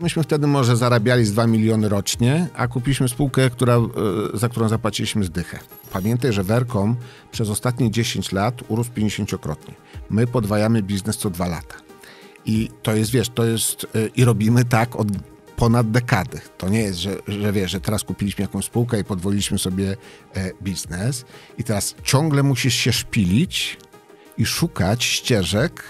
Myśmy wtedy może zarabiali z 2 miliony rocznie, a kupiliśmy spółkę, która, e, za którą zapłaciliśmy zdychę. Pamiętaj, że Vercom przez ostatnie 10 lat urósł 50-krotnie. My podwajamy biznes co 2 lata. I to jest, wiesz, to jest e, i robimy tak od ponad dekady. To nie jest, że, że wiesz, że teraz kupiliśmy jakąś spółkę i podwoiliśmy sobie e, biznes i teraz ciągle musisz się szpilić i szukać ścieżek,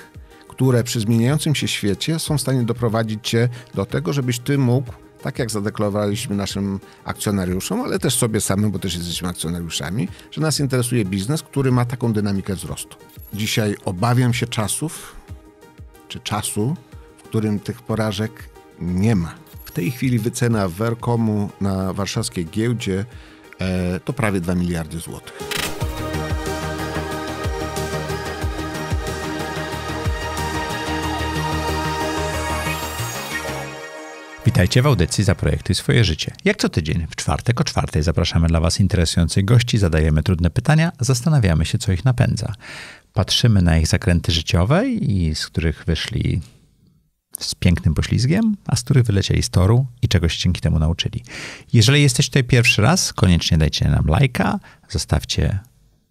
które przy zmieniającym się świecie są w stanie doprowadzić cię do tego, żebyś ty mógł tak jak zadeklarowaliśmy naszym akcjonariuszom, ale też sobie samym, bo też jesteśmy akcjonariuszami, że nas interesuje biznes, który ma taką dynamikę wzrostu. Dzisiaj obawiam się czasów, czy czasu, w którym tych porażek nie ma. W tej chwili wycena Vercomu na warszawskiej giełdzie e, to prawie 2 miliardy złotych. Witajcie w audycji za projekty swoje życie. Jak co tydzień, w czwartek o czwartej zapraszamy dla Was interesujących gości, zadajemy trudne pytania, zastanawiamy się, co ich napędza. Patrzymy na ich zakręty życiowe i z których wyszli z pięknym poślizgiem, a z których wylecieli z toru i czegoś dzięki temu nauczyli. Jeżeli jesteś tutaj pierwszy raz, koniecznie dajcie nam lajka, zostawcie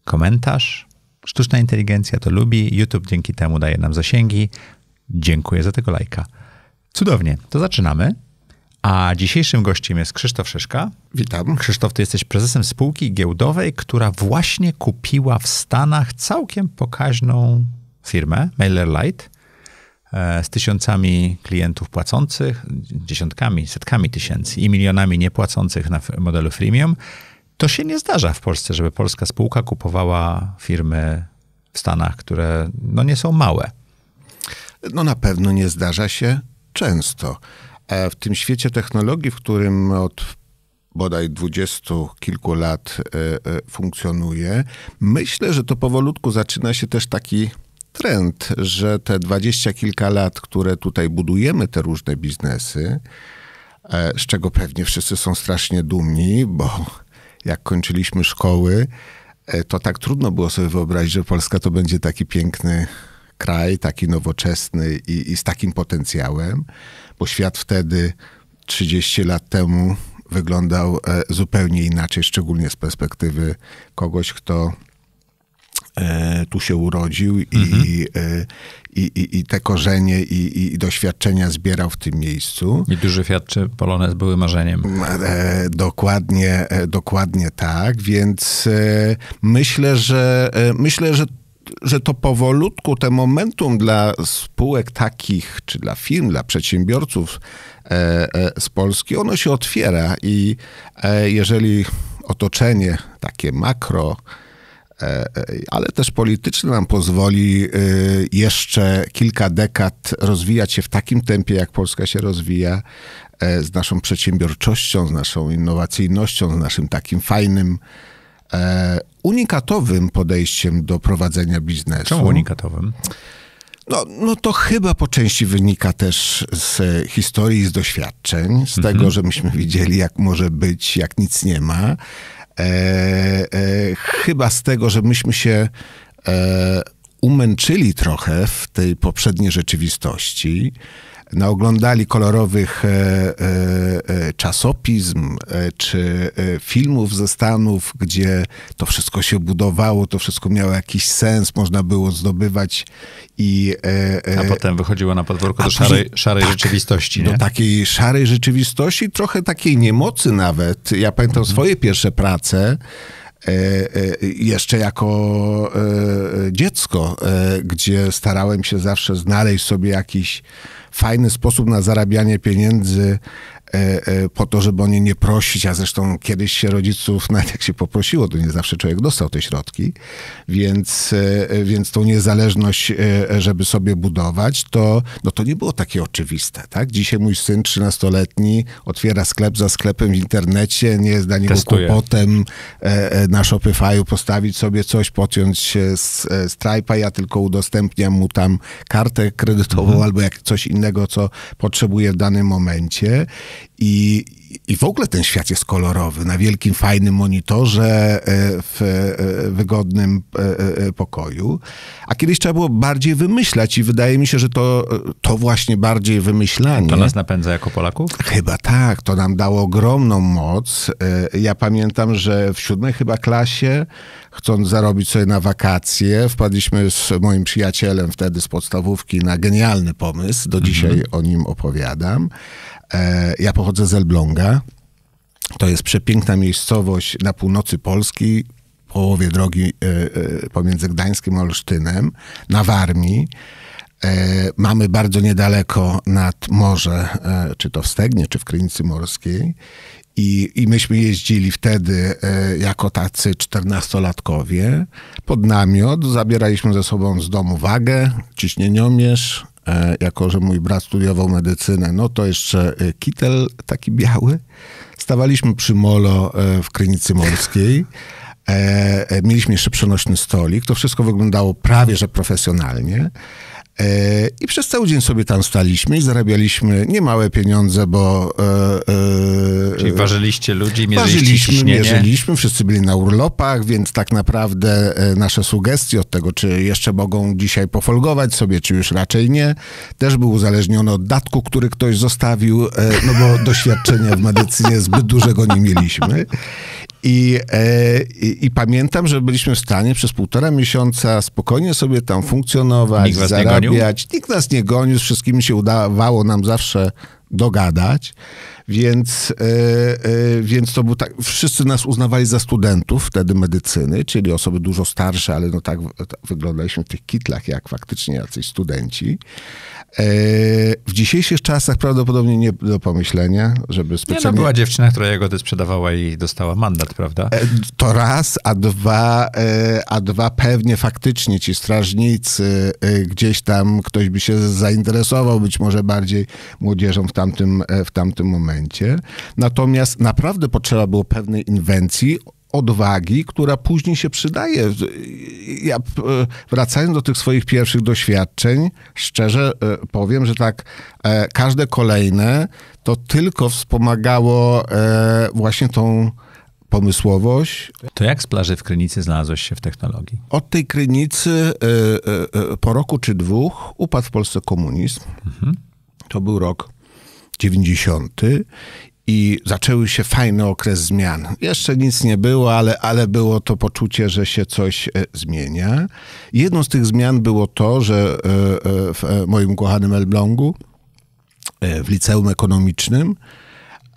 komentarz. Sztuczna inteligencja to lubi, YouTube dzięki temu daje nam zasięgi. Dziękuję za tego lajka. Cudownie, to zaczynamy. A dzisiejszym gościem jest Krzysztof Szyszka. Witam. Krzysztof, ty jesteś prezesem spółki giełdowej, która właśnie kupiła w Stanach całkiem pokaźną firmę, MailerLite, e, z tysiącami klientów płacących, dziesiątkami, setkami tysięcy i milionami niepłacących na modelu freemium. To się nie zdarza w Polsce, żeby polska spółka kupowała firmy w Stanach, które no, nie są małe. No na pewno nie zdarza się często. E, w tym świecie technologii, w którym od bodaj dwudziestu kilku lat e, e, funkcjonuje, myślę, że to powolutku zaczyna się też taki trend, że te dwadzieścia kilka lat, które tutaj budujemy te różne biznesy, z czego pewnie wszyscy są strasznie dumni, bo jak kończyliśmy szkoły, to tak trudno było sobie wyobrazić, że Polska to będzie taki piękny kraj taki nowoczesny i, i z takim potencjałem, bo świat wtedy 30 lat temu wyglądał e, zupełnie inaczej, szczególnie z perspektywy kogoś, kto e, tu się urodził i, mhm. E, i, i, i, te korzenie i, i, doświadczenia zbierał w tym miejscu. I duży Fiat czy Polones były marzeniem. dokładnie, dokładnie tak, więc myślę, że myślę, że że to powolutku, te momentum dla spółek takich, czy dla firm, dla przedsiębiorców e, e, z Polski, ono się otwiera i e, jeżeli otoczenie takie makro, ale też polityczne nam pozwoli jeszcze kilka dekad rozwijać się w takim tempie, jak Polska się rozwija, z naszą przedsiębiorczością, z naszą innowacyjnością, z naszym takim fajnym, E, unikatowym podejściem do prowadzenia biznesu. Czemu unikatowym? No, no to chyba po części wynika też z historii, z doświadczeń, z mhm. tego, że myśmy widzieli, jak może być, jak nic nie ma. E, e, chyba z tego, że myśmy się e, umęczyli trochę w tej poprzedniej rzeczywistości naoglądali kolorowych e, e, e, czasopism czy filmów ze Stanów, gdzie to wszystko się budowało, to wszystko miało jakiś sens, można było zdobywać i... A potem wychodziło na podwórko do szarej, szarej tak, rzeczywistości, nie? Do takiej szarej rzeczywistości, trochę takiej niemocy nawet. Ja pamiętam mhm. swoje pierwsze prace, E, e, jeszcze jako e, dziecko, gdzie starałem się zawsze znaleźć sobie jakiś fajny sposób na zarabianie pieniędzy E, e, po to, żeby o nie nie prosić, a zresztą kiedyś się rodziców, nawet jak się poprosiło, to nie zawsze człowiek dostał te środki, więc, e, więc tą niezależność, żeby sobie budować, to, no to nie było takie oczywiste, tak? Dzisiaj mój syn 13-letni otwiera sklep za sklepem w internecie, nie jest dla niego Testuje. kłopotem na Shopify'u postawić sobie coś, podjąć się z Stripe'a, ja tylko udostępniam mu tam kartę kredytową mhm. albo jak coś innego, co potrzebuje w danym momencie i, I w ogóle ten świat jest kolorowy na wielkim, fajnym monitorze e, w e, wygodnym e, pokoju. A kiedyś trzeba było bardziej wymyślać i wydaje mi się, że to, to właśnie bardziej wymyślanie. To nas napędza jako Polaków? Chyba tak. To nam dało ogromną moc. Ja pamiętam, że w siódmej chyba klasie, chcąc zarobić sobie na wakacje, wpadliśmy z moim przyjacielem wtedy z podstawówki na genialny pomysł. Do mhm. dzisiaj o nim opowiadam. E, ja pochodzę z Elbląga. To jest przepiękna miejscowość na północy Polski, połowie drogi e, e, pomiędzy Gdańskiem a Olsztynem, na Warmii. Mamy bardzo niedaleko nad morze, czy to w Stegnie, czy w Krynicy Morskiej. I, I myśmy jeździli wtedy jako tacy czternastolatkowie pod namiot. Zabieraliśmy ze sobą z domu wagę, ciśnieniomierz, E, jako że mój brat studiował medycynę, no to jeszcze e, kitel taki biały. Stawaliśmy przy molo e, w Krynicy Morskiej. Mieliśmy jeszcze przenośny stolik. To wszystko wyglądało prawie że profesjonalnie. E, I przez cały dzień sobie tam staliśmy i zarabialiśmy niemałe pieniądze, bo... E, e, Czyli e, ważyliście ludzi, mierzyliście Ważyliśmy, mierzyliśmy, wszyscy byli na urlopach, więc tak naprawdę e, nasze sugestie od tego, czy jeszcze mogą dzisiaj pofolgować sobie, czy już raczej nie, też były uzależnione od datku, który ktoś zostawił, no bo doświadczenia w medycynie zbyt dużego nie mieliśmy. I, e, i, i, pamiętam, że byliśmy w stanie przez półtora miesiąca spokojnie sobie tam funkcjonować, nikt zarabiać. Nikt nas nie gonił, z wszystkimi się udawało nam zawsze dogadać, więc, e, e, więc to był tak, wszyscy nas uznawali za studentów wtedy medycyny, czyli osoby dużo starsze, ale no tak, tak wyglądaliśmy w tych kitlach jak faktycznie jacyś studenci. E, w dzisiejszych czasach prawdopodobnie nie do pomyślenia, żeby specjalnie... Nie, no była dziewczyna, która jego to sprzedawała i dostała mandat, prawda? E, to raz, a dwa, e, a dwa pewnie faktycznie ci strażnicy, gdzieś tam ktoś by się zainteresował, być może bardziej młodzieżą w tamtym, w tamtym momencie. Natomiast naprawdę potrzeba było pewnej inwencji, odwagi, która później się przydaje. Ja e, wracając do tych swoich pierwszych doświadczeń, szczerze e, powiem, że tak e, każde kolejne to tylko wspomagało właśnie tą pomysłowość. To jak z plaży w Krynicy znalazłeś się w technologii? Od tej Krynicy po roku czy dwóch upadł w Polsce komunizm. Mhm. To był rok 90 i zaczęły się fajny okres zmian. Jeszcze nic nie było, ale, ale było to poczucie, że się coś e, zmienia. Jedną z tych zmian było to, że e, e, w moim kochanym Elblągu, w liceum ekonomicznym,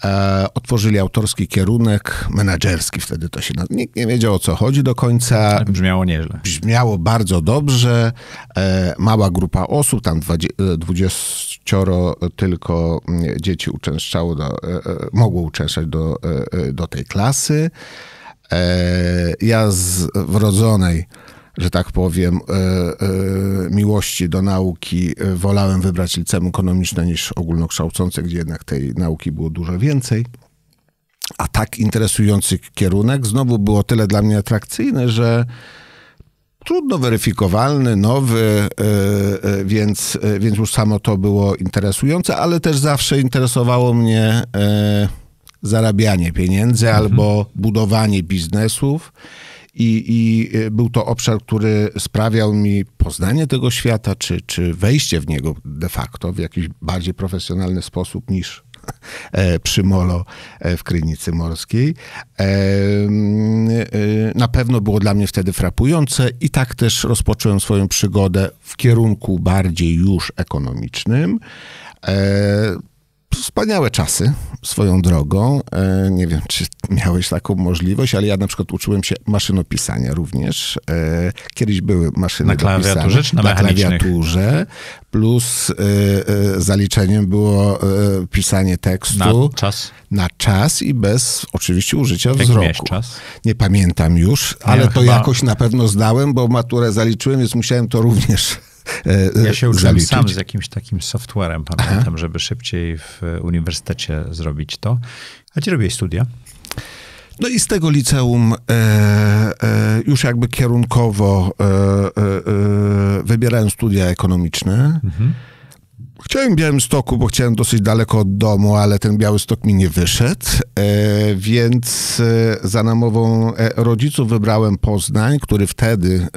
e, otworzyli autorski kierunek menedżerski, wtedy to się, nikt nie wiedział o co chodzi do końca. Brzmiało nieźle. Brzmiało bardzo dobrze, e, mała grupa osób, tam 20 e, tylko mm, dzieci uczęszczało do, e, e mogło uczęszczać do, e, do tej klasy. ja z wrodzonej że tak powiem, e, e, miłości do nauki e, wolałem wybrać liceum ekonomiczne niż ogólnokształcące, gdzie jednak tej nauki było dużo więcej. A tak interesujący kierunek znowu było tyle dla mnie atrakcyjne że trudno weryfikowalny, nowy, więc, więc już samo to było interesujące, ale też zawsze interesowało mnie zarabianie pieniędzy mhm. albo budowanie biznesów i, i y, był to obszar, który sprawiał mi poznanie tego świata, czy, czy wejście w niego de facto w jakiś bardziej profesjonalny sposób niż e, przy Molo e, w Krynicy Morskiej. Y, y, na pewno było dla mnie wtedy frapujące i tak też rozpocząłem swoją przygodę w kierunku bardziej już ekonomicznym. E, Wspaniałe czasy swoją drogą. E, nie wiem, czy miałeś taką możliwość, ale ja na przykład uczyłem się maszynopisania również. E, kiedyś były maszyny na klawiaturze, czy na, na klawiaturze, plus e, zaliczeniem było pisanie tekstu na czas, na czas i bez oczywiście użycia Jak wzroku. Czas? Nie pamiętam już, ale ja to chyba... jakoś na pewno znałem, bo maturę zaliczyłem, więc musiałem to również E, ja się uczyłem zaliczyć. sam z jakimś takim softwarem, pamiętam, Aha. żeby szybciej w uniwersytecie zrobić to. A gdzie robiłeś studia? No i z tego liceum e, e, już jakby kierunkowo e, e, e wybierałem studia ekonomiczne. Mhm. Chciałem Białymstoku, bo chciałem dosyć daleko od domu, ale ten Białystok mi nie wyszedł, więc za namową rodziców wybrałem Poznań, który wtedy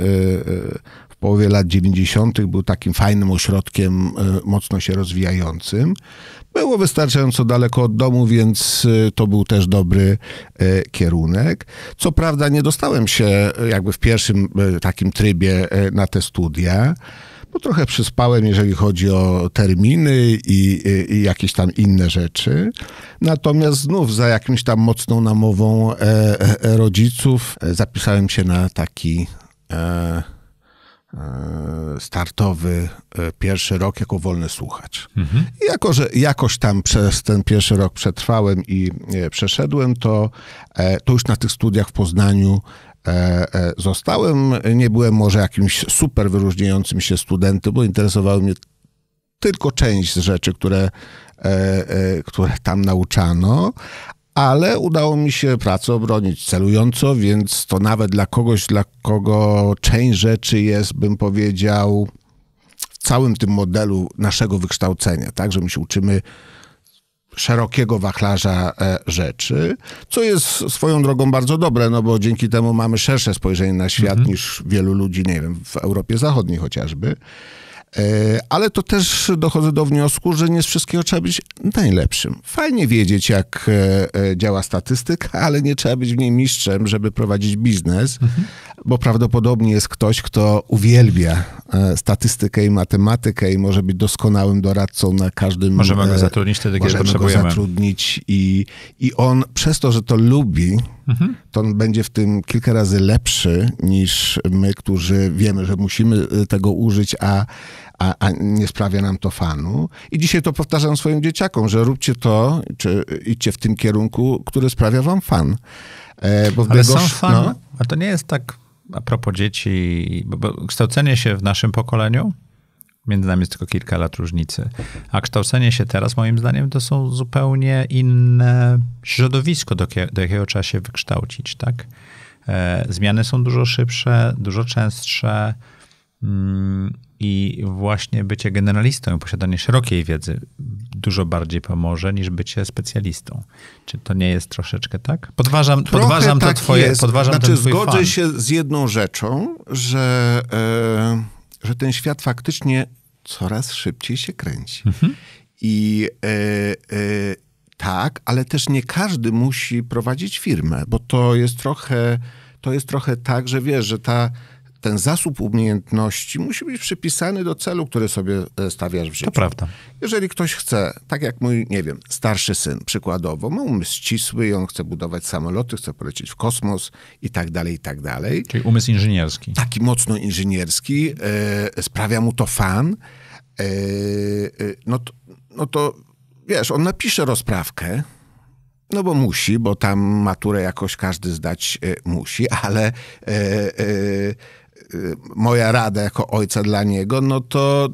połowie lat 90. był takim fajnym ośrodkiem e, mocno się rozwijającym. Było wystarczająco daleko od domu, więc e, to był też dobry e, kierunek. Co prawda nie dostałem się jakby w pierwszym takim trybie na te studia bo trochę przyspałem, jeżeli chodzi o terminy i, i, jakieś tam inne rzeczy. Natomiast znów za jakimś tam mocną namową rodziców zapisałem się na taki E, startowy e, pierwszy rok jako wolny słuchacz. Mhm. jako, że jakoś tam przez ten pierwszy rok przetrwałem i e, przeszedłem, to, to już na tych studiach w Poznaniu zostałem. Nie byłem może jakimś super wyróżniającym się studentem, bo interesowały mnie tylko część z rzeczy, które, które tam nauczano, ale udało mi się pracę obronić celująco, więc to nawet dla kogoś, dla kogo część rzeczy jest, bym powiedział, w całym tym modelu naszego wykształcenia, tak, że my się uczymy szerokiego wachlarza e, rzeczy, co jest swoją drogą bardzo dobre, no bo dzięki temu mamy szersze spojrzenie na świat mhm. niż wielu ludzi, nie wiem, w Europie Zachodniej chociażby. E, ale to też dochodzę do wniosku, że nie z wszystkiego trzeba być najlepszym. Fajnie wiedzieć, jak e, e, działa statystyka, ale nie trzeba być w niej mistrzem, żeby prowadzić biznes, mhm. bo prawdopodobnie jest ktoś, kto uwielbia statystykę i matematykę i może być doskonałym doradcą na każdym... Możemy go zatrudnić wtedy, kiedy potrzebujemy. Możemy go zatrudnić i, i on przez to, że to lubi, Mhm. to on będzie w tym kilka razy lepszy niż my, którzy wiemy, że musimy y, tego użyć, a, a, a, nie sprawia nam to fanu. I dzisiaj to powtarzam swoim dzieciakom, że róbcie to, czy idźcie w tym kierunku, który sprawia wam fan. E, bo Ale biegosz, są fan, no, a to nie jest tak a propos dzieci, bo, bo kształcenie się w naszym pokoleniu Między nami jest tylko kilka lat różnicy. A kształcenie się teraz, moim zdaniem, to są zupełnie inne środowisko, do, do jakiego trzeba się wykształcić, tak? E, zmiany są dużo szybsze, dużo częstsze mm, i właśnie bycie generalistą i posiadanie szerokiej wiedzy dużo bardziej pomoże niż bycie specjalistą. Czy to nie jest troszeczkę tak? Podważam, podważam tak to twoje, jest. podważam znaczy, ten twój zgodzę fan. się z jedną rzeczą, że, e, że ten świat faktycznie coraz szybciej się kręci. Mhm. I e, e, tak, ale też nie każdy musi prowadzić firmę, bo to jest trochę, to jest trochę tak, że wiesz, że ta, ten zasób umiejętności musi być przypisany do celu, który sobie e, stawiasz w życiu. To prawda. Jeżeli ktoś chce, tak jak mój, nie wiem, starszy syn przykładowo, ma umysł ścisły i on chce budować samoloty, chce polecieć w kosmos i tak dalej, i tak dalej. Czyli umysł inżynierski. Taki mocno inżynierski, sprawia mu to fan E, e, no to, no to wiesz, on napisze rozprawkę, no bo musi, bo tam maturę jakoś każdy zdać e, musi, ale moja rada jako ojca dla niego, no to,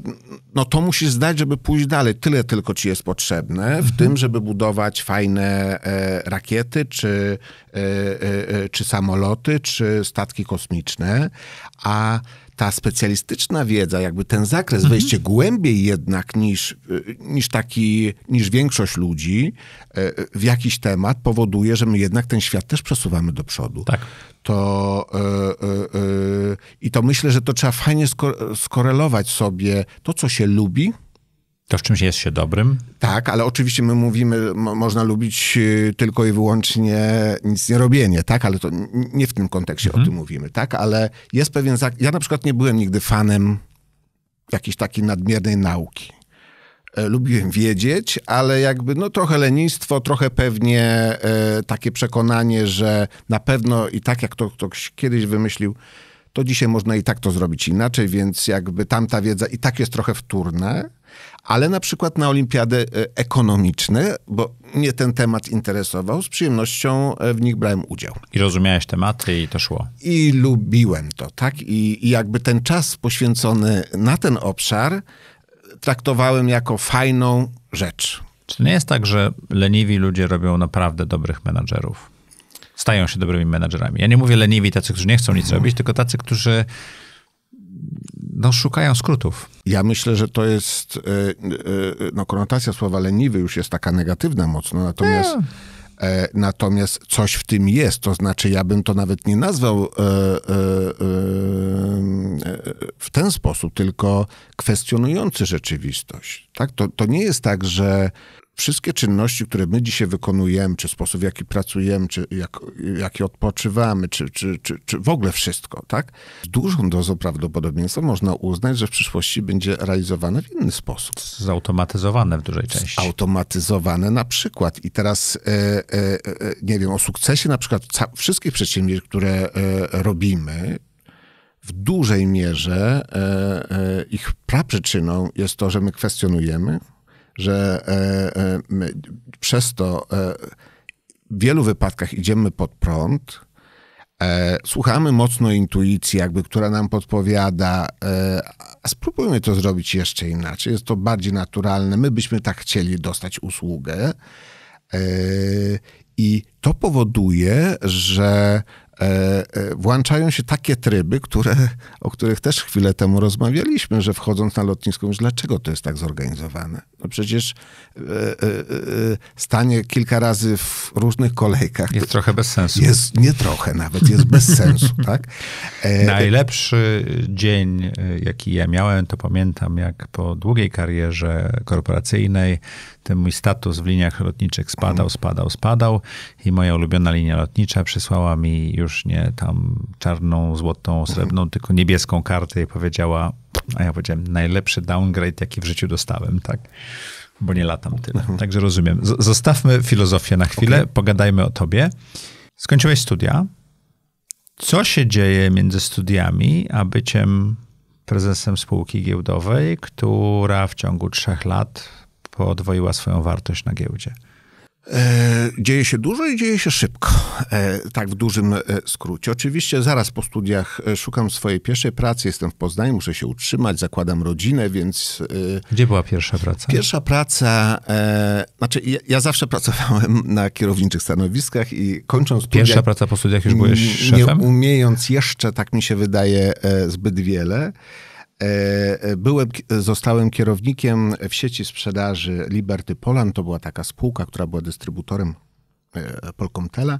no to musisz zdać, żeby pójść dalej. Tyle tylko ci jest potrzebne, w mhm. tym, żeby budować fajne e, rakiety, czy, e, e, czy samoloty, czy statki kosmiczne, a ta specjalistyczna wiedza, jakby ten zakres, mhm. wejście głębiej jednak niż, y, niż taki, niż większość ludzi y, w jakiś temat powoduje, że my jednak ten świat też przesuwamy do przodu. Tak. To y, i to myślę, że to trzeba fajnie skorelować sobie to, co się lubi, to w czymś jest się dobrym? Tak, ale oczywiście my mówimy, można lubić y, tylko i wyłącznie nic nie robienie, tak? Ale to nie w tym kontekście o mhm. tym mówimy, tak? Ale jest pewien... Zak- ja na przykład nie byłem nigdy fanem jakiejś takiej nadmiernej nauki. E, lubiłem wiedzieć, ale jakby no trochę lenistwo, trochę pewnie e, takie przekonanie, że na pewno i tak jak to ktoś kiedyś wymyślił, to dzisiaj można i tak to zrobić inaczej, więc jakby tamta wiedza i tak jest trochę wtórna ale na przykład na olimpiady e, ekonomiczne, bo mnie ten temat interesował, z przyjemnością e, w nich brałem udział. I rozumiałeś tematy i to szło. I lubiłem to, tak? I, i jakby ten czas poświęcony na ten obszar e, traktowałem jako fajną rzecz. Czy nie jest tak, że leniwi ludzie robią naprawdę dobrych menadżerów? Stają się dobrymi menadżerami. Ja nie mówię leniwi, tacy, którzy nie chcą nic mhm. robić, tylko tacy, którzy no, szukają skrótów. Ja myślę, że to jest, e, e, no konotacja słowa leniwy już jest taka negatywna mocno, natomiast... No. E, natomiast coś w tym jest, to znaczy ja bym to nawet nie nazwał e, e, e, w ten sposób, tylko kwestionujący rzeczywistość. Tak? To, to nie jest tak, że, wszystkie czynności, które my dzisiaj wykonujemy, czy sposób, w jaki pracujemy, czy jak, jaki odpoczywamy, czy, czy, czy, czy w ogóle wszystko, tak? Z dużą dozą prawdopodobieństwa można uznać, że w przyszłości będzie realizowane w inny sposób. Zautomatyzowane w dużej części. Zautomatyzowane na przykład. I teraz, e, e, e nie wiem, o sukcesie na przykład wszystkich przedsięwzięć, które e, robimy, w dużej mierze e, e, ich praprzyczyną jest to, że my kwestionujemy, że e, e, przez to e, w wielu wypadkach idziemy pod prąd, słuchamy mocno intuicji, jakby, która nam podpowiada, a spróbujmy to zrobić jeszcze inaczej. Jest to bardziej naturalne. My byśmy tak chcieli dostać usługę. I to powoduje, że E, e, włączają się takie tryby, które, o których też chwilę temu rozmawialiśmy, że wchodząc na lotnisko, mówisz, dlaczego to jest tak zorganizowane? No przecież e, stanie kilka razy w różnych kolejkach. Jest trochę bez sensu. Jest, nie trochę nawet, jest bez sensu, tak? Najlepszy dzień, jaki ja miałem, to pamiętam, jak po długiej karierze korporacyjnej ten mój status w liniach lotniczych spadał, mhm. spadał, spadał i moja ulubiona linia lotnicza przysłała mi już już nie tam czarną, złotą, mhm. srebrną, mhm. tylko niebieską kartę i powiedziała, a ja powiedziałem, najlepszy downgrade, jaki w życiu dostałem, tak? Bo nie latam tyle. Mhm. Także rozumiem. Z zostawmy filozofię na chwilę, okay. pogadajmy o tobie. Skończyłeś studia. Co się dzieje między studiami a byciem prezesem spółki giełdowej, która w ciągu trzech lat podwoiła swoją wartość na giełdzie? E, dzieje się dużo i dzieje się szybko, e, tak w dużym e, skrócie. Oczywiście zaraz po studiach szukam swojej pierwszej pracy, jestem w Poznaniu, muszę się utrzymać, zakładam rodzinę, więc... Gdzie była pierwsza praca? Pierwsza praca, znaczy ja, ja zawsze pracowałem na kierowniczych stanowiskach i kończąc studia... Pierwsza praca po studiach już byłeś szefem? Nie umiejąc jeszcze, tak mi się wydaje, zbyt wiele. E, e, byłem, zostałem kierownikiem w sieci sprzedaży Liberty Poland. To była taka spółka, która była dystrybutorem e, Polkomtela.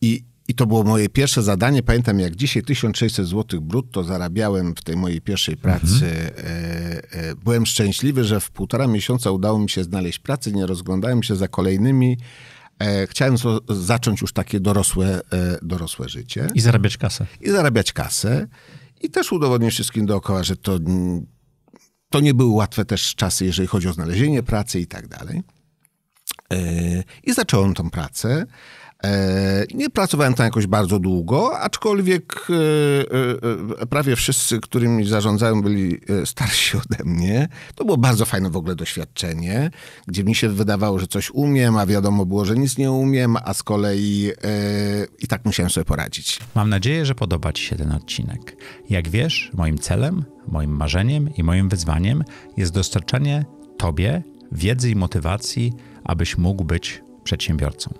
I, I to było moje pierwsze zadanie. Pamiętam jak dzisiaj 1600 zł brutto zarabiałem w tej mojej pierwszej pracy. Mhm. Byłem szczęśliwy, że w półtora miesiąca udało mi się znaleźć pracę. Nie rozglądałem się za kolejnymi. Chciałem zacząć już takie dorosłe, dorosłe życie. I zarabiać kasę. I zarabiać kasę i też udowodnię wszystkim dookoła, że to, to nie były łatwe też czasy, jeżeli chodzi o znalezienie pracy i tak dalej. E, I zacząłem tą pracę. E, nie pracowałem tam jakoś bardzo długo, aczkolwiek e, e, prawie wszyscy, którymi zarządzałem, byli starsi ode mnie. To było bardzo fajne w ogóle doświadczenie, gdzie mi się wydawało, że coś umiem, a wiadomo było, że nic nie umiem, a z kolei i tak musiałem sobie poradzić. Mam nadzieję, że podoba Ci się ten odcinek. Jak wiesz, moim celem, moim marzeniem i moim wyzwaniem jest dostarczanie Tobie wiedzy i motywacji, abyś mógł być przedsiębiorcą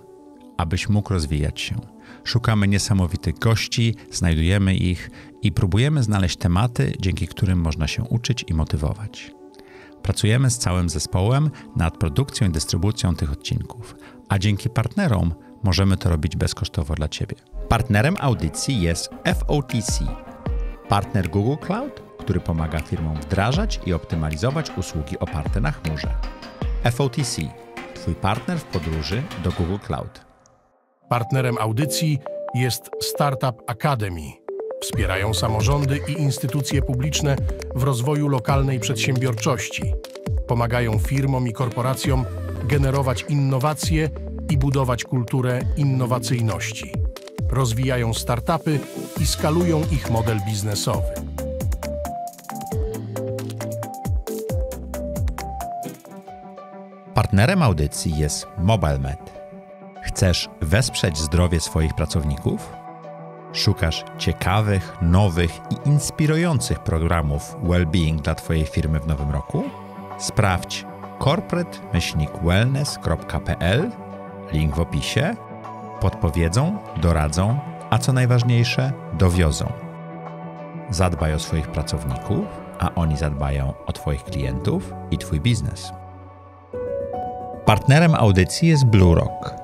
abyś mógł rozwijać się. Szukamy niesamowitych gości, znajdujemy ich i próbujemy znaleźć tematy, dzięki którym można się uczyć i motywować. Pracujemy z całym zespołem nad produkcją i dystrybucją tych odcinków, a dzięki partnerom możemy to robić bezkosztowo dla Ciebie. Partnerem audycji jest FOTC, partner Google Cloud, który pomaga firmom wdrażać i optymalizować usługi oparte na chmurze. FOTC Twój partner w podróży do Google Cloud. Partnerem audycji jest Startup Academy. Wspierają samorządy i instytucje publiczne w rozwoju lokalnej przedsiębiorczości. Pomagają firmom i korporacjom generować innowacje i budować kulturę innowacyjności. Rozwijają startupy i skalują ich model biznesowy. Partnerem audycji jest MobileMed Chcesz wesprzeć zdrowie swoich pracowników? Szukasz ciekawych, nowych i inspirujących programów well-being dla Twojej firmy w nowym roku? Sprawdź corporate-wellness.pl link w opisie. Podpowiedzą, doradzą, a co najważniejsze, dowiozą. Zadbaj o swoich pracowników, a oni zadbają o Twoich klientów i Twój biznes. Partnerem audycji jest BlueRock –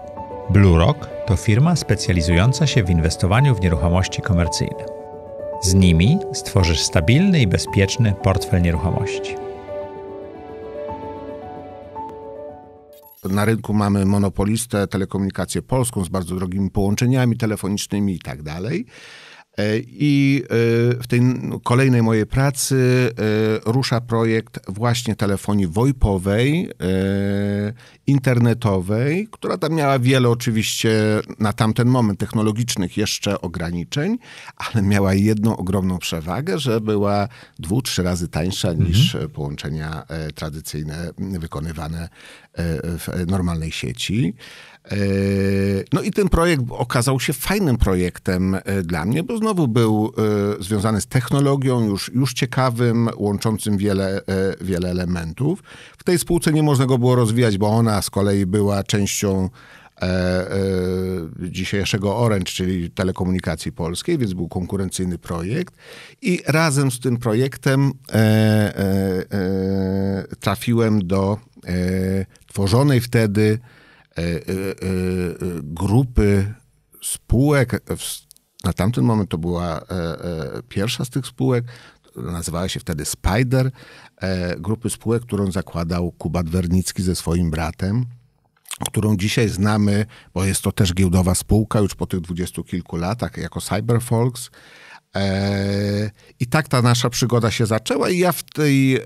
BlueRock to firma specjalizująca się w inwestowaniu w nieruchomości komercyjne. Z nimi stworzysz stabilny i bezpieczny portfel nieruchomości. Na rynku mamy monopolistę telekomunikację polską z bardzo drogimi połączeniami telefonicznymi i tak dalej. E, I e, w tej kolejnej mojej pracy e, rusza projekt właśnie telefonii VoIPowej, internetowej, która tam miała wiele oczywiście na tamten moment technologicznych jeszcze ograniczeń, ale miała jedną ogromną przewagę, że była dwu, trzy razy tańsza mhm. niż połączenia tradycyjne wykonywane w normalnej sieci. Yy, no i ten projekt okazał się fajnym projektem yy, dla mnie, bo znowu był yy, związany z technologią, już, już ciekawym, łączącym wiele, wiele elementów. W tej spółce nie można go było rozwijać, bo ona z kolei była częścią E, e, dzisiejszego Orange, czyli telekomunikacji polskiej, więc był konkurencyjny projekt. I razem z tym projektem e, e, e trafiłem do e, tworzonej wtedy E, e, e, grupy spółek. Na tamten moment to była pierwsza z tych spółek, nazywała się wtedy Spider, grupy spółek, którą zakładał Kuba Dwernicki ze swoim bratem którą dzisiaj znamy, bo jest to też giełdowa spółka już po tych dwudziestu kilku latach, jako Cyberfolks. I tak ta nasza przygoda się zaczęła, i ja w tej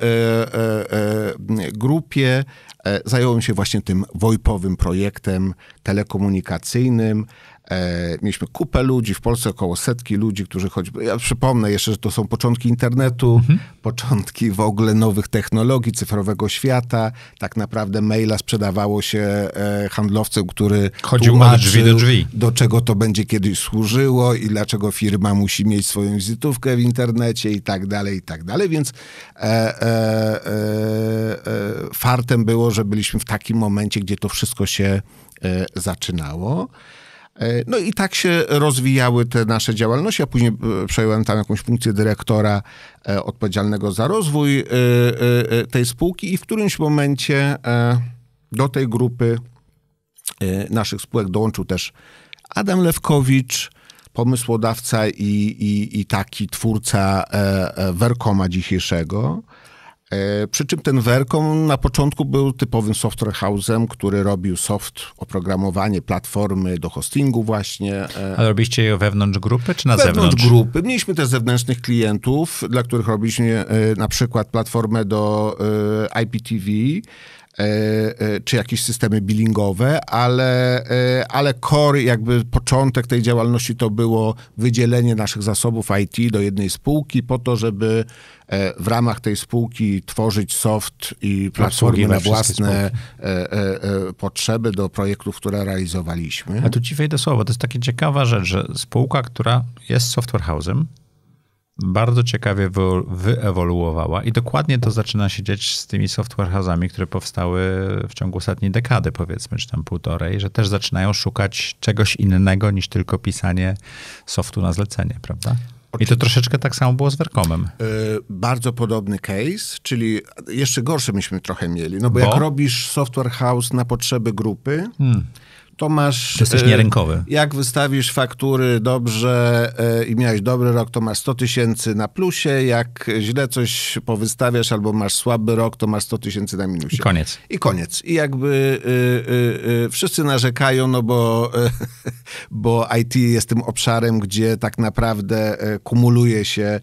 grupie E, zająłem się właśnie tym wojpowym projektem telekomunikacyjnym, E, mieliśmy kupę ludzi, w Polsce około setki ludzi, którzy choćby, ja przypomnę jeszcze, że to są początki internetu, mhm. początki w ogóle nowych technologii, cyfrowego świata. Tak naprawdę maila sprzedawało się e, handlowcem, który chodził od drzwi do drzwi. Do czego to będzie kiedyś służyło i dlaczego firma musi mieć swoją wizytówkę w internecie i tak dalej, i tak dalej. Więc e, e, e fartem było, że byliśmy w takim momencie, gdzie to wszystko się zaczynało. E, no i tak się rozwijały te nasze działalności. Ja później e, przejąłem tam jakąś funkcję dyrektora e, odpowiedzialnego za rozwój tej spółki i w którymś momencie do tej grupy naszych spółek dołączył też Adam Lewkowicz, pomysłodawca i, i, i taki twórca Werkoma dzisiejszego. E, przy czym ten Vercom na początku był typowym software house'em, który robił soft, oprogramowanie, platformy do hostingu właśnie. E. A robiliście je wewnątrz grupy czy na wewnątrz zewnątrz? Wewnątrz grupy. Mieliśmy też zewnętrznych klientów, dla których robiliśmy e, na przykład platformę do IPTV, E, e, czy jakieś systemy billingowe, ale, e, ale core, jakby początek tej działalności to było wydzielenie naszych zasobów IT do jednej spółki po to, żeby w ramach tej spółki tworzyć soft i platformy na własne potrzeby do projektów, które realizowaliśmy. A tu ci wejdę słowo, to jest taka ciekawa rzecz, że spółka, która jest software house'em, bardzo ciekawie wyewoluowała i dokładnie to zaczyna się dziać z tymi software house'ami, które powstały w ciągu ostatniej dekady, powiedzmy, czy tam półtorej, że też zaczynają szukać czegoś innego niż tylko pisanie softu na zlecenie, prawda? I to troszeczkę tak samo było z Verkomem. Yy, bardzo podobny case, czyli jeszcze gorsze myśmy trochę mieli. No bo, bo? jak robisz software house na potrzeby grupy, hmm to masz... To jesteś e, nierynkowy. Jak wystawisz faktury dobrze e, i miałeś dobry rok, to masz 100 tysięcy na plusie, jak źle coś powystawiasz albo masz słaby rok, to masz 100 tysięcy na minusie. I koniec. I koniec. I jakby y, y, y, wszyscy narzekają, no bo, e, bo IT jest tym obszarem, gdzie tak naprawdę kumuluje się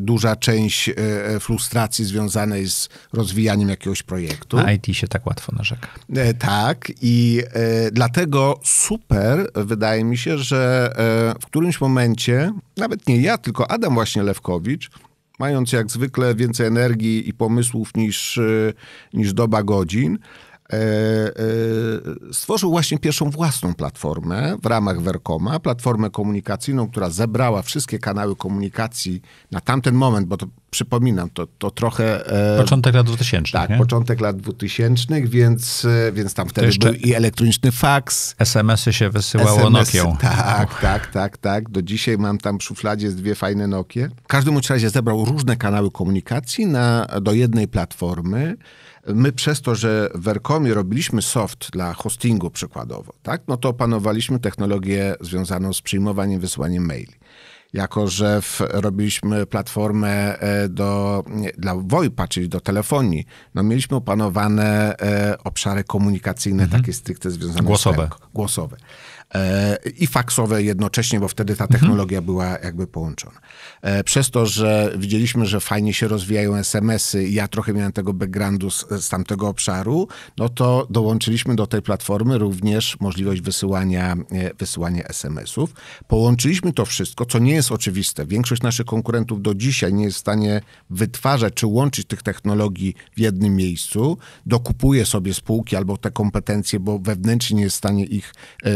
duża część frustracji związanej z rozwijaniem jakiegoś projektu. Na IT się tak łatwo narzeka. Tak i i e, dlatego super wydaje mi się, że e, w którymś momencie, nawet nie ja, tylko Adam właśnie Lewkowicz, mając jak zwykle więcej energii i pomysłów niż, e, niż doba godzin, E, e, stworzył właśnie pierwszą własną platformę w ramach Werkoma, platformę komunikacyjną, która zebrała wszystkie kanały komunikacji na tamten moment, bo to przypominam, to, to trochę... E, początek lat 2000. Tak, nie? początek lat 2000, więc, więc tam wtedy był i elektroniczny faks. SMS-y się wysyłało SMS, Nokią. Tak, tak, tak, tak. Do dzisiaj mam tam w szufladzie z dwie fajne Nokie. W każdym razie zebrał różne kanały komunikacji na, do jednej platformy my przez to, że w Erkomie robiliśmy soft dla hostingu przykładowo, tak, no to opanowaliśmy technologię związaną z przyjmowaniem, wysyłaniem maili. Jako, że w, robiliśmy platformę e, do, nie, dla VoIP-a, czyli do telefonii, no mieliśmy opanowane e, obszary komunikacyjne, mhm. takie stricte związane głosowe. z ręką, głosowe. E, i faksowe jednocześnie, bo wtedy ta mhm. technologia mhm. była jakby połączona. E, przez to, że widzieliśmy, że fajnie się rozwijają SMS-y, ja trochę miałem tego backgroundu z, z tamtego obszaru, no to dołączyliśmy do tej platformy również możliwość wysyłania, e, wysyłania SMS-ów. Połączyliśmy to wszystko, co nie jest oczywiste. Większość naszych konkurentów do dzisiaj nie jest w stanie wytwarzać czy łączyć tych technologii w jednym miejscu. Dokupuje sobie spółki albo te kompetencje, bo wewnętrznie nie jest w stanie ich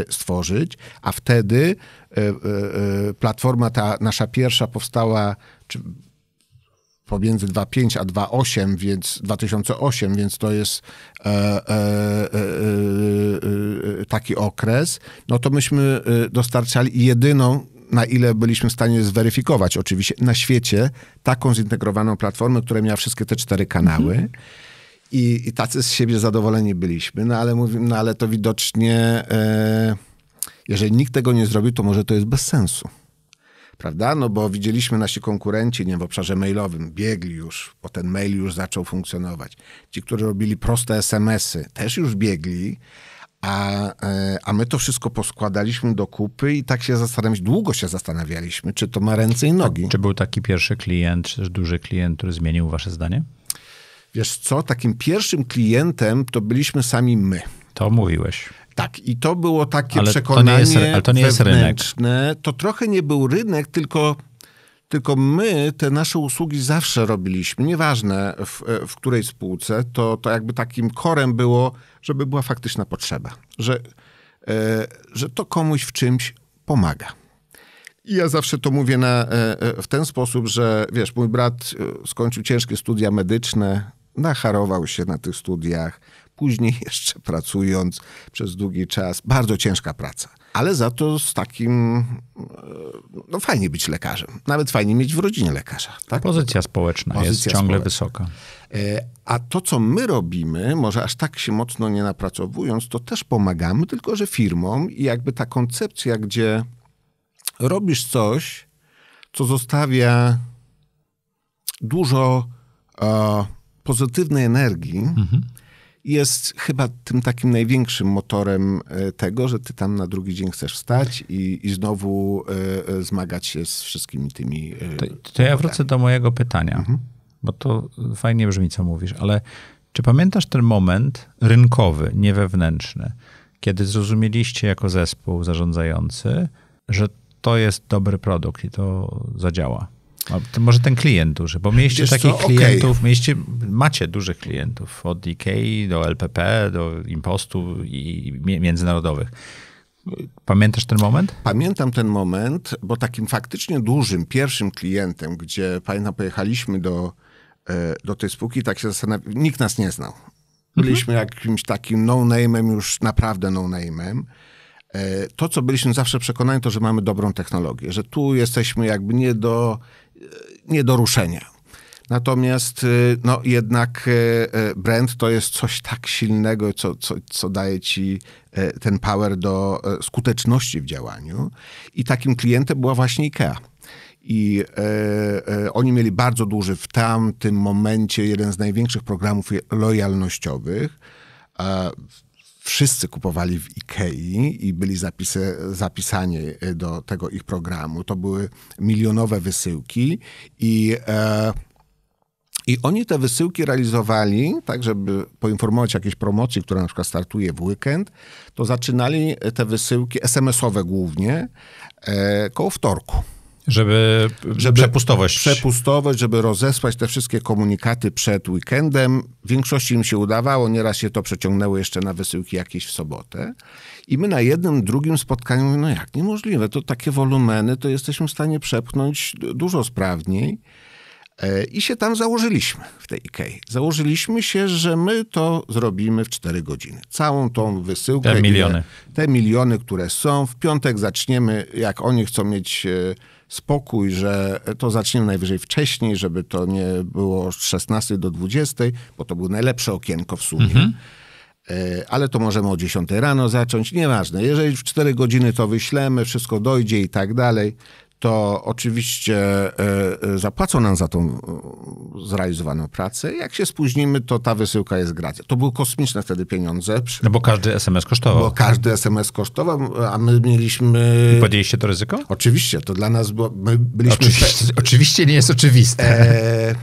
stworzyć stworzyć, a wtedy e, e, e, platforma ta nasza pierwsza powstała pomiędzy 2.5 a 2.8, więc 2008, więc to jest taki okres, no to myśmy dostarczali jedyną, na ile byliśmy w stanie zweryfikować oczywiście, na świecie taką zintegrowaną platformę, która miała wszystkie te cztery kanały. Mhm. I, I, tacy z siebie zadowoleni byliśmy, no ale, mówimy, no ale to widocznie jeżeli nikt tego nie zrobił, to może to jest bez sensu. Prawda? No bo widzieliśmy nasi konkurenci, nie w obszarze mailowym, biegli już, bo ten mail już zaczął funkcjonować. Ci, którzy robili proste SMS-y, też już biegli, a, e, a my to wszystko poskładaliśmy do kupy i tak się zastanawialiśmy, długo się zastanawialiśmy, czy to ma ręce i nogi. Czy był taki pierwszy klient, czy też duży klient, który zmienił wasze zdanie? Wiesz co, takim pierwszym klientem to byliśmy sami my. To mówiłeś. Tak, i to było takie ale przekonanie to jest, ale to nie jest rynek. To trochę nie był rynek, tylko tylko my te nasze usługi zawsze robiliśmy, nieważne w, w której spółce, to, to jakby takim korem było, żeby była faktyczna potrzeba, że, e, że to komuś w czymś pomaga. I ja zawsze to mówię na, e, e, w ten sposób, że wiesz, mój brat skończył ciężkie studia medyczne, nacharował się na tych studiach, później jeszcze pracując przez długi czas. Bardzo ciężka praca. Ale za to z takim, e, no fajnie być lekarzem. Nawet fajnie mieć w rodzinie lekarza. Tak? Pozycja społeczna Pozycja jest ciągle społeczna. wysoka. E, a to, co my robimy, może aż tak się mocno nie napracowując, to też pomagamy, tylko że firmom i jakby ta koncepcja, gdzie robisz coś, co zostawia dużo e, pozytywnej energii, mhm jest chyba tym takim największym motorem e, tego, że ty tam na drugi dzień chcesz wstać i, i znowu e, e, zmagać się z wszystkimi tymi. To, to ja wrócę do mojego pytania, mhm. bo to fajnie brzmi, co mówisz, ale czy pamiętasz ten moment rynkowy, nie wewnętrzny, kiedy zrozumieliście jako zespół zarządzający, że to jest dobry produkt i to zadziała? może ten klient duży, bo mieliście Wiesz takich co? klientów, okay. mieliście, macie dużych klientów od DK do LPP, do impostu i międzynarodowych. Pamiętasz ten moment? Pamiętam ten moment, bo takim faktycznie dużym, pierwszym klientem, gdzie pamiętam, pojechaliśmy do, e, do tej spółki, tak się zastanawiam, nikt nas nie znał. Byliśmy mhm. jakimś takim no-name'em, już naprawdę no-name'em. E, to, co byliśmy zawsze przekonani, to, że mamy dobrą technologię, że tu jesteśmy jakby nie do nie do ruszenia. Natomiast y, no, jednak y, y, brand to jest coś tak silnego, co, co, co daje ci ten power do skuteczności w działaniu. I takim klientem była właśnie IKEA. I oni mieli bardzo duży w tamtym momencie jeden z największych programów lojalnościowych wszyscy kupowali w Ikei i byli zapisy, zapisani e, do tego ich programu. To były milionowe wysyłki i... E, i oni te wysyłki realizowali, tak żeby poinformować jakieś jakiejś promocji, która na przykład startuje w weekend, to zaczynali te wysyłki SMS-owe głównie e, koło wtorku. Żeby, żeby przepustowość. Przepustowość, żeby rozesłać te wszystkie komunikaty przed weekendem. W większości im się udawało, nieraz się to przeciągnęło jeszcze na wysyłki jakieś w sobotę. I my na jednym, drugim spotkaniu mówimy, no jak niemożliwe, to takie wolumeny, to jesteśmy w stanie przepchnąć dużo sprawniej. E, I się tam założyliśmy w tej IKEA. Założyliśmy się, że my to zrobimy w 4 godziny. Całą tą wysyłkę. Te miliony. Ile, te miliony, które są. W piątek zaczniemy, jak oni chcą mieć e, spokój, że to zaczniemy najwyżej wcześniej, żeby to nie było z 16 do 20, bo to było najlepsze okienko w sumie. Mhm. E, ale to możemy o 10 rano zacząć, nieważne. Jeżeli w 4 godziny to wyślemy, wszystko dojdzie i tak dalej, to oczywiście e, e, zapłacą nam za tą e, zrealizowaną pracę. Jak się spóźnimy, to ta wysyłka jest gratis. To były kosmiczne wtedy pieniądze. No bo każdy SMS kosztował. Bo każdy SMS kosztował, a my mieliśmy... I podjęliście to ryzyko? Oczywiście, to dla nas było... My byliśmy... Oczywiście, oczywiście nie jest oczywiste. E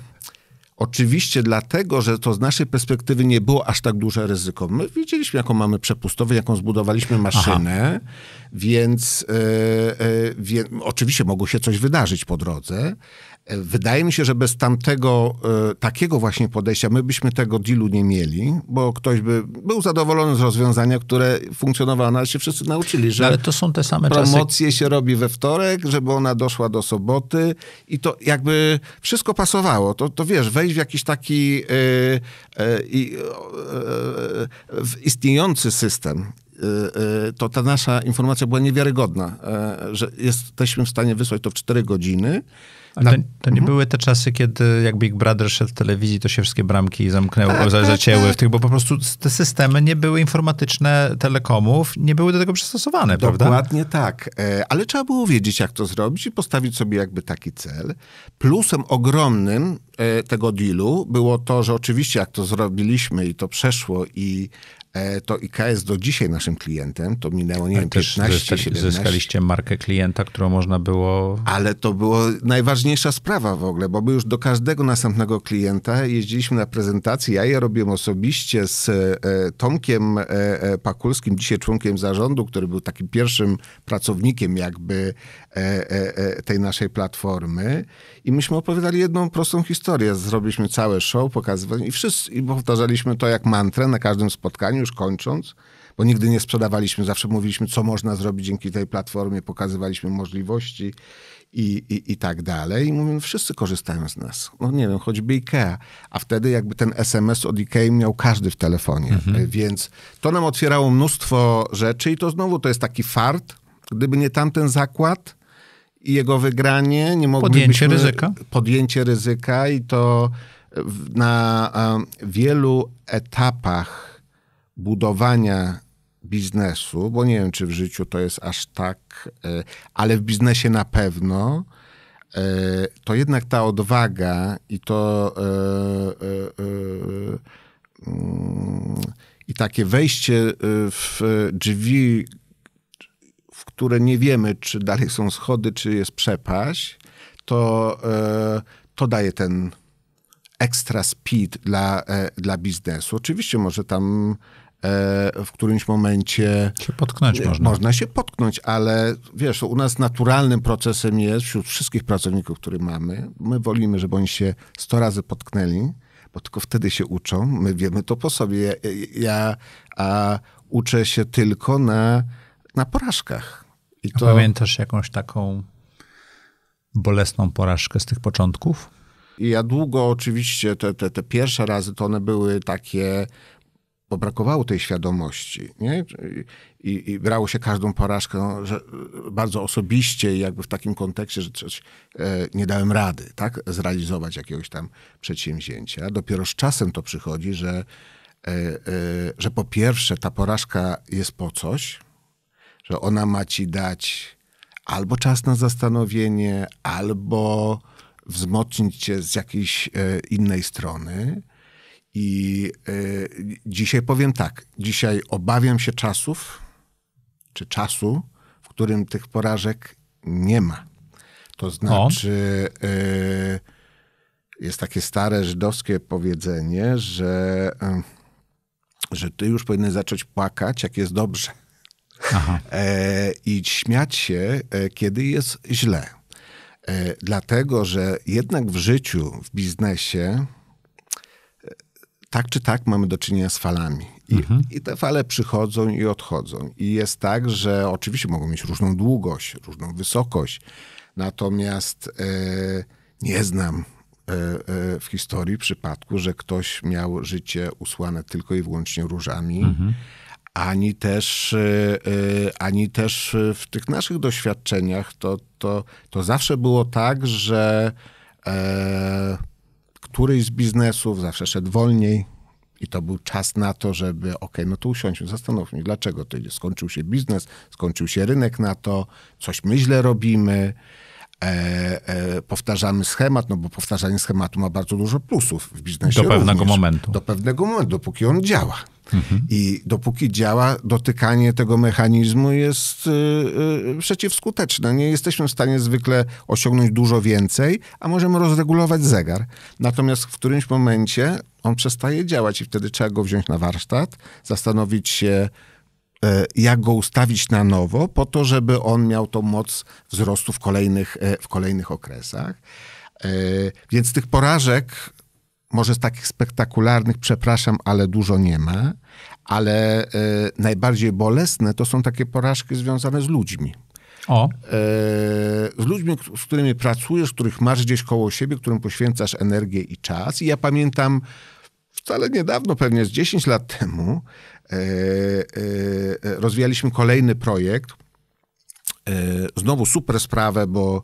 Oczywiście dlatego, że to z naszej perspektywy nie było aż tak duże ryzyko. My widzieliśmy, jaką mamy przepustowę, jaką zbudowaliśmy maszynę, więc, e, e, oczywiście mogło się coś wydarzyć po drodze, Wydaje mi się, że bez tamtego e, takiego właśnie podejścia my byśmy tego dealu nie mieli, bo ktoś by był zadowolony z rozwiązania, które funkcjonowało, no ale się wszyscy nauczyli, że no, ale to są te same promocje czasy... się robi we wtorek, żeby ona doszła do soboty i to jakby wszystko pasowało. To, to wiesz, wejść w jakiś taki yy, yy, yy, istniejący system e, e, to ta nasza informacja była niewiarygodna, że jesteśmy w stanie wysłać to w 4 godziny na... To, to, nie mhm. były te czasy, kiedy jak Big Brother szedł w telewizji, to się wszystkie bramki zamknęły, tak, tak zacięły tak, w tych, bo po prostu te systemy nie były informatyczne telekomów, nie były do tego przystosowane, Dokładnie prawda? Dokładnie tak. E, ale trzeba było wiedzieć, jak to zrobić i postawić sobie jakby taki cel. Plusem ogromnym e, tego dealu było to, że oczywiście jak to zrobiliśmy i to przeszło i E, to IKEA jest do dzisiaj naszym klientem. To minęło, nie Ale wiem, 15, Zyskaliście markę klienta, którą można było... Ale to była najważniejsza sprawa w ogóle, bo my już do każdego następnego klienta jeździliśmy na prezentację. Ja je robiłem osobiście z e, Tomkiem e, Pakulskim, dzisiaj członkiem zarządu, który był takim pierwszym pracownikiem jakby E, e, e, tej naszej platformy. I myśmy opowiadali jedną prostą historię. Zrobiliśmy całe show, pokazywaliśmy i wszyscy, i powtarzaliśmy to jak mantrę na każdym spotkaniu, już kończąc, bo nigdy nie sprzedawaliśmy, zawsze mówiliśmy, co można zrobić dzięki tej platformie, pokazywaliśmy możliwości i, i, i tak dalej. I mówimy, wszyscy korzystają z nas. No nie wiem, choćby IKEA. A wtedy jakby ten SMS od IKEA miał każdy w telefonie. Mhm. Więc to nam otwierało mnóstwo rzeczy i to znowu to jest taki fart, Gdyby nie tamten zakład, i jego wygranie nie mogłyby Podjęcie ryzyka. Podjęcie ryzyka i to na wielu etapach budowania biznesu, bo nie wiem, czy w życiu to jest aż tak, e, ale w biznesie na pewno, e, to jednak ta odwaga i to e, mm, i takie wejście w drzwi, które nie wiemy, czy dalej są schody, czy jest przepaść, to, e, to daje ten extra speed dla, e, dla biznesu. Oczywiście może tam e, w którymś momencie. Się potknąć można. Można się potknąć, ale wiesz, u nas naturalnym procesem jest wśród wszystkich pracowników, których mamy, my wolimy, żeby oni się 100 razy potknęli, bo tylko wtedy się uczą. My wiemy to po sobie. Ja, ja a uczę się tylko na, na porażkach. I to... Pamiętasz jakąś taką bolesną porażkę z tych początków? I ja długo oczywiście, te, te, te pierwsze razy to one były takie, bo brakowało tej świadomości. Nie? I, i brało się każdą porażkę no, że, bardzo osobiście i jakby w takim kontekście, że coś, e, nie dałem rady tak? zrealizować jakiegoś tam przedsięwzięcia. Dopiero z czasem to przychodzi, że, e, e, że po pierwsze ta porażka jest po coś, że ona ma ci dać albo czas na zastanowienie, albo wzmocnić cię z jakiejś e, innej strony. I e, dzisiaj powiem tak, dzisiaj obawiam się czasów, czy czasu, w którym tych porażek nie ma. To znaczy, e, jest takie stare żydowskie powiedzenie, że, że ty już powinien zacząć płakać, jak jest dobrze. E, I śmiać się, e, kiedy jest źle. E, dlatego, że jednak w życiu, w biznesie, e, tak czy tak mamy do czynienia z falami. I, mhm. I, te fale przychodzą i odchodzą. I jest tak, że oczywiście mogą mieć różną długość, różną wysokość. Natomiast e, nie znam e, e, w historii przypadku, że ktoś miał życie usłane tylko i wyłącznie różami. Mhm ani też, e, e, ani też w tych naszych doświadczeniach to, to, to zawsze było tak, że e, któryś z biznesów zawsze szedł wolniej, i to był czas na to, żeby, ok, no to usiądźmy, zastanówmy, dlaczego to idzie. Skończył się biznes, skończył się rynek na to, coś my źle robimy. E, e, powtarzamy schemat, no bo powtarzanie schematu ma bardzo dużo plusów w biznesie. Do pewnego również. momentu. Do pewnego momentu, dopóki on działa. Mhm. I dopóki działa, dotykanie tego mechanizmu jest y, y, przeciwskuteczne. Nie jesteśmy w stanie zwykle osiągnąć dużo więcej, a możemy rozregulować zegar. Natomiast w którymś momencie on przestaje działać i wtedy trzeba go wziąć na warsztat, zastanowić się, E, jak go ustawić na nowo, po to, żeby on miał tą moc wzrostu w kolejnych, e, w kolejnych okresach. E, więc tych porażek, może z takich spektakularnych, przepraszam, ale dużo nie ma, ale najbardziej bolesne to są takie porażki związane z ludźmi. O. Z ludźmi, z którymi pracujesz, których masz gdzieś koło siebie, którym poświęcasz energię i czas. I ja pamiętam wcale niedawno, pewnie z 10 lat temu, E, e, rozwijaliśmy kolejny projekt. E, znowu super sprawę, bo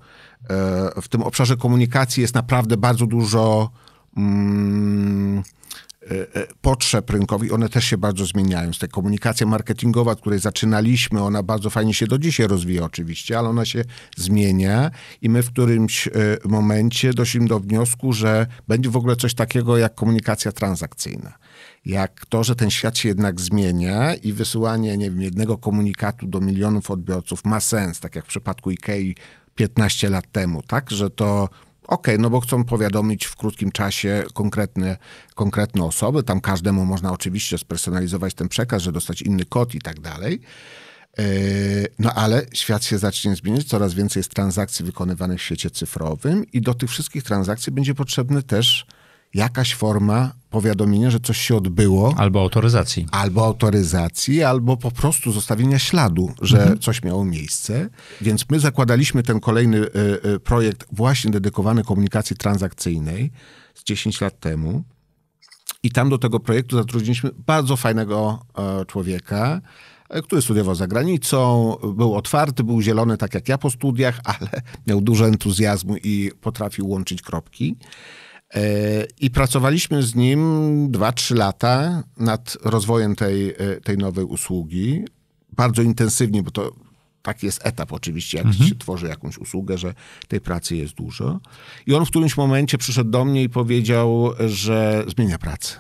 w tym obszarze komunikacji jest naprawdę bardzo dużo mm, potrzeb rynkowych. one też się bardzo zmieniają. Z tej komunikacja marketingowa, której zaczynaliśmy, ona bardzo fajnie się do dzisiaj rozwija oczywiście, ale ona się zmienia i my w którymś momencie doszliśmy do wniosku, że będzie w ogóle coś takiego jak komunikacja transakcyjna jak to, że ten świat się jednak zmienia i wysyłanie, nie wiem, jednego komunikatu do milionów odbiorców ma sens, tak jak w przypadku IKEA 15 lat temu, tak? Że to OK, no bo chcą powiadomić w krótkim czasie konkretne, konkretne osoby. Tam każdemu można oczywiście spersonalizować ten przekaz, że dostać inny kod i tak dalej. E, no ale świat się zacznie zmieniać, coraz więcej jest transakcji wykonywanych w świecie cyfrowym i do tych wszystkich transakcji będzie potrzebny też jakaś forma powiadomienia, że coś się odbyło. Albo autoryzacji. Albo autoryzacji, albo po prostu zostawienia śladu, że mhm. coś miało miejsce. Więc my zakładaliśmy ten kolejny y, y, projekt właśnie dedykowany komunikacji transakcyjnej z 10 lat temu. I tam do tego projektu zatrudniliśmy bardzo fajnego e, człowieka, który studiował za granicą, był otwarty, był zielony, tak jak ja po studiach, ale miał dużo entuzjazmu i potrafił łączyć kropki. I pracowaliśmy z nim 2-3 lata nad rozwojem tej, e, tej nowej usługi. Bardzo intensywnie, bo to taki jest etap oczywiście, jak mhm. się tworzy jakąś usługę, że tej pracy jest dużo. I on w którymś momencie przyszedł do mnie i powiedział, że zmienia pracę.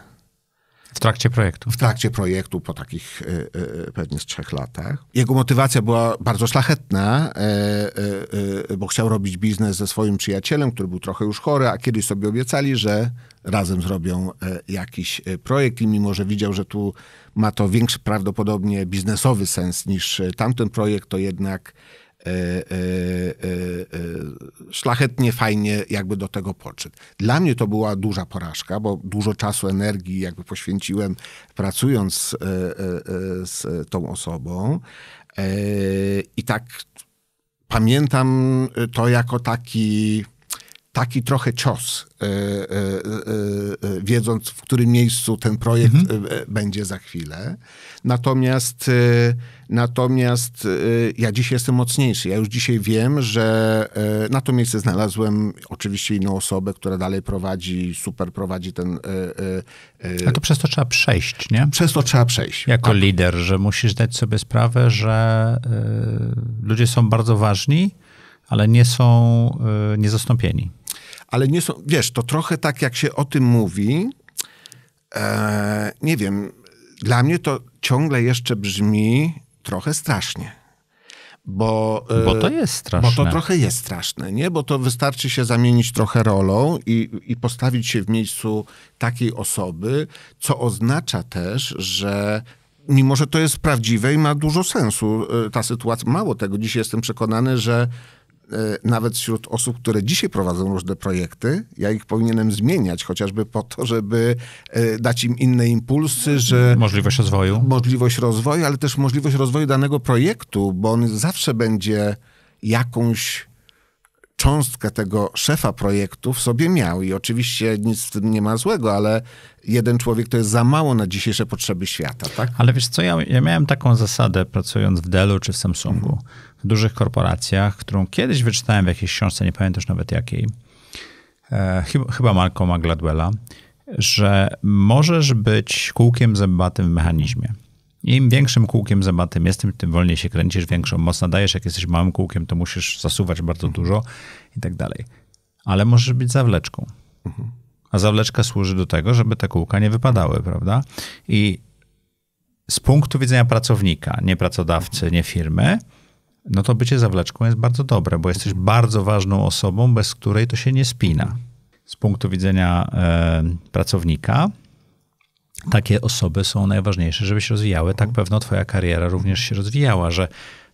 W trakcie projektu. W trakcie projektu, po takich e, e, pewnie z trzech latach. Jego motywacja była bardzo szlachetna, e, bo chciał robić biznes ze swoim przyjacielem, który był trochę już chory, a kiedyś sobie obiecali, że razem zrobią jakiś projekt i mimo, że widział, że tu ma to większy prawdopodobnie biznesowy sens niż tamten projekt, to jednak E, e, e, szlachetnie, fajnie jakby do tego podszedł. Dla mnie to była duża porażka, bo dużo czasu, energii jakby poświęciłem pracując z tą osobą i tak pamiętam to jako taki taki trochę cios, y, y, y, wiedząc, w którym miejscu ten projekt mhm. E, będzie za chwilę. Natomiast, e, natomiast e, ja dzisiaj jestem mocniejszy. Ja już dzisiaj wiem, że na to miejsce znalazłem oczywiście inną osobę, która dalej prowadzi, super prowadzi ten. A to przez to trzeba przejść, nie? Przez to trzeba przejść. Jako tak. lider, że musisz dać sobie sprawę, że ludzie są bardzo ważni ale nie są y, niezastąpieni ale nie są, wiesz, to trochę tak jak się o tym mówi, e, nie wiem, dla mnie to ciągle jeszcze brzmi trochę strasznie. Bo, e, bo to jest straszne. Bo to trochę jest straszne, nie? Bo to wystarczy się zamienić trochę rolą i, i postawić się w miejscu takiej osoby, co oznacza też, że mimo że to jest prawdziwe i ma dużo sensu e, ta sytuacja. Mało tego, dziś jestem przekonany, że E, nawet wśród osób, które dzisiaj prowadzą różne projekty, ja ich powinienem zmieniać, chociażby po to, żeby e, dać im inne impulsy, że... Możliwość rozwoju. Możliwość rozwoju, ale też możliwość rozwoju danego projektu, bo on zawsze będzie jakąś cząstkę tego szefa projektu w sobie miał. I oczywiście nic w tym nie ma złego, ale jeden człowiek to jest za mało na dzisiejsze potrzeby świata, tak? Ale wiesz co, ja, ja miałem taką zasadę pracując w Dellu czy w Samsungu, mhm. w dużych korporacjach, którą kiedyś wyczytałem w jakiejś książce, nie pamiętam już nawet jakiej, e, chyba, chyba Malcolma Gladwella, że możesz być kółkiem zębatym w mechanizmie. Im większym kółkiem zębatym jestem, tym wolniej się kręcisz, większą moc nadajesz. Jak jesteś małym kółkiem, to musisz zasuwać bardzo mhm. dużo i tak dalej. Ale możesz być zawleczką. Mhm. A zawleczka służy do tego, żeby te kółka nie wypadały, prawda? I z punktu widzenia pracownika, nie pracodawcy, nie firmy, no to bycie zawleczką jest bardzo dobre, bo jesteś mhm. bardzo ważną osobą, bez której to się nie spina. Z punktu widzenia e, pracownika, takie osoby są najważniejsze, żeby się rozwijały. Tak mhm. pewno twoja kariera również się rozwijała, że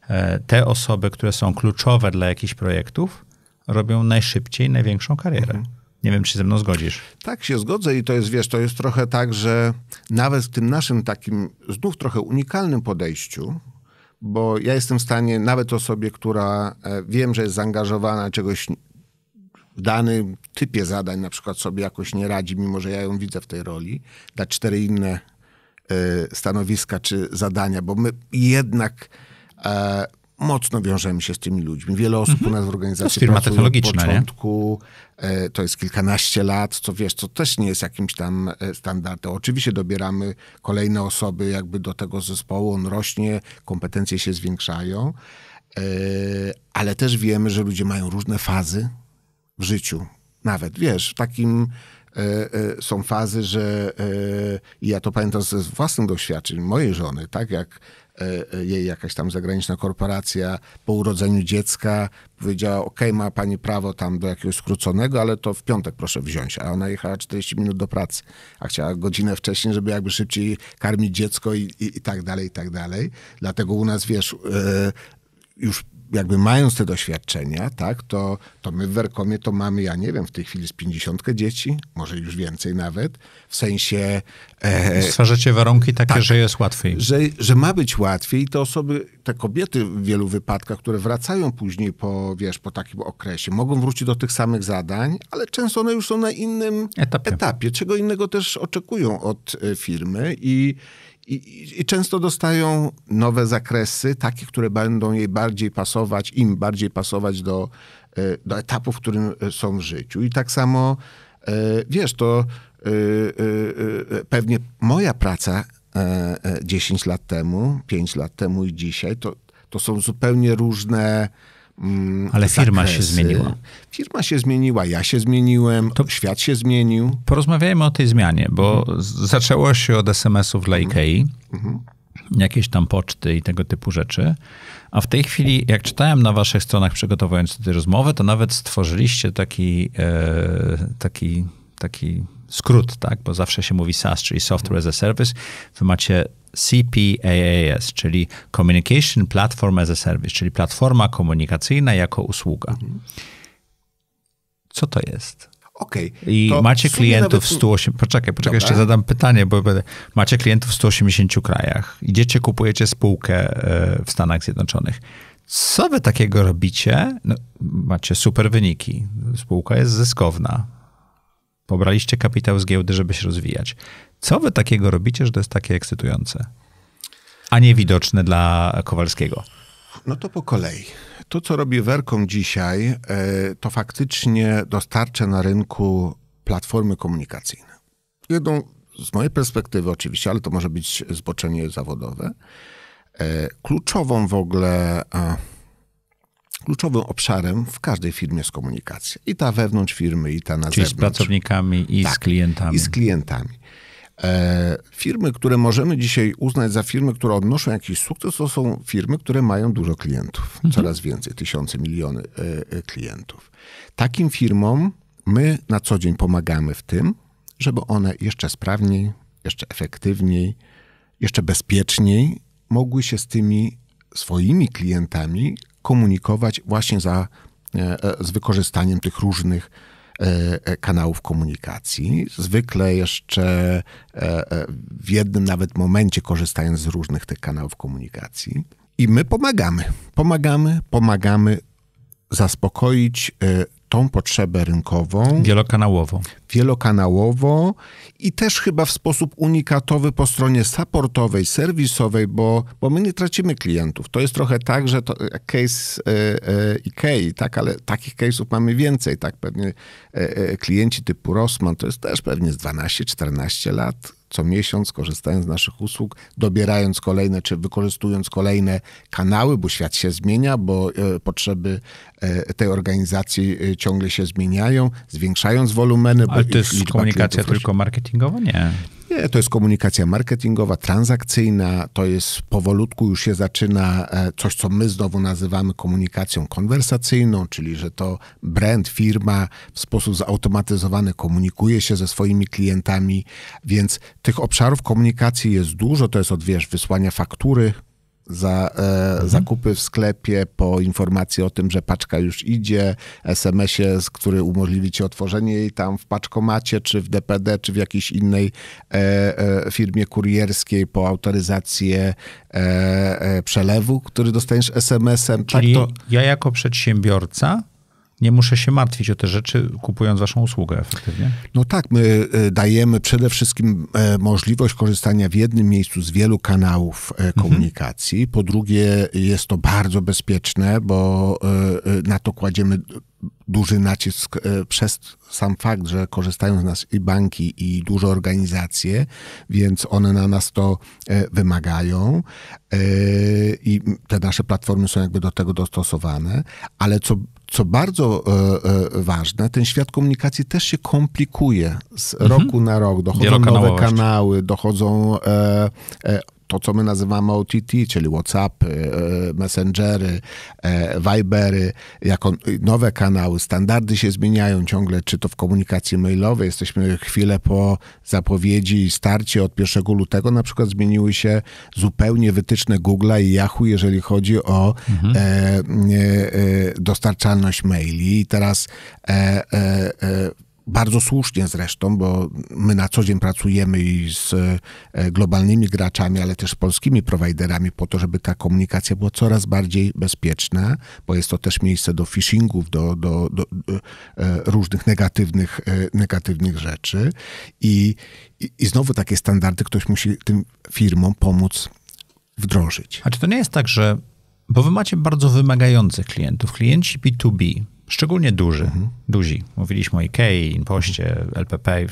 e, te osoby, które są kluczowe dla jakichś projektów, robią najszybciej największą karierę. Mhm. Nie wiem, czy się ze mną zgodzisz. Tak, się zgodzę i to jest, wiesz, to jest trochę tak, że nawet w tym naszym takim znów trochę unikalnym podejściu, bo ja jestem w stanie nawet osobie, która e, wiem, że jest zaangażowana, czegoś dany typie zadań na przykład sobie jakoś nie radzi, mimo że ja ją widzę w tej roli, dać cztery inne e, stanowiska czy zadania, bo my jednak e, mocno wiążemy się z tymi ludźmi. Wiele osób mhm. u nas w organizacji to pracuje od początku, e, to jest kilkanaście lat, co wiesz, co też nie jest jakimś tam e, standardem. Oczywiście dobieramy kolejne osoby jakby do tego zespołu, on rośnie, kompetencje się zwiększają, e, ale też wiemy, że ludzie mają różne fazy, w życiu. Nawet, wiesz, w takim e, e, są fazy, że e, ja to pamiętam ze własnych doświadczeń mojej żony, tak jak e, e, jej jakaś tam zagraniczna korporacja po urodzeniu dziecka powiedziała, ok, ma pani prawo tam do jakiegoś skróconego, ale to w piątek proszę wziąć. A ona jechała 40 minut do pracy, a chciała godzinę wcześniej, żeby jakby szybciej karmić dziecko i, i, i tak dalej, i tak dalej. Dlatego u nas, wiesz, e, już jakby mając te doświadczenia, tak, to, to my w Werkomie to mamy, ja nie wiem, w tej chwili z 50 dzieci, może już więcej nawet, w sensie... E, Stwarzacie warunki takie, tak, że jest łatwiej. Że, że ma być łatwiej i te osoby, te kobiety w wielu wypadkach, które wracają później po, wiesz, po takim okresie, mogą wrócić do tych samych zadań, ale często one już są na innym etapie, etapie czego innego też oczekują od e, firmy i i, I, często dostają nowe zakresy, takie, które będą jej bardziej pasować, im bardziej pasować do, e, do etapu, w którym e, są w życiu. I tak samo, e, wiesz, to pewnie moja praca 10 lat temu, 5 lat temu i dzisiaj, to, to są zupełnie różne Mm, Ale firma zakresy. się zmieniła. Firma się zmieniła, ja się zmieniłem, to świat się zmienił. Porozmawiajmy o tej zmianie, bo mhm. zaczęło się od SMS-ów dla mhm. IKEA, mhm. jakieś tam poczty i tego typu rzeczy. A w tej chwili, jak czytałem na waszych stronach przygotowując tę rozmowę, to nawet stworzyliście taki, e, taki, taki skrót, tak? bo zawsze się mówi SaaS, czyli Software as a Service. Wy macie CPaaS, czyli Communication Platform as a Service, czyli platforma komunikacyjna jako usługa. Co to jest? Okay, I macie klientów nawet... w 108. Poczekaj, poczekaj, jeszcze zadam pytanie, bo macie klientów w 180 krajach. Idziecie, kupujecie spółkę e, w Stanach Zjednoczonych. Co wy takiego robicie? No, macie super wyniki. Spółka jest zyskowna Pobraliście kapitał z giełdy, żeby się rozwijać. Co wy takiego robicie, że to jest takie ekscytujące? A niewidoczne dla Kowalskiego. No to po kolei. To, co robi Werkom dzisiaj, e, to faktycznie dostarcza na rynku platformy komunikacyjne. Jedną z mojej perspektywy oczywiście, ale to może być zboczenie zawodowe, e, kluczową w ogóle Kluczowym obszarem w każdej firmie jest komunikacja. I ta wewnątrz firmy, i ta na Czyli zewnątrz. Czyli z pracownikami i tak, z klientami. I z klientami. E, firmy, które możemy dzisiaj uznać za firmy, które odnoszą jakiś sukces, to są firmy, które mają dużo klientów. Mhm. Coraz więcej, tysiące, miliony e, e klientów. Takim firmom my na co dzień pomagamy w tym, żeby one jeszcze sprawniej, jeszcze efektywniej, jeszcze bezpieczniej mogły się z tymi swoimi klientami komunikować właśnie za, e, e, z wykorzystaniem tych różnych e, kanałów komunikacji. Zwykle jeszcze w jednym nawet momencie korzystając z różnych tych kanałów komunikacji. I my pomagamy, pomagamy, pomagamy zaspokoić tą potrzebę rynkową. Wielokanałowo. Wielokanałowo i też chyba w sposób unikatowy po stronie supportowej, serwisowej, bo, bo my nie tracimy klientów. To jest trochę tak, że to e, case e, e IKEA, tak, ale takich case'ów mamy więcej, tak, pewnie e, klienci typu Rossmann, to jest też pewnie z 12-14 lat co miesiąc, korzystając z naszych usług, dobierając kolejne czy wykorzystując kolejne kanały, bo świat się zmienia, bo e, potrzeby e, tej organizacji e, ciągle się zmieniają, zwiększając wolumeny. Ale to jest komunikacja tylko marketingowa? Nie. Nie, to jest komunikacja marketingowa, transakcyjna, to jest powolutku już się zaczyna e, coś, co my znowu nazywamy komunikacją konwersacyjną, czyli że to brand, firma w sposób zautomatyzowany komunikuje się ze swoimi klientami, więc tych obszarów komunikacji jest dużo, to jest od wiesz, wysłania faktury, za e, mhm. zakupy w sklepie, po informacji o tym, że paczka już idzie, SMS-ie, który umożliwi ci otworzenie jej tam w paczkomacie, czy w DPD, czy w jakiejś innej e, e, firmie kurierskiej, po autoryzację przelewu, który dostaniesz SMS-em. Tak Czyli tak to... ja jako przedsiębiorca nie muszę się martwić o te rzeczy, kupując waszą usługę efektywnie? No tak, my e, dajemy przede wszystkim e, możliwość korzystania w jednym miejscu z wielu kanałów e, mhm. komunikacji. Mhm. Po drugie, jest to bardzo bezpieczne, bo na to kładziemy duży nacisk przez sam fakt, że korzystają z nas i banki, i duże organizacje, więc one na nas to wymagają i te nasze platformy są jakby do tego dostosowane, ale co co bardzo e, e, ważne, ten świat komunikacji też się komplikuje z mhm. roku na rok. Dochodzą nowe kanały, dochodzą e, e to, co my nazywamy OTT, czyli WhatsAppy, e, e, Messengery, e, Vibery, jako nowe kanały. Standardy się zmieniają ciągle, czy to w komunikacji mailowej. Jesteśmy chwilę po zapowiedzi i starcie od 1 lutego. Na przykład zmieniły się zupełnie wytyczne Google'a i Yahoo, jeżeli chodzi o mhm. dostarczalność maili. I teraz e, bardzo słusznie zresztą, bo my na co dzień pracujemy i z e, globalnymi graczami, ale też z polskimi prowajderami po to, żeby ta komunikacja była coraz bardziej bezpieczna, bo jest to też miejsce do phishingów, do, do, do, do e, różnych negatywnych, e, negatywnych rzeczy. I, i, I znowu takie standardy ktoś musi tym firmom pomóc wdrożyć. A czy to nie jest tak, że bo wy macie bardzo wymagających klientów, klienci B2B, Szczególnie duży, mhm. duzi. Mówiliśmy o Ikei, Impoście, mhm. LPP,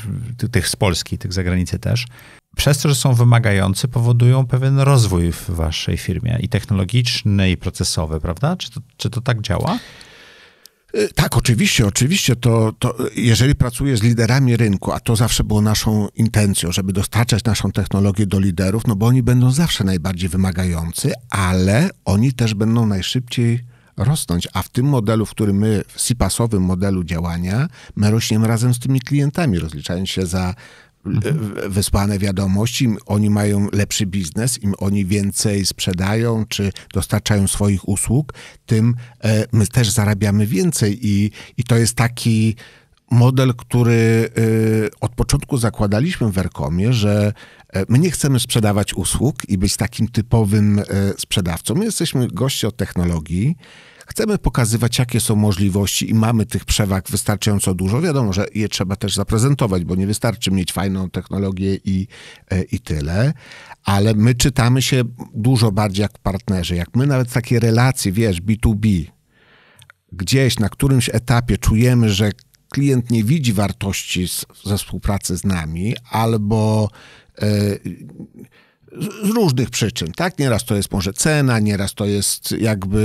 tych z Polski, tych z zagranicy też. Przez to, że są wymagający, powodują pewien rozwój w waszej firmie i technologiczny, i procesowy, prawda? Czy to, czy to tak działa? Y, tak, oczywiście, oczywiście. To, to, jeżeli pracuję z liderami rynku, a to zawsze było naszą intencją, żeby dostarczać naszą technologię do liderów, no bo oni będą zawsze najbardziej wymagający, ale oni też będą najszybciej rosnąć, a w tym modelu, w którym my, w sipasowym owym modelu działania, my rośniemy razem z tymi klientami, rozliczając się za mhm. e, wysłane wiadomości, im oni mają lepszy biznes, im oni więcej sprzedają czy dostarczają swoich usług, tym e, my też zarabiamy więcej i, i to jest taki model, który e, od początku zakładaliśmy w Erkomie, że my nie chcemy sprzedawać usług i być takim typowym sprzedawcą. My jesteśmy goście od technologii, Chcemy pokazywać, jakie są możliwości i mamy tych przewag wystarczająco dużo. Wiadomo, że je trzeba też zaprezentować, bo nie wystarczy mieć fajną technologię i, e, i tyle, ale my czytamy się dużo bardziej jak partnerzy. Jak my nawet takie relacje, wiesz, B2B, gdzieś na którymś etapie czujemy, że klient nie widzi wartości z, ze współpracy z nami albo. Yy, z różnych przyczyn, tak? Nieraz to jest może cena, nieraz to jest jakby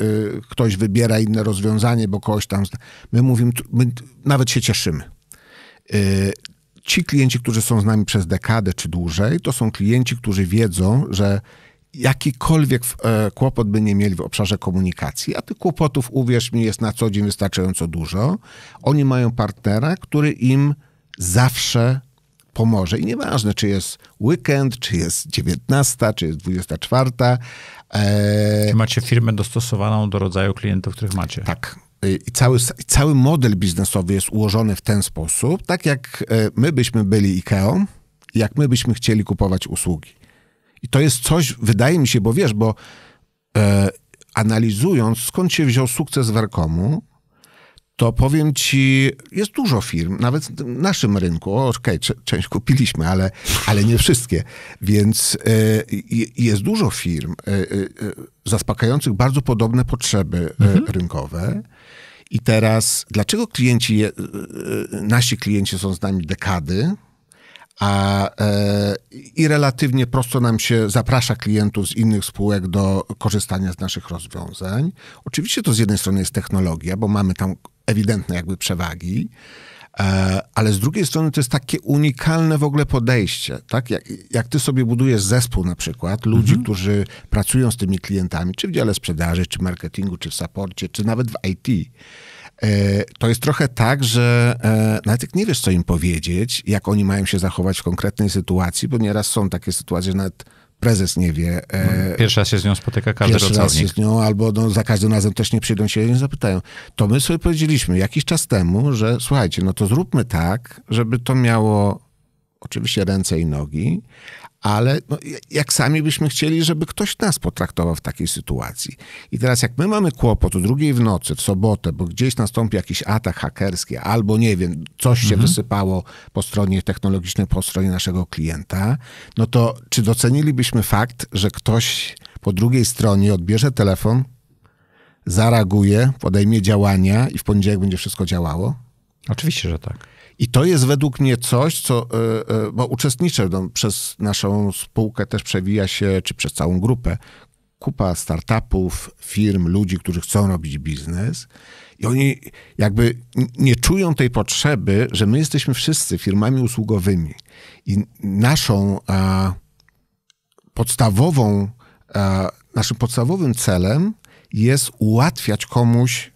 y, ktoś wybiera inne rozwiązanie, bo kogoś tam... My mówimy, my nawet się cieszymy. Y, ci klienci, którzy są z nami przez dekadę czy dłużej, to są klienci, którzy wiedzą, że jakikolwiek e, kłopot by nie mieli w obszarze komunikacji, a tych kłopotów, uwierz mi, jest na co dzień wystarczająco dużo, oni mają partnera, który im zawsze pomoże. I nieważne, czy jest weekend, czy jest 19, czy jest 24. E... Czy macie firmę dostosowaną do rodzaju klientów, których macie? Tak. Y, I cały, cały model biznesowy jest ułożony w ten sposób, tak jak e, my byśmy byli IKEA, jak my byśmy chcieli kupować usługi. I to jest coś, wydaje mi się, bo wiesz, bo e, analizując skąd się wziął sukces Warkomu, to powiem ci, jest dużo firm, nawet w naszym rynku. Okej, okay, część kupiliśmy, ale, ale nie wszystkie. Więc y, jest dużo firm y, y, zaspokajających bardzo podobne potrzeby mhm. rynkowe. I teraz, dlaczego klienci, nasi klienci są z nami dekady? a, e, i relatywnie prosto nam się zaprasza klientów z innych spółek do korzystania z naszych rozwiązań. Oczywiście to z jednej strony jest technologia, bo mamy tam ewidentne jakby przewagi, e, ale z drugiej strony to jest takie unikalne w ogóle podejście, tak? Jak, jak ty sobie budujesz zespół na przykład, ludzi, mhm. którzy pracują z tymi klientami, czy w dziale sprzedaży, czy marketingu, czy w supporcie, czy nawet w IT, E, to jest trochę tak, że e, nawet jak nie wiesz, co im powiedzieć, jak oni mają się zachować w konkretnej sytuacji, bo nieraz są takie sytuacje, że nawet prezes nie wie. E, no, pierwszy raz się z nią spotyka każdy Pierwszy rodzownik. Pierwszy raz się z nią, albo no, za każdym razem też nie przyjdą się i nie zapytają. To my sobie powiedzieliśmy jakiś czas temu, że słuchajcie, no to zróbmy tak, żeby to miało oczywiście ręce i nogi, ale no, jak sami byśmy chcieli, żeby ktoś nas potraktował w takiej sytuacji. I teraz jak my mamy kłopot o drugiej w nocy, w sobotę, bo gdzieś nastąpi jakiś atak hakerski, albo nie wiem, coś się mhm. wysypało po stronie technologicznej, po stronie naszego klienta, no to czy docenilibyśmy fakt, że ktoś po drugiej stronie odbierze telefon, zareaguje, podejmie działania i w poniedziałek będzie wszystko działało? Oczywiście, że tak. I to jest według mnie coś, co, e, e, bo uczestniczę, no, przez naszą spółkę też przewija się, czy przez całą grupę, kupa startupów, firm, ludzi, którzy chcą robić biznes. I oni jakby nie czują tej potrzeby, że my jesteśmy wszyscy firmami usługowymi. I naszą a, podstawową, a, naszym podstawowym celem jest ułatwiać komuś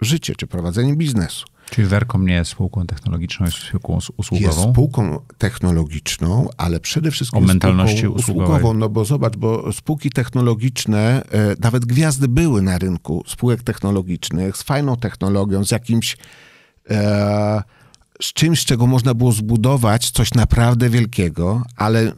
życie czy prowadzenie biznesu. Czyli WERCOM nie jest spółką technologiczną, jest spółką usługową? Jest spółką technologiczną, ale przede wszystkim o mentalności spółką usługową. No bo zobacz, bo spółki technologiczne, e, nawet gwiazdy były na rynku spółek technologicznych z fajną technologią, z jakimś e, z czymś, z czego można było zbudować coś naprawdę wielkiego, ale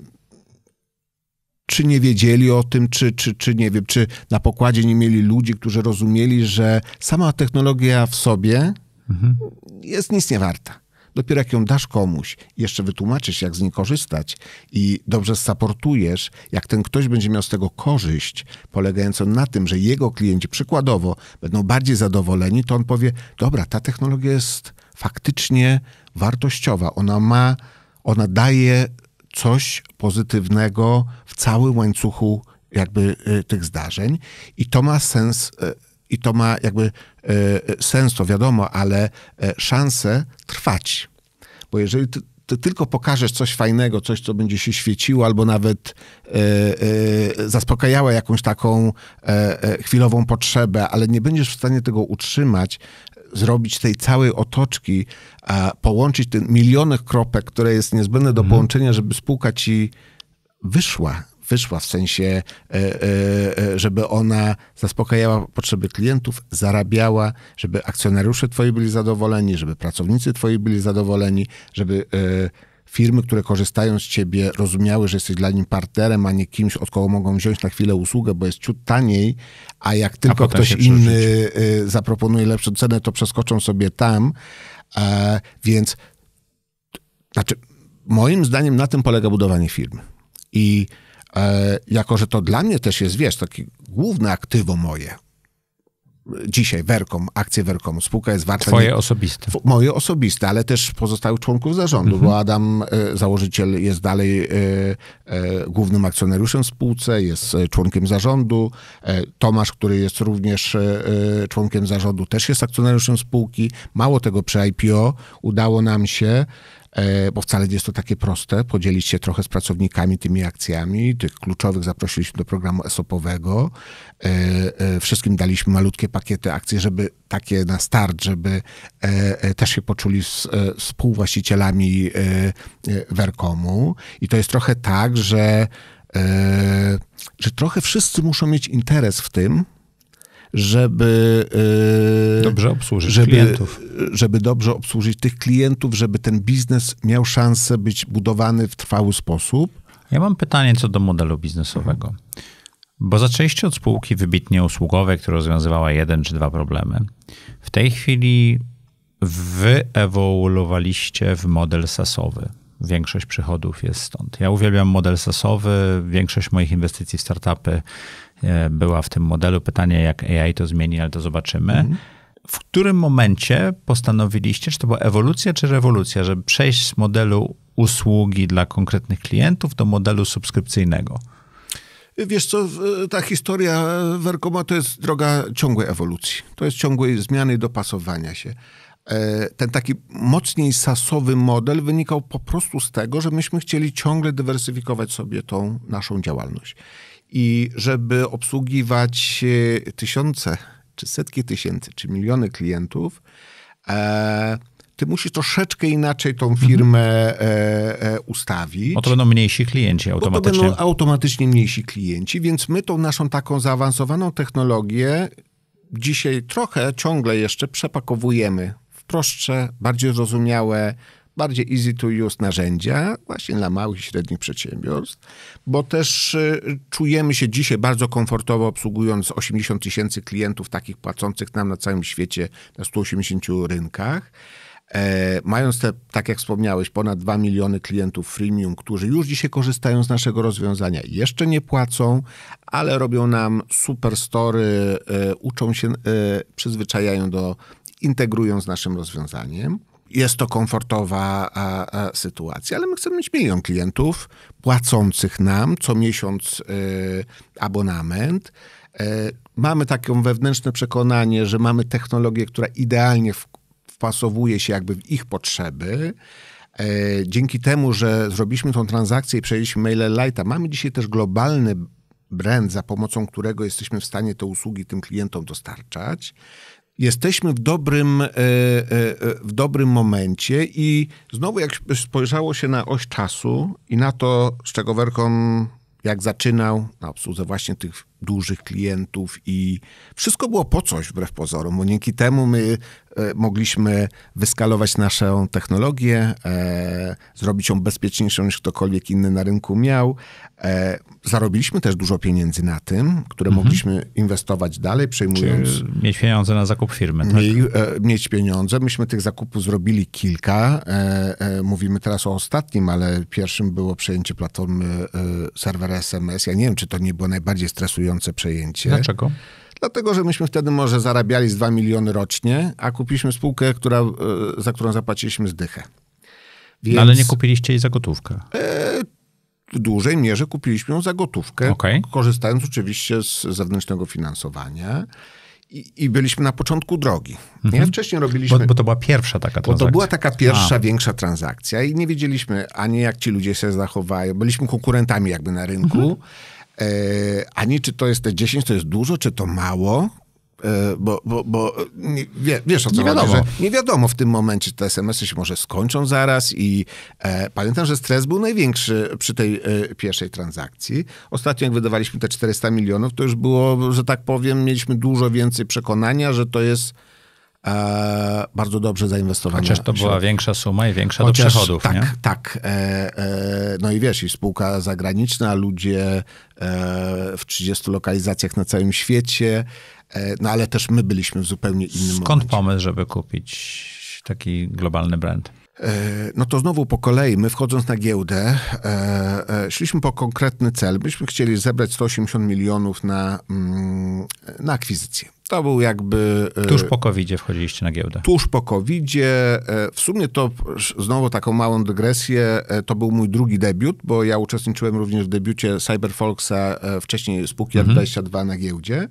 czy nie wiedzieli o tym, czy, czy, czy nie wiem, czy na pokładzie nie mieli ludzi, którzy rozumieli, że sama technologia w sobie mhm. jest nic nie warta. Dopiero jak ją dasz komuś, jeszcze wytłumaczysz, jak z niej korzystać i dobrze saportujesz, jak ten ktoś będzie miał z tego korzyść, polegającą na tym, że jego klienci przykładowo będą bardziej zadowoleni, to on powie: Dobra, ta technologia jest faktycznie wartościowa. Ona ma, ona daje coś pozytywnego w całym łańcuchu jakby y, tych zdarzeń i to ma sens y, i to ma jakby e, sens, to wiadomo, ale e, szanse trwać. Bo jeżeli ty, ty, tylko pokażesz coś fajnego, coś, co będzie się świeciło, albo nawet e, zaspokajało jakąś taką chwilową potrzebę, ale nie będziesz w stanie tego utrzymać, zrobić tej całej otoczki, a połączyć ten milionek kropek, które jest niezbędne do mhm. połączenia, żeby spółka ci wyszła, wyszła, w sensie, e, e, e, żeby ona zaspokajała potrzeby klientów, zarabiała, żeby akcjonariusze twoi byli zadowoleni, żeby pracownicy twoi byli zadowoleni, żeby firmy, które korzystają z ciebie, rozumiały, że jesteś dla nich partnerem, a nie kimś, od kogo mogą wziąć na chwilę usługę, bo jest ciut taniej, a jak tylko a ktoś inny zaproponuje lepszą cenę, to przeskoczą sobie tam. Więc, znaczy, moim zdaniem na tym polega budowanie firmy. I E, jako że to dla mnie też jest, wiesz, takie główne aktywo moje. Dzisiaj Werkom, akcje Werkom, spółka jest warta... Twoje nie... osobiste. Moje osobiste, ale też pozostałych członków zarządu, mhm. bo Adam, e, założyciel, jest dalej e, głównym akcjonariuszem w spółce, jest członkiem zarządu. Tomasz, który jest również członkiem zarządu, też jest akcjonariuszem spółki. Mało tego, przy IPO udało nam się E, bo wcale nie jest to takie proste, podzielić się trochę z pracownikami tymi akcjami. Tych kluczowych zaprosiliśmy do programu esopowego, e, e, Wszystkim daliśmy malutkie pakiety akcji, żeby takie na start, żeby też się poczuli współwłaścicielami Werkomu. I to jest trochę tak, że, że trochę wszyscy muszą mieć interes w tym, żeby... E, dobrze obsłużyć żeby, klientów. Żeby dobrze obsłużyć tych klientów, żeby ten biznes miał szansę być budowany w trwały sposób. Ja mam pytanie co do modelu biznesowego. Bo zaczęliście od spółki wybitnie usługowej, która rozwiązywała jeden czy dwa problemy. W tej chwili wyewoluowaliście w model sasowy. Większość przychodów jest stąd. Ja uwielbiam model sasowy. Większość moich inwestycji w startupy E, była w tym modelu. Pytanie, jak AI to zmieni, ale to zobaczymy. Mhm. W którym momencie postanowiliście, czy to była ewolucja, czy rewolucja, żeby przejść z modelu usługi dla konkretnych klientów do modelu subskrypcyjnego? Wiesz co, ta historia Werkoma to jest droga ciągłej ewolucji. To jest ciągłej zmiany i dopasowania się. E, ten taki mocniej sasowy model wynikał po prostu z tego, że myśmy chcieli ciągle dywersyfikować sobie tą naszą działalność. I żeby obsługiwać e, tysiące, czy setki tysięcy, czy miliony klientów, e, ty musisz troszeczkę inaczej tą mhm. firmę e, e, ustawić. Bo to będą mniejsi klienci automatycznie. Bo to będą automatycznie mniejsi klienci, więc my tą naszą taką zaawansowaną technologię dzisiaj trochę ciągle jeszcze przepakowujemy w prostsze, bardziej zrozumiałe bardziej easy to use narzędzia właśnie dla małych i średnich przedsiębiorstw, bo też y, czujemy się dzisiaj bardzo komfortowo obsługując 80 tysięcy klientów takich płacących nam na całym świecie na 180 rynkach. E, mając te, tak jak wspomniałeś, ponad 2 miliony klientów freemium, którzy już dzisiaj korzystają z naszego rozwiązania, jeszcze nie płacą, ale robią nam super story, e, uczą się, e, przyzwyczajają do, integrują z naszym rozwiązaniem jest to komfortowa a, e, a, e, sytuacja, ale my chcemy mieć milion klientów płacących nam co miesiąc y, abonament. Y, mamy takie wewnętrzne przekonanie, że mamy technologię, która idealnie wpasowuje się jakby w ich potrzeby. dzięki temu, że zrobiliśmy tą transakcję i przejęliśmy maile Lighta, mamy dzisiaj też globalny brand, za pomocą którego jesteśmy w stanie te usługi tym klientom dostarczać jesteśmy w dobrym, e, e, e, w dobrym momencie i znowu jak spojrzało się na oś czasu i na to, z czego Werkon jak zaczynał na obsłudze właśnie tych dużych klientów i wszystko było po coś wbrew pozorom, bo dzięki temu my E, mogliśmy wyskalować naszą technologię, e, zrobić ją bezpieczniejszą niż ktokolwiek inny na rynku miał. E, zarobiliśmy też dużo pieniędzy na tym, które mhm. mogliśmy inwestować dalej, przejmując. Czyli mieć pieniądze na zakup firmy. Tak? e, mieć pieniądze. Myśmy tych zakupów zrobili kilka. E, e, mówimy teraz o ostatnim, ale pierwszym było przejęcie platformy serwera SMS. Ja nie wiem, czy to nie było najbardziej stresujące przejęcie. Dlaczego? Dlatego, że myśmy wtedy może zarabiali z 2 miliony rocznie, a kupiliśmy spółkę, która, e, za którą zapłaciliśmy zdychę. Więc... No, ale nie kupiliście jej za gotówkę. E, w dużej mierze kupiliśmy ją za gotówkę, okay. korzystając oczywiście z zewnętrznego finansowania. I, i byliśmy na początku drogi. Mhm. Nie? Wcześniej robiliśmy. Bo, bo, to była pierwsza taka transakcja. Bo to była taka pierwsza, A. większa transakcja i nie wiedzieliśmy ani jak ci ludzie się zachowają. Byliśmy konkurentami jakby na rynku. Mhm. E, ani czy to jest te 10, to jest dużo, czy to mało. E, bo, bo, bo nie, wiesz o co nie chodzi, wiadomo. nie wiadomo w tym momencie, te SMS-y się może skończą zaraz i e, pamiętam, że stres był największy przy tej e, pierwszej transakcji. Ostatnio jak wydawaliśmy te 400 milionów, to już było, że tak powiem, mieliśmy dużo więcej przekonania, że to jest e, bardzo dobrze zainwestowane. Chociaż to była większa suma i większa Chociaż, do przychodów, Tak, nie? tak. E, e, no i wiesz, i spółka zagraniczna, ludzie e, w 30 lokalizacjach na całym świecie, e, no ale też my byliśmy w zupełnie innym Skąd momencie. pomysł, żeby kupić taki globalny brand? E, no to znowu po kolei, my wchodząc na giełdę, szliśmy po konkretny cel. Myśmy chcieli zebrać 180 milionów na, mm, na akwizycję. To był jakby. E, tuż po covid wchodziliście na giełdę. Tuż po covid e, W sumie to, znowu taką małą dygresję, e, to był mój drugi debiut, bo ja uczestniczyłem również w debiucie Cyberfolksa, wcześniej spółki mhm. 22 na giełdzie.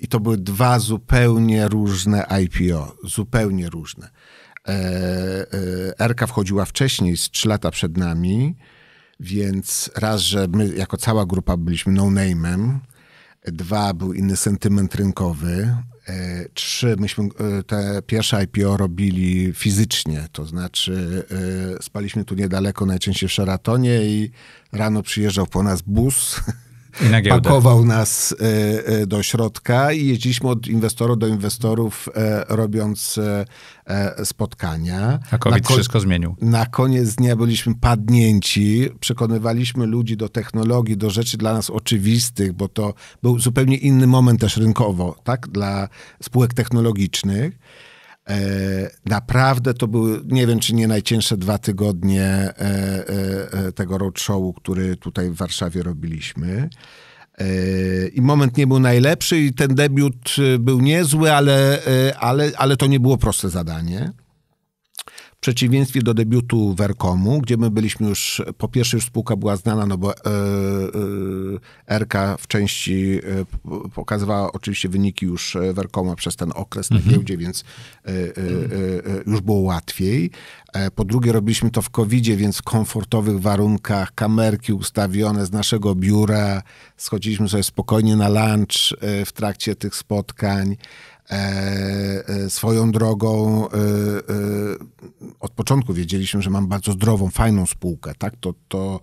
I to były dwa zupełnie różne IPO. Zupełnie różne. Erka wchodziła wcześniej, z trzy lata przed nami, więc raz, że my jako cała grupa byliśmy no-name'em Dwa, był inny sentyment rynkowy. E, trzy, myśmy e, te pierwsze IPO robili fizycznie, to znaczy e, spaliśmy tu niedaleko, najczęściej w Sheratonie i rano przyjeżdżał po nas bus pakował nas e, e, do środka i jeździliśmy od inwestorów do inwestorów, e, robiąc spotkania. A COVID ko- wszystko zmienił. Na koniec dnia byliśmy padnięci, przekonywaliśmy ludzi do technologii, do rzeczy dla nas oczywistych, bo to był zupełnie inny moment też rynkowo, tak, dla spółek technologicznych. E, naprawdę to były, nie wiem czy nie najcięższe dwa tygodnie e, e, tego roadshowu, który tutaj w Warszawie robiliśmy. I moment nie był najlepszy, i ten debiut był niezły, ale, ale, ale to nie było proste zadanie. W przeciwieństwie do debiutu Werkomu, gdzie my byliśmy już, po pierwsze już spółka była znana, no bo e, e, RK w części e, pokazywała oczywiście wyniki już Werkoma e, przez ten okres mhm. na giełdzie, więc e, e, już było łatwiej. Po drugie robiliśmy to w covid więc w komfortowych warunkach, kamerki ustawione z naszego biura, schodziliśmy sobie spokojnie na lunch w trakcie tych spotkań. E, e, swoją drogą e, e, od początku wiedzieliśmy, że mam bardzo zdrową, fajną spółkę, tak? To, to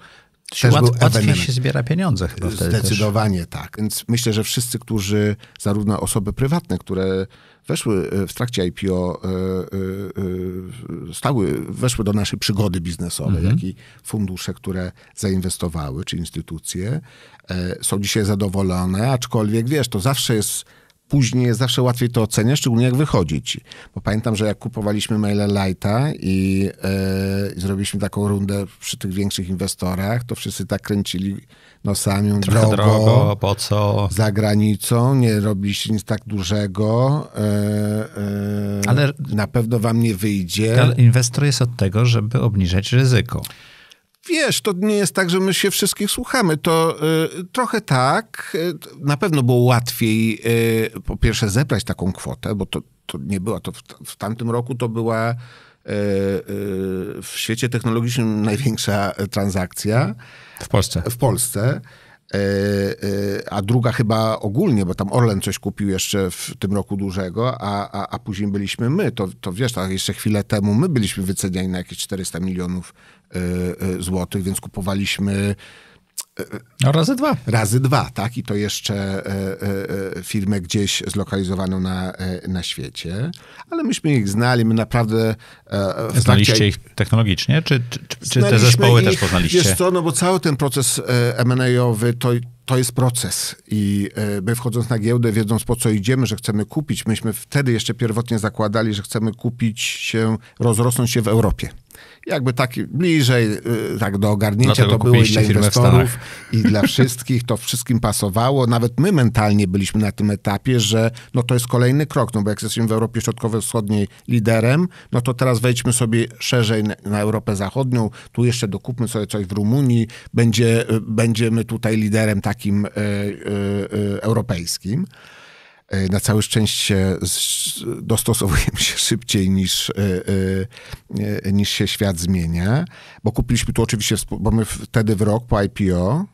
też był łatwiej się zbiera pieniądze chyba wtedy Zdecydowanie też. tak. Więc myślę, że wszyscy, którzy, zarówno osoby prywatne, które weszły e, w trakcie IPO, e, stały, weszły do naszej przygody biznesowej, mhm. jak i fundusze, które zainwestowały, czy instytucje, są dzisiaj zadowolone, aczkolwiek wiesz, to zawsze jest później jest zawsze łatwiej to oceniać, szczególnie jak wychodzi ci. Bo pamiętam, że jak kupowaliśmy maile Lighta i, yy, zrobiliśmy taką rundę przy tych większych inwestorach, to wszyscy tak kręcili nosami, Trochę drogo, drogo, po co? Za granicą, nie robiliście nic tak dużego, yy, yy, ale na pewno wam nie wyjdzie. Ale inwestor jest od tego, żeby obniżać ryzyko wiesz, to nie jest tak, że my się wszystkich słuchamy. To y, trochę tak. Y, na pewno było łatwiej y, po pierwsze zebrać taką kwotę, bo to, to nie była to w, w tamtym roku to była y, y, w świecie technologicznym największa transakcja. W Polsce. W Polsce. E, e, a druga chyba ogólnie, bo tam Orlen coś kupił jeszcze w tym roku dużego, a, a, a później byliśmy my. To, to wiesz, tak jeszcze chwilę temu my byliśmy wyceniani na jakieś 400 milionów e, złotych, więc kupowaliśmy no razy dwa. Razy dwa, tak? I to jeszcze e, e, e, firmę gdzieś zlokalizowaną na, na świecie. Ale myśmy ich znali, my naprawdę... Znaliście trakcie... ich technologicznie, czy, czy, czy te zespoły ich, też poznaliście? Wiesz co, no bo cały ten proces M&A-owy to, to jest proces i my wchodząc na giełdę, wiedząc po co idziemy, że chcemy kupić, myśmy wtedy jeszcze pierwotnie zakładali, że chcemy kupić się, rozrosnąć się w Europie jakby taki bliżej y, tak do ogarnięcia Dlatego to było dla inwestorów, i dla wszystkich, to wszystkim pasowało. Nawet my mentalnie byliśmy na tym etapie, że no to jest kolejny krok, no bo jak jesteśmy w Europie Środkowo-Wschodniej liderem, no to teraz wejdźmy sobie szerzej na Europę Zachodnią, tu jeszcze dokupmy sobie coś w Rumunii, będzie, y, będziemy tutaj liderem takim e, e, e, europejskim. E, na całe szczęście dostosowujemy się szybciej niż, e, e, niż się świat zmienia, bo kupiliśmy tu oczywiście, bo my wtedy w rok po IPO,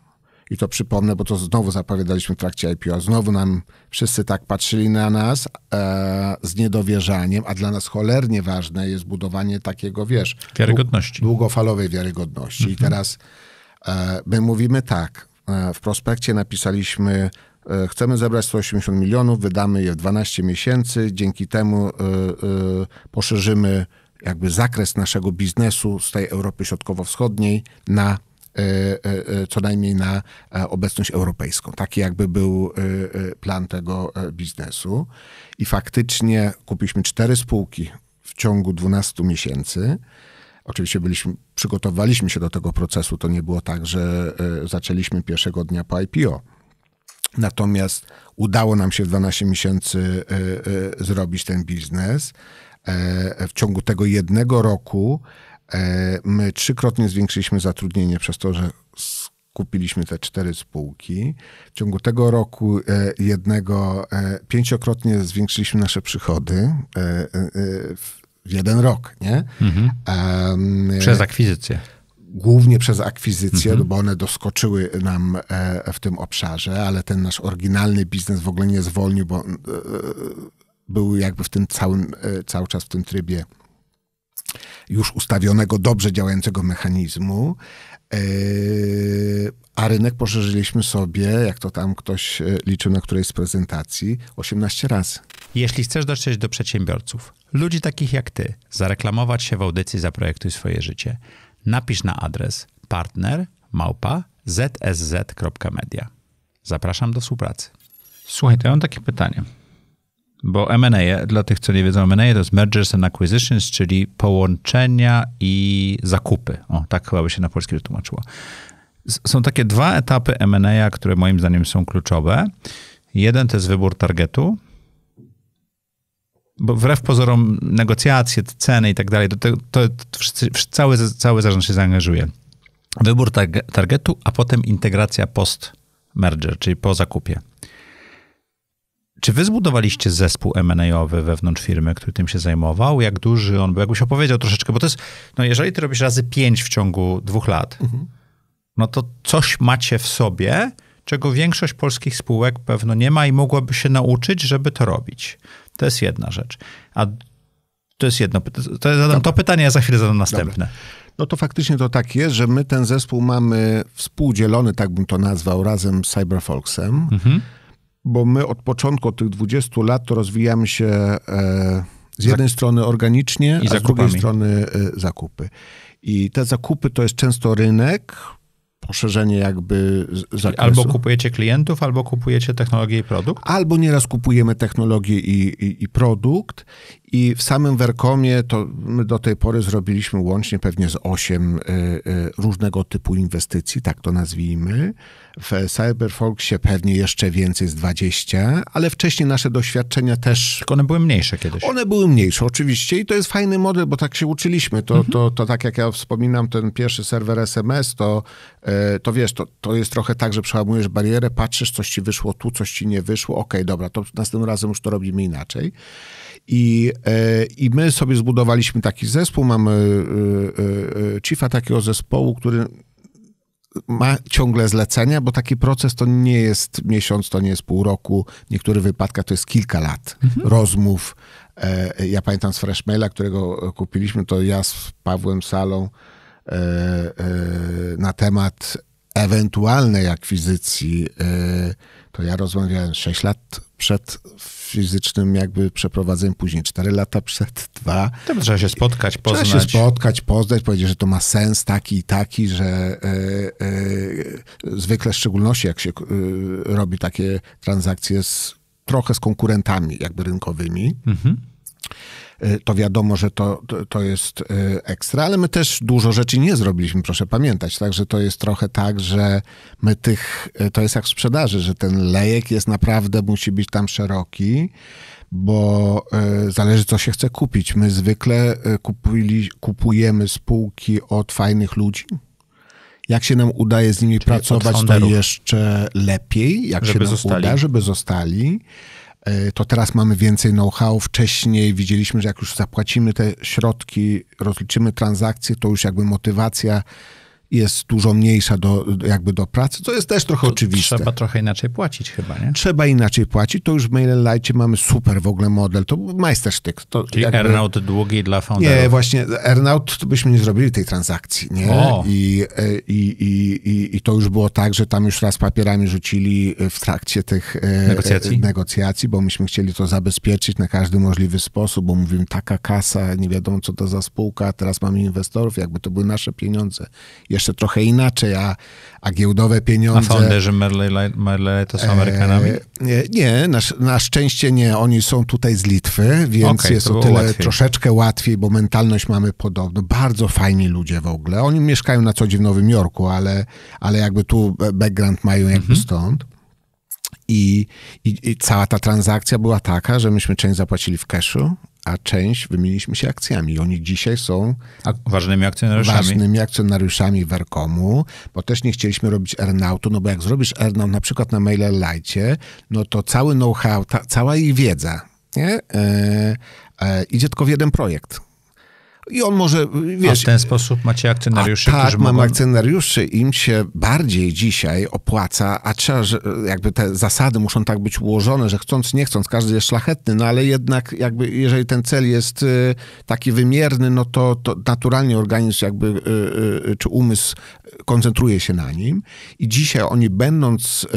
i to przypomnę, bo to znowu zapowiadaliśmy w trakcie IPO, znowu nam wszyscy tak patrzyli na nas e, z niedowierzaniem, a dla nas cholernie ważne jest budowanie takiego, wiesz, wiarygodności. długofalowej wiarygodności. Mhm. I teraz e, my mówimy tak, e, w prospekcie napisaliśmy E, chcemy zebrać 180 milionów, wydamy je w 12 miesięcy, dzięki temu e, e, poszerzymy jakby zakres naszego biznesu z tej Europy Środkowo-Wschodniej na co najmniej na obecność europejską. Taki jakby był plan tego biznesu. I faktycznie kupiliśmy cztery spółki w ciągu 12 miesięcy. Oczywiście byliśmy, przygotowaliśmy się do tego procesu. To nie było tak, że zaczęliśmy pierwszego dnia po IPO Natomiast udało nam się w 12 miesięcy e, e, zrobić ten biznes. E, w ciągu tego jednego roku my trzykrotnie zwiększyliśmy zatrudnienie przez to, że kupiliśmy te cztery spółki. W ciągu tego roku jednego pięciokrotnie zwiększyliśmy nasze przychody w jeden rok, nie? Mhm. Um, przez akwizycję głównie przez akwizycje, mhm. bo one doskoczyły nam e, w tym obszarze, ale ten nasz oryginalny biznes w ogóle nie zwolnił, bo e, był jakby w tym całym, e, cały czas w tym trybie już ustawionego, dobrze działającego mechanizmu, a rynek poszerzyliśmy sobie, jak to tam ktoś liczył na którejś z prezentacji, 18 razy. Jeśli chcesz dotrzeć do przedsiębiorców, ludzi takich jak ty, zareklamować się w audycji Zaprojektuj swoje życie – napisz na adres partner małpa zsz.media. Zapraszam do współpracy. Słuchaj, to ja mam takie pytanie. Bo M&A, dla tych, co nie wiedzą, M&A to jest Mergers and Acquisitions, czyli połączenia i zakupy. O, tak chyba by się na polski wytłumaczyło. Są takie dwa etapy M&A, które moim zdaniem są kluczowe. Jeden to jest wybór targetu, bo wbrew pozorom negocjacje, ceny i tak dalej, to, to, wszyscy, cały, cały zarząd się zaangażuje. Wybór targetu, a potem integracja post-merger, czyli po zakupie. Czy wy zbudowaliście zespół M&A-owy wewnątrz firmy, który tym się zajmował? Jak duży on był? Jakbyś opowiedział troszeczkę, bo to jest, no jeżeli ty robisz razy pięć w ciągu dwóch lat, mhm. no to coś macie w sobie, czego większość polskich spółek pewno nie ma i mogłaby się nauczyć, żeby to robić. To jest jedna rzecz. A to jest jedno pytanie. To, zadam, to pytanie, ja za chwilę zadam następne. No to faktycznie to tak jest, że my ten zespół mamy współdzielony, tak bym to nazwał, razem z Cyberfolksem, mhm. bo my od początku, od tych 20 lat, to rozwijamy się e, z jednej Zak strony organicznie, a zakupami. z drugiej strony e, zakupy. I te zakupy to jest często rynek, poszerzenie jakby zakresu. Albo kupujecie klientów, albo kupujecie technologię i produkt? Albo nieraz kupujemy technologię i, i, i produkt. I w samym Werkomie to my do tej pory zrobiliśmy łącznie pewnie z osiem y, y, różnego typu inwestycji, tak to nazwijmy. W Cyberfolksie pewnie jeszcze więcej z 20, ale wcześniej nasze doświadczenia też... Tylko one były mniejsze kiedyś. One były mniejsze, oczywiście i to jest fajny model, bo tak się uczyliśmy. To, mhm. to, to tak jak ja wspominam, ten pierwszy serwer SMS, to, e, to wiesz, to, to jest trochę tak, że przełamujesz barierę, patrzysz, coś ci wyszło tu, coś ci nie wyszło, okej, okay, dobra, to następnym razem już to robimy inaczej. I, e, I my sobie zbudowaliśmy taki zespół, mamy e, chiefa takiego zespołu, który ma ciągle zlecenia, bo taki proces to nie jest miesiąc, to nie jest pół roku. W niektórych wypadkach to jest kilka lat mhm. rozmów. E, ja pamiętam z Freshmaila, którego kupiliśmy, to ja z Pawłem Salą e, e, na temat ewentualnej akwizycji, e, to ja rozmawiałem 6 lat przed fizycznym jakby przeprowadzeniem, później 4 lata przed, dwa. trzeba się spotkać, poznać. Trzeba się spotkać, poznać, powiedzieć, że to ma sens taki i taki, że e, e, zwykle w szczególności jak się robi takie transakcje z, trochę z konkurentami jakby rynkowymi, mhm E, to wiadomo, że to, to jest e, ekstra, ale my też dużo rzeczy nie zrobiliśmy, proszę pamiętać. Także to jest trochę tak, że my tych, e, to jest jak w sprzedaży, że ten lejek jest naprawdę, musi być tam szeroki, bo zależy, co się chce kupić. My zwykle kupili, kupujemy spółki od fajnych ludzi, jak się nam udaje z nimi Czyli pracować, to jeszcze lepiej, jak żeby się nam zostali. uda, żeby zostali. E, to teraz mamy więcej know-how. Wcześniej widzieliśmy, że jak już zapłacimy te środki, rozliczymy transakcje, to już jakby motywacja jest dużo mniejsza do, jakby do pracy, co jest też trochę to oczywiste. Trzeba trochę inaczej płacić chyba, nie? Trzeba inaczej płacić, to już w Mail Lite mamy super w ogóle model, to majstersztyk. To Czyli jakby... earnout długi dla founderów. Nie, właśnie earnout to byśmy nie zrobili tej transakcji, nie? I, e, i, i, i, I to już było tak, że tam już raz papierami rzucili e, w trakcie tych e, negocjacji, negocjacji bo myśmy chcieli to zabezpieczyć na każdy możliwy sposób, bo mówimy taka kasa, nie wiadomo co to za spółka, teraz mamy inwestorów, jakby to były nasze pieniądze jeszcze trochę inaczej, a, a giełdowe pieniądze... A founderzy Merle, Merle to są e, Amerykanami? E, nie, na, na, szczęście nie. Oni są tutaj z Litwy, więc okay, jest o tyle łatwiej. troszeczkę łatwiej, bo mentalność mamy podobną. Bardzo fajni ludzie w ogóle. Oni mieszkają na co dzień w Nowym Jorku, ale, ale jakby tu background mają jakby mhm. stąd. I, i, I, cała ta transakcja była taka, że myśmy część zapłacili w cashu, a część wymieniliśmy się akcjami. Oni dzisiaj są a ważnymi akcjonariuszami. Ważnymi akcjonariuszami Werkomu, bo też nie chcieliśmy robić earnoutu, no bo jak zrobisz earnout na przykład na Mailer Lite, no to cały know-how, cała jej wiedza, nie? E, e, idzie tylko w jeden projekt. I on może, wiesz... A w ten sposób macie akcjonariuszy, tak, którzy mam mogą... akcjonariuszy, im się bardziej dzisiaj opłaca, a trzeba, że jakby te zasady muszą tak być ułożone, że chcąc, nie chcąc, każdy jest szlachetny, no ale jednak jakby jeżeli ten cel jest y, taki wymierny, no to, to naturalnie organizm jakby, y, y, czy umysł koncentruje się na nim i dzisiaj oni będąc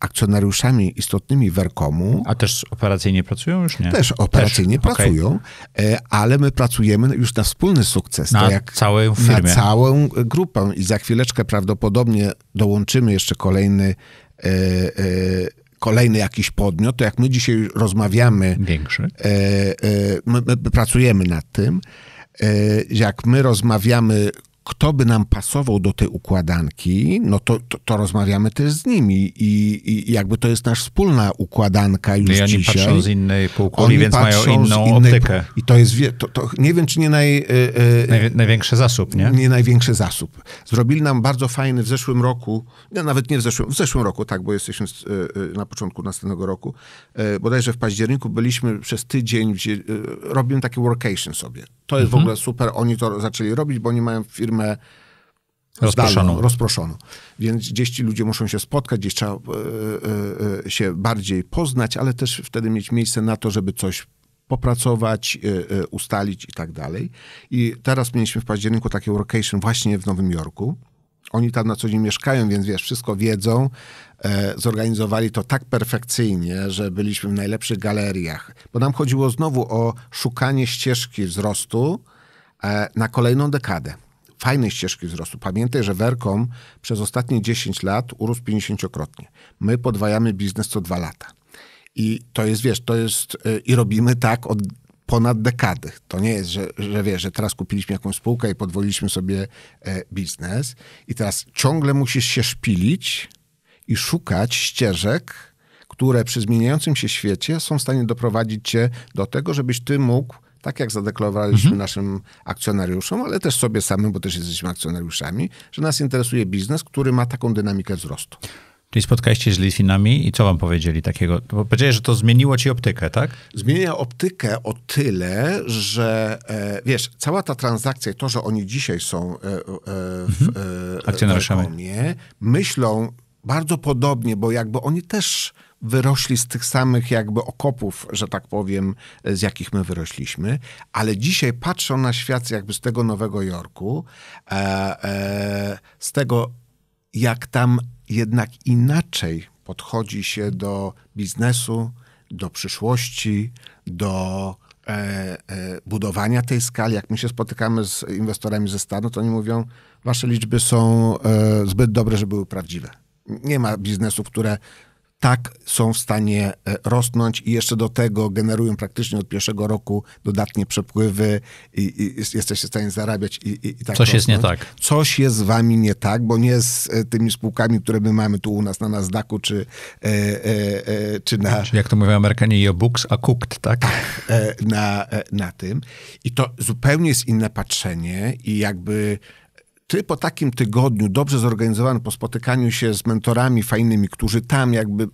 akcjonariuszami istotnymi Werkomu. A też operacyjnie pracują już? Nie? Też operacyjnie też. pracują, okay. E, ale my pracujemy już na wspólny sukces. Na tak całą firmę. Na całą grupę i za chwileczkę prawdopodobnie dołączymy jeszcze kolejny e, e, kolejny jakiś podmiot, to jak my dzisiaj rozmawiamy... Większy. E, e my, my pracujemy nad tym. E, jak my rozmawiamy kto by nam pasował do tej układanki, no to, to, to rozmawiamy też z nimi I, i, jakby to jest nasza wspólna układanka już no I oni dzisiaj. patrzą z innej półkuli, więc mają inną innej, optykę. I to jest, to, to, nie wiem, czy nie naj, yy, największy zasób, nie? Nie największy zasób. Zrobili nam bardzo fajny w zeszłym roku, no nawet nie w zeszłym, w zeszłym roku, tak, bo jesteśmy e, na początku następnego roku, yy, bodajże w październiku byliśmy przez tydzień, yy, robimy takie workation sobie to jest mhm. w ogóle super. Oni to zaczęli robić, bo oni mają firmę rozproszoną. rozproszoną. Więc gdzieś ci ludzie muszą się spotkać, gdzieś trzeba y, y, się bardziej poznać, ale też wtedy mieć miejsce na to, żeby coś popracować, y, ustalić i tak dalej. I teraz mieliśmy w październiku takie workation właśnie w Nowym Jorku. Oni tam na co dzień mieszkają, więc wiesz, wszystko wiedzą. E, zorganizowali to tak perfekcyjnie, że byliśmy w najlepszych galeriach. Bo nam chodziło znowu o szukanie ścieżki wzrostu e, na kolejną dekadę. Fajnej ścieżki wzrostu. Pamiętaj, że Werkom przez ostatnie 10 lat urósł 50-krotnie. My podwajamy biznes co dwa lata. I to jest, wiesz, to jest, e, i robimy tak od ponad dekady. To nie jest, że, że wiesz, że teraz kupiliśmy jakąś spółkę i podwoiliśmy sobie e, biznes i teraz ciągle musisz się szpilić i szukać ścieżek, które przy zmieniającym się świecie są w stanie doprowadzić cię do tego, żebyś ty mógł tak jak zadeklarowaliśmy mhm. naszym akcjonariuszom, ale też sobie samym, bo też jesteśmy akcjonariuszami, że nas interesuje biznes, który ma taką dynamikę wzrostu. Czyli spotkaliście się z Litwinami i co wam powiedzieli takiego? Bo powiedziałeś, że to zmieniło ci optykę, tak? Zmienia optykę o tyle, że e, wiesz, cała ta transakcja, i to, że oni dzisiaj są e, e, w mhm. E, myślą bardzo podobnie, bo jakby oni też wyrośli z tych samych jakby okopów, że tak powiem, z jakich my wyrośliśmy, ale dzisiaj patrzą na świat jakby z tego Nowego Jorku, e, e, z tego jak tam jednak inaczej podchodzi się do biznesu, do przyszłości, do e, e, budowania tej skali. Jak my się spotykamy z inwestorami ze Stanów, to oni mówią, wasze liczby są e, zbyt dobre, żeby były prawdziwe. Nie ma biznesów, które tak są w stanie e, rosnąć i jeszcze do tego generują praktycznie od pierwszego roku dodatnie przepływy i, i jesteście w stanie zarabiać i, i, i tak Coś rosnąć. jest nie tak. Coś jest z wami nie tak, bo nie z e, tymi spółkami, które my mamy tu u nas na Nasdaqu, czy, e, e, e, czy na... Czyli jak to mówią Amerykanie, your books a cooked, tak? Tak, e, na, na tym. I to zupełnie jest inne patrzenie i jakby ty po takim tygodniu, dobrze zorganizowanym, po spotykaniu się z mentorami fajnymi, którzy tam jakby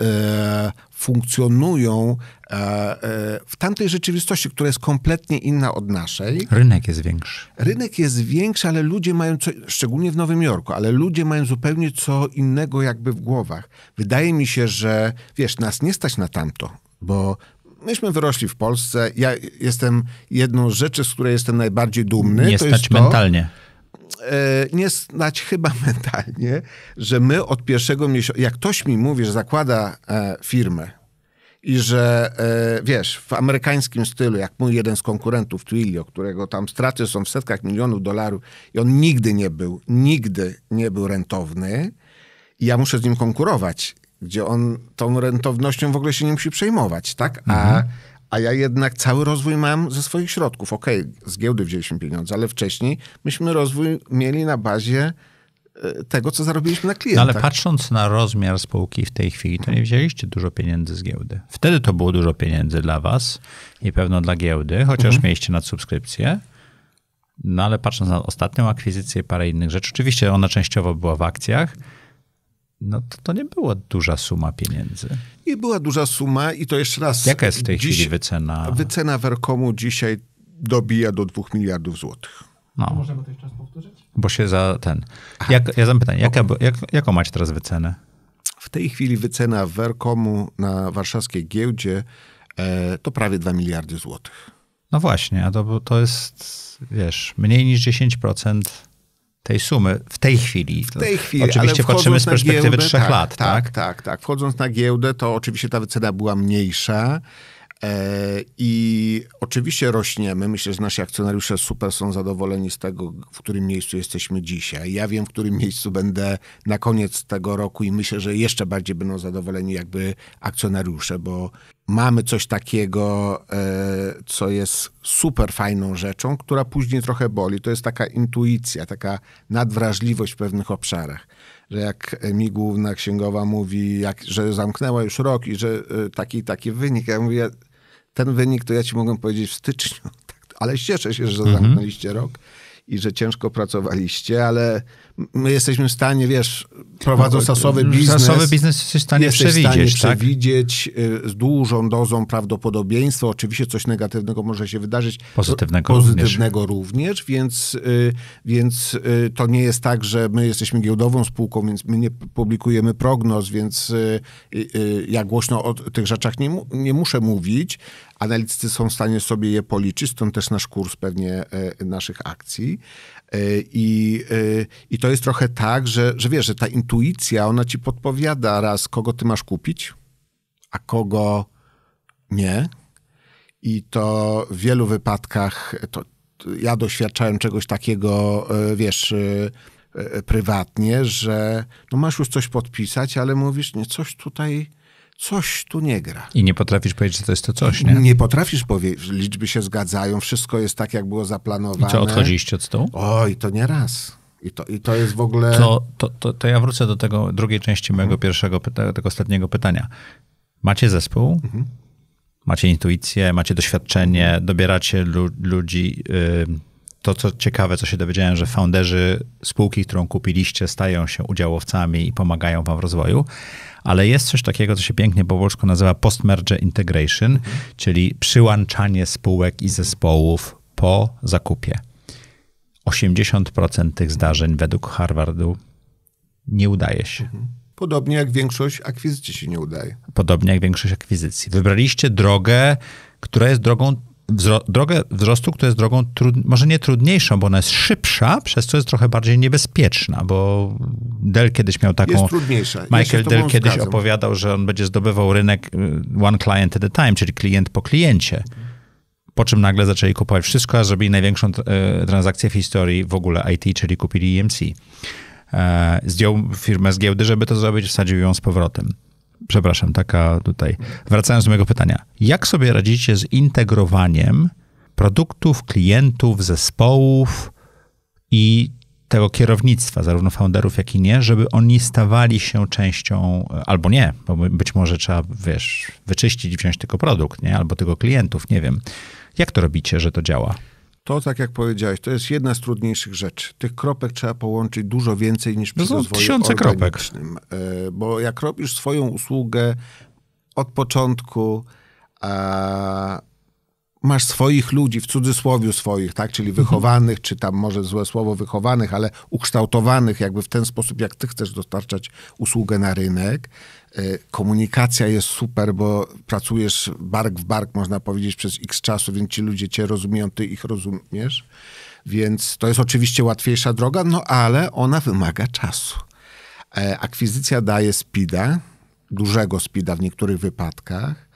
e, funkcjonują e, e, w tamtej rzeczywistości, która jest kompletnie inna od naszej. Rynek jest większy. Rynek jest większy, ale ludzie mają, co, szczególnie w Nowym Jorku, ale ludzie mają zupełnie co innego jakby w głowach. Wydaje mi się, że wiesz, nas nie stać na tamto, bo myśmy wyrośli w Polsce. Ja jestem jedną z rzeczy, z której jestem najbardziej dumny. Nie to stać jest to, mentalnie. E, nie znać chyba mentalnie, że my od pierwszego miesiąca, jak ktoś mi mówi, że zakłada e, firmę i że e, wiesz, w amerykańskim stylu, jak mój jeden z konkurentów, Twilio, którego tam straty są w setkach milionów dolarów i on nigdy nie był, nigdy nie był rentowny i ja muszę z nim konkurować, gdzie on tą rentownością w ogóle się nie musi przejmować, tak? A, mhm a ja jednak cały rozwój mam ze swoich środków. Okej, okay, z giełdy wzięliśmy pieniądze, ale wcześniej myśmy rozwój mieli na bazie e, tego, co zarobiliśmy na klientach. No ale patrząc na rozmiar spółki w tej chwili, to nie wzięliście dużo pieniędzy z giełdy. Wtedy to było dużo pieniędzy dla was i pewno dla giełdy, chociaż mhm. mieliście nadsubskrypcję. No ale patrząc na ostatnią akwizycję, parę innych rzeczy, oczywiście ona częściowo była w akcjach, no to, to nie była duża suma pieniędzy. Nie była duża suma i to jeszcze raz. Jaka jest w tej dziś, chwili wycena? Wycena Verkomu dzisiaj dobija do 2 miliardów złotych. No. Możemy to jeszcze raz powtórzyć? Bo się za ten. Jak, ja zadam pytanie, jaka, jak, jaką macie teraz wycenę? W tej chwili wycena Verkomu na warszawskiej giełdzie e, to prawie 2 miliardy złotych. No właśnie, a to, to jest, wiesz, mniej niż 10% tej sumy w tej chwili. W tej chwili. Oczywiście patrzymy z perspektywy giełdę, trzech tak, lat, tak, tak? Tak, tak. Wchodząc na giełdę, to oczywiście ta wycena była mniejsza. E, I oczywiście rośniemy. Myślę, że nasi akcjonariusze super są zadowoleni z tego, w którym miejscu jesteśmy dzisiaj. Ja wiem, w którym miejscu będę na koniec tego roku i myślę, że jeszcze bardziej będą zadowoleni jakby akcjonariusze, bo mamy coś takiego, e, co jest super fajną rzeczą, która później trochę boli. To jest taka intuicja, taka nadwrażliwość w pewnych obszarach. Że jak mi główna księgowa mówi, jak, że zamknęła już rok i że e, taki taki wynik, ja mówię, ten wynik to ja ci mogę powiedzieć w styczniu. Tak, ale cieszę się, że mhm. zamknęliście rok i że ciężko pracowaliście, ale my jesteśmy w stanie, wiesz, prowadząc no, sasowy biznes... Sasowy biznes jesteś w stanie jesteś przewidzieć, stanie tak? przewidzieć y, z dużą dozą prawdopodobieństwa. Oczywiście coś negatywnego może się wydarzyć. Pozytywnego, pozytywnego również. również. więc, y, więc y, to nie jest tak, że my jesteśmy giełdową spółką, więc my nie publikujemy prognoz, więc ja głośno o tych rzeczach nie, nie muszę mówić, analitycy są w stanie sobie je policzyć, stąd też nasz kurs pewnie e, naszych akcji. E, I, e, i to jest trochę tak, że, że wiesz, że ta intuicja, ona ci podpowiada raz, kogo ty masz kupić, a kogo nie. I to w wielu wypadkach, to ja doświadczałem czegoś takiego, wiesz, prywatnie, że no masz już coś podpisać, ale mówisz, nie, coś tutaj coś tu nie gra. I nie potrafisz powiedzieć, że to jest to coś, nie? Nie potrafisz powiedzieć. Liczby się zgadzają, wszystko jest tak, jak było zaplanowane. I co, odchodziliście od stołu? Oj, to nie raz. I to, I to jest w ogóle... To, to, to, to ja wrócę do tego drugiej części mojego mhm. pierwszego, pyta, tego ostatniego pytania. Macie zespół, mhm. macie intuicję, macie doświadczenie, dobieracie lu ludzi... Yy to, co ciekawe, co się dowiedziałem, że founderzy spółki, którą kupiliście, stają się udziałowcami i pomagają wam w rozwoju, ale jest coś takiego, co się pięknie po polsku nazywa post-merger integration, czyli przyłączanie spółek i zespołów po zakupie. 80% tych zdarzeń według Harvardu nie udaje się. Mhm. Podobnie jak większość akwizycji się nie udaje. Podobnie jak większość akwizycji. Wybraliście drogę, która jest drogą wzro drogę wzrostu, która jest drogą może nie trudniejszą, bo ona jest szybsza, przez co jest trochę bardziej niebezpieczna, bo Dell kiedyś miał taką... Jest trudniejsza. Michael ja Dell kiedyś zgadzam. opowiadał, że on będzie zdobywał rynek y, one client at a time, czyli klient po kliencie. Po czym nagle zaczęli kupować wszystko, a zrobili największą y, transakcję w historii w ogóle IT, czyli kupili EMC. E, zdjął firmę z giełdy, żeby to zrobić, wsadził ją z powrotem przepraszam, taka tutaj. Wracając do mojego pytania. Jak sobie radzicie z integrowaniem produktów, klientów, zespołów i tego kierownictwa, zarówno founderów, jak i nie, żeby oni stawali się częścią, e, albo nie, bo być może trzeba, wiesz, wyczyścić, wziąć tylko produkt, nie? Albo tylko klientów, nie wiem. Jak to robicie, że to działa? To, tak jak powiedziałeś, to jest jedna z trudniejszych rzeczy. Tych kropek trzeba połączyć dużo więcej niż przy no, rozwoju tysiące kropek. E, bo jak robisz swoją usługę od początku, a masz swoich ludzi, w cudzysłowie swoich, tak, czyli mhm. wychowanych, czy tam może złe słowo wychowanych, ale ukształtowanych jakby w ten sposób, jak ty chcesz dostarczać usługę na rynek, E, komunikacja jest super, bo pracujesz bark w bark, można powiedzieć, przez x czasu, więc ci ludzie cię rozumieją, ty ich rozumiesz. Więc to jest oczywiście łatwiejsza droga, no ale ona wymaga czasu. E, akwizycja daje spida, dużego spida w niektórych wypadkach.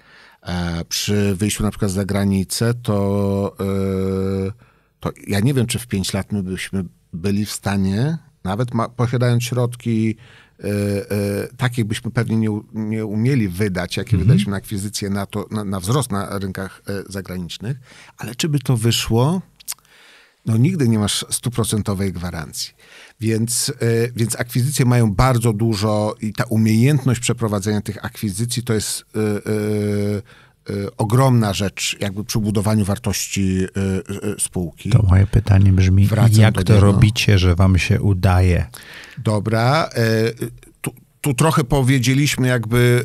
E, przy wyjściu na przykład za granicę, to, to ja nie wiem, czy w 5 lat my byśmy byli w stanie, nawet ma, posiadając środki E, e, takich byśmy pewnie nie, nie umieli wydać, jakie mhm. wydaliśmy na akwizycję, na, to, na, na wzrost na rynkach e, zagranicznych, ale czy by to wyszło? no nigdy nie masz stuprocentowej gwarancji. Więc, więc akwizycje mają bardzo dużo i ta umiejętność przeprowadzenia tych akwizycji to jest. Yy, yy Y, ogromna rzecz jakby przy budowaniu wartości y, y, spółki. To moje pytanie brzmi, Wracam jak to robicie, że wam się udaje? Dobra, e, tu, tu trochę powiedzieliśmy jakby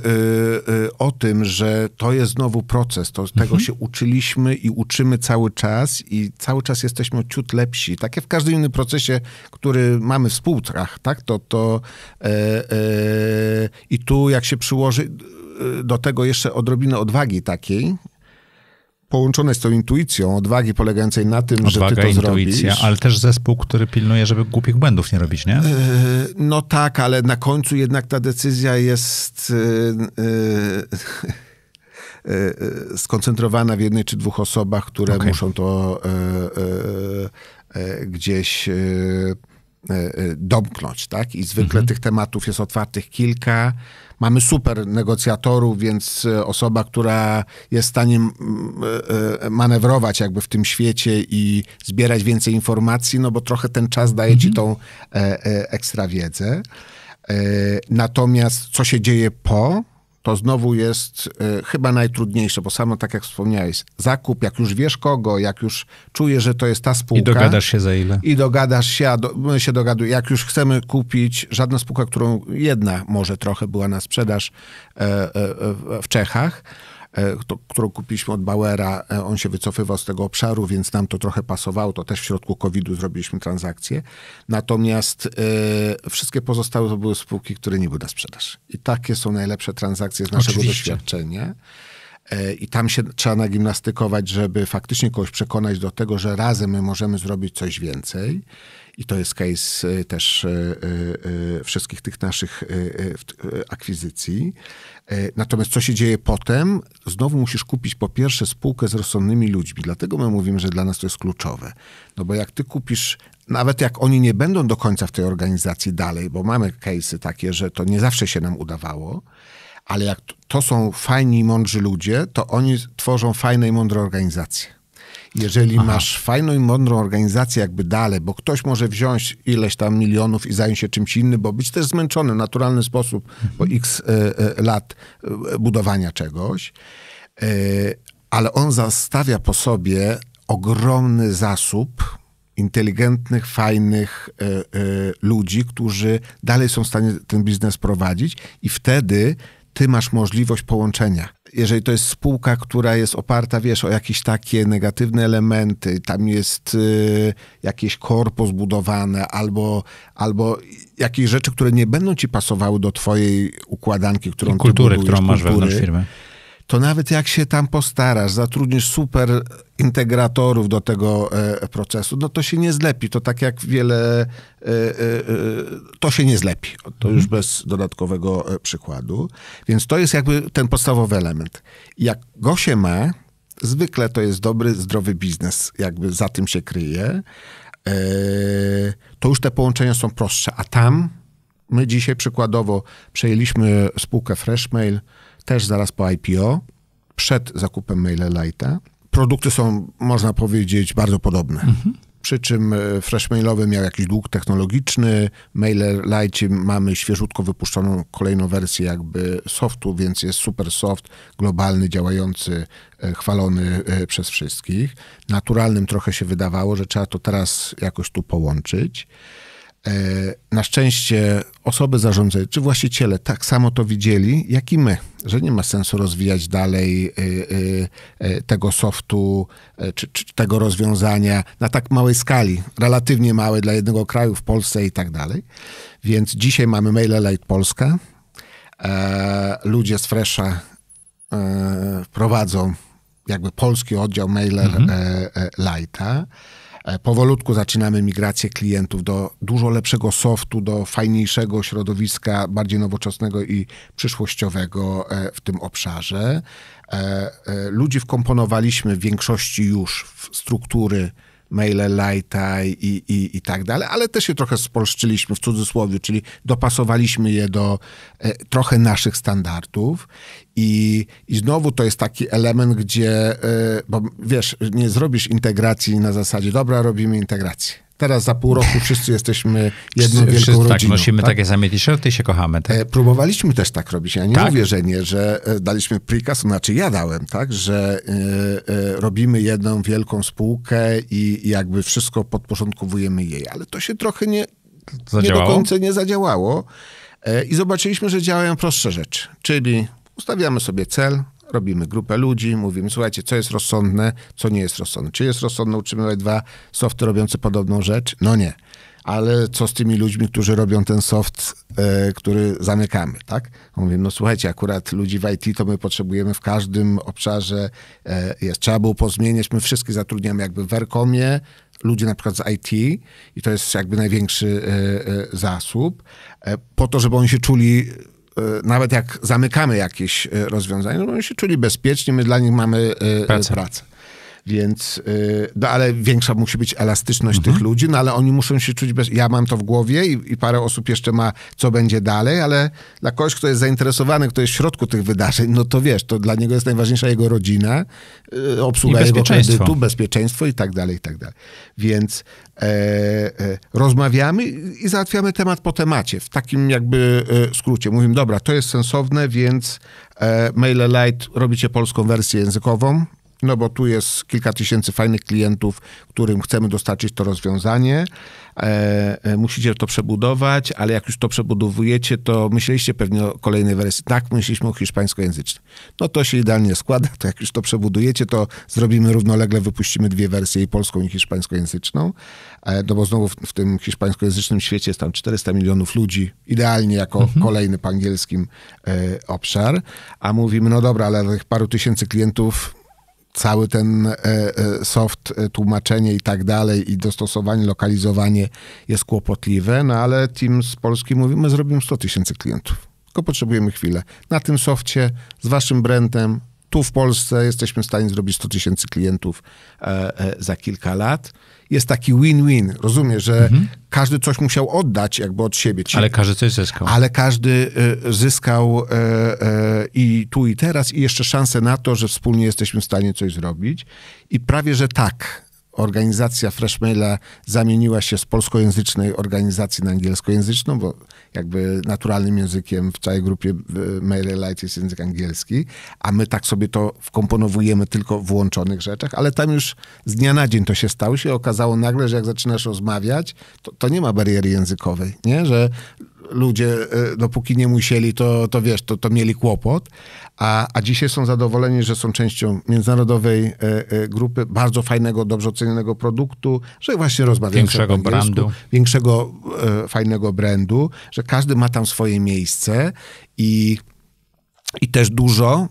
e, e, o tym, że to jest znowu proces, to, mhm. tego się uczyliśmy i uczymy cały czas i cały czas jesteśmy ciut lepsi. Tak jak w każdym innym procesie, który mamy w spółkach, tak, to, to i tu jak się przyłoży Y, do tego jeszcze odrobinę odwagi takiej, połączone z tą intuicją, odwagi polegającej na tym, Odwaga, że ty to intuicja, zrobisz. ale też zespół, który pilnuje, żeby głupich błędów nie robić, nie? Yy, no tak, ale na końcu jednak ta decyzja jest yy, yy, skoncentrowana w jednej czy dwóch osobach, które okay. muszą to y, gdzieś domknąć, tak? I zwykle mhm. tych tematów jest otwartych kilka mamy super negocjatorów, więc e, osoba, która jest w stanie e, e, manewrować jakby w tym świecie i zbierać więcej informacji, no bo trochę ten czas daje mhm. ci tą ekstra wiedzę. Natomiast co się dzieje po? to znowu jest y, chyba najtrudniejsze, bo samo tak jak wspomniałeś, zakup, jak już wiesz kogo, jak już czujesz, że to jest ta spółka. I dogadasz się za ile. I dogadasz się, a do, my się dogadujemy. Jak już chcemy kupić, żadna spółka, którą jedna może trochę była na sprzedaż y, y, w Czechach, E, to, którą kupiliśmy od Bauera, e, on się wycofywał z tego obszaru, więc nam to trochę pasowało, to też w środku COVID-u zrobiliśmy transakcję. Natomiast e, wszystkie pozostałe to były spółki, które nie były na sprzedaż. I takie są najlepsze transakcje z naszego Oczywiście. doświadczenia. E, I tam się trzeba nagimnastykować, żeby faktycznie kogoś przekonać do tego, że razem my możemy zrobić coś więcej. I to jest case y, też y, y, wszystkich tych naszych akwizycji. Natomiast co się dzieje potem? Znowu musisz kupić po pierwsze spółkę z rozsądnymi ludźmi. Dlatego my mówimy, że dla nas to jest kluczowe. No bo jak ty kupisz nawet jak oni nie będą do końca w tej organizacji dalej, bo mamy case'y takie, że to nie zawsze się nam udawało, ale jak to są fajni, mądrzy ludzie, to oni tworzą fajne i mądre organizacje. Jeżeli Aha. masz fajną i mądrą organizację jakby dalej, bo ktoś może wziąć ileś tam milionów i zająć się czymś innym, bo być też zmęczony w naturalny sposób po mhm. x e, e, lat e, budowania czegoś, ale on zostawia po sobie ogromny zasób inteligentnych, fajnych ludzi, którzy dalej są w stanie ten biznes prowadzić i wtedy ty masz możliwość połączenia jeżeli to jest spółka, która jest oparta, wiesz, o jakieś takie negatywne elementy, tam jest y, jakieś korpo zbudowane albo, albo jakieś rzeczy, które nie będą ci pasowały do twojej układanki, którą I kultury, budujesz, którą masz kultury, wewnątrz firmy to nawet jak się tam postarasz, zatrudnisz super integratorów do tego e, procesu, no to się nie zlepi. To tak jak wiele, e, e, e to się nie zlepi. To już mhm. bez dodatkowego e, przykładu. Więc to jest jakby ten podstawowy element. Jak go się ma, zwykle to jest dobry, zdrowy biznes, jakby za tym się kryje, e, to już te połączenia są prostsze. A tam my dzisiaj przykładowo przejęliśmy spółkę Freshmail, też zaraz po IPO, przed zakupem MailerLite'a. Produkty są, można powiedzieć, bardzo podobne. Mhm. Przy czym e, Freshmailowy miał jakiś dług technologiczny, MailerLite mamy świeżutko wypuszczoną kolejną wersję jakby softu, więc jest super soft, globalny, działający, e, chwalony e, przez wszystkich. Naturalnym trochę się wydawało, że trzeba to teraz jakoś tu połączyć. E, na szczęście osoby zarządzające czy właściciele tak samo to widzieli, jak i my, że nie ma sensu rozwijać dalej e, e, tego softu czy, czy tego rozwiązania na tak małej skali, relatywnie małe dla jednego kraju w Polsce i tak dalej. Więc dzisiaj mamy maile Light Polska. Ludzie z Fresha prowadzą jakby polski oddział maile mhm. Lighta. E, powolutku zaczynamy migrację klientów do dużo lepszego softu, do fajniejszego środowiska, bardziej nowoczesnego i przyszłościowego e, w tym obszarze. E, ludzi wkomponowaliśmy w większości już w struktury maile Lighta i, i, i tak dalej, ale też je trochę spolszczyliśmy w cudzysłowie, czyli dopasowaliśmy je do e, trochę naszych standardów i, I znowu to jest taki element, gdzie, e, bo wiesz, nie zrobisz integracji na zasadzie, dobra, robimy integrację Teraz za pół roku wszyscy jesteśmy jedną wszyscy, wielką wszyscy, tak, rodziną. Tak, nosimy tak? takie same t-shirty się kochamy. Tak? E, próbowaliśmy też tak robić. Ja nie tak? mówię, że nie, że e, daliśmy prikaz, znaczy ja dałem, tak, że e, e, robimy jedną wielką spółkę i jakby wszystko podporządkowujemy jej, ale to się trochę nie, zadziałało? nie do końca nie zadziałało. E, I zobaczyliśmy, że działają prostsze rzeczy, czyli ustawiamy sobie cel, robimy grupę ludzi, mówimy, słuchajcie, co jest rozsądne, co nie jest rozsądne. Czy jest rozsądne utrzymywać dwa softy robiące podobną rzecz? No nie. Ale co z tymi ludźmi, którzy robią ten soft, e, który zamykamy, tak? Mówimy, no słuchajcie, akurat ludzi w IT to my potrzebujemy w każdym obszarze. E, jest. Trzeba było pozmieniać, my wszystkich zatrudniamy jakby w Vercomie, ludzi na przykład z IT i to jest jakby największy e, e zasób, e, po to, żeby oni się czuli E, nawet jak zamykamy jakieś e, rozwiązania, żeby no, oni się czuli bezpiecznie, my dla nich mamy e, pracę. pracę. Więc, y, no ale większa musi być elastyczność mhm. tych ludzi, no ale oni muszą się czuć bez... Ja mam to w głowie i, i parę osób jeszcze ma, co będzie dalej, ale dla kogoś, kto jest zainteresowany, kto jest w środku tych wydarzeń, no to wiesz, to dla niego jest najważniejsza jego rodzina, y, obsługa jego kredytu, bezpieczeństwo i tak dalej, i tak dalej. Więc e, e, rozmawiamy i załatwiamy temat po temacie, w takim jakby e, skrócie. Mówimy, dobra, to jest sensowne, więc e, light, robicie polską wersję językową, no bo tu jest kilka tysięcy fajnych klientów, którym chcemy dostarczyć to rozwiązanie. E, e, musicie to przebudować, ale jak już to przebudowujecie, to myśleliście pewnie o kolejnej wersji. Tak, myśleliśmy o hiszpańskojęzycznej. No to się idealnie składa, to jak już to przebudujecie, to zrobimy równolegle, wypuścimy dwie wersje, i polską, i hiszpańskojęzyczną. E, no bo znowu w, w, tym hiszpańskojęzycznym świecie jest tam 400 milionów ludzi, idealnie jako mhm. kolejny po angielskim e, obszar. A mówimy, no dobra, ale tych paru tysięcy klientów cały ten e, e, soft, e, tłumaczenie i tak dalej, i dostosowanie, lokalizowanie jest kłopotliwe, no ale team z Polski mówi, my zrobimy 100 tysięcy klientów. Tylko potrzebujemy chwilę. Na tym softie, z waszym brandem, tu w Polsce jesteśmy w stanie zrobić 100 tysięcy klientów za kilka lat jest taki win-win. Rozumiem, że mhm. każdy coś musiał oddać jakby od siebie. Ci, ale każdy coś zyskał. Ale każdy y, zyskał y, y, i tu i teraz i jeszcze szansę na to, że wspólnie jesteśmy w stanie coś zrobić. I prawie, że tak organizacja Freshmaila zamieniła się z polskojęzycznej organizacji na angielskojęzyczną, bo jakby naturalnym językiem w całej grupie Light jest język angielski, a my tak sobie to wkomponowujemy tylko w włączonych rzeczach, ale tam już z dnia na dzień to się stało, się okazało nagle, że jak zaczynasz rozmawiać, to, to nie ma bariery językowej, nie? Że ludzie, e, dopóki nie musieli, to, to wiesz, to, to mieli kłopot, a, a dzisiaj są zadowoleni, że są częścią międzynarodowej e, e, grupy, bardzo fajnego, dobrze ocenionego produktu, że właśnie rozmawiają Większego brandu. Większego, fajnego brandu, że każdy ma tam swoje miejsce i, i też dużo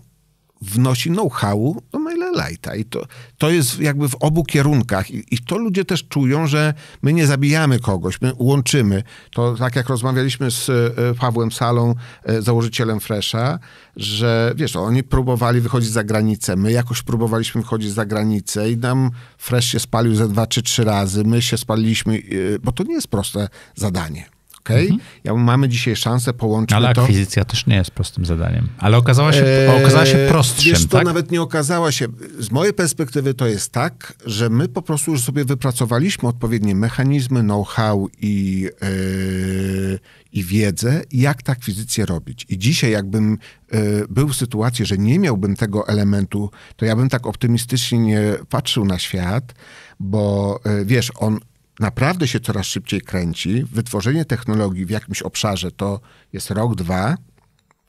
wnosi know-howu do maila lighta. I to, to jest jakby w obu kierunkach. I, I, to ludzie też czują, że my nie zabijamy kogoś, my łączymy. To tak jak rozmawialiśmy z e, Pawłem Salą, e, założycielem Fresha, że wiesz, oni próbowali wychodzić za granicę, my jakoś próbowaliśmy wychodzić za granicę i nam Fresh się spalił ze dwa czy trzy razy, my się spaliliśmy, e, bo to nie jest proste zadanie ok? Mhm. Ja, mamy dzisiaj szansę połączyć to. Ale akwizycja też nie jest prostym zadaniem. Ale okazała się, eee, okazała się prostszym, wiesz, to tak? nawet nie okazała się. Z mojej perspektywy to jest tak, że my po prostu już sobie wypracowaliśmy odpowiednie mechanizmy, know-how i, yy, i wiedzę, jak tę akwizycję robić. I dzisiaj jakbym yy, był w sytuacji, że nie miałbym tego elementu, to ja bym tak optymistycznie nie patrzył na świat, bo yy, wiesz, on naprawdę się coraz szybciej kręci, wytworzenie technologii w jakimś obszarze to jest rok, dwa,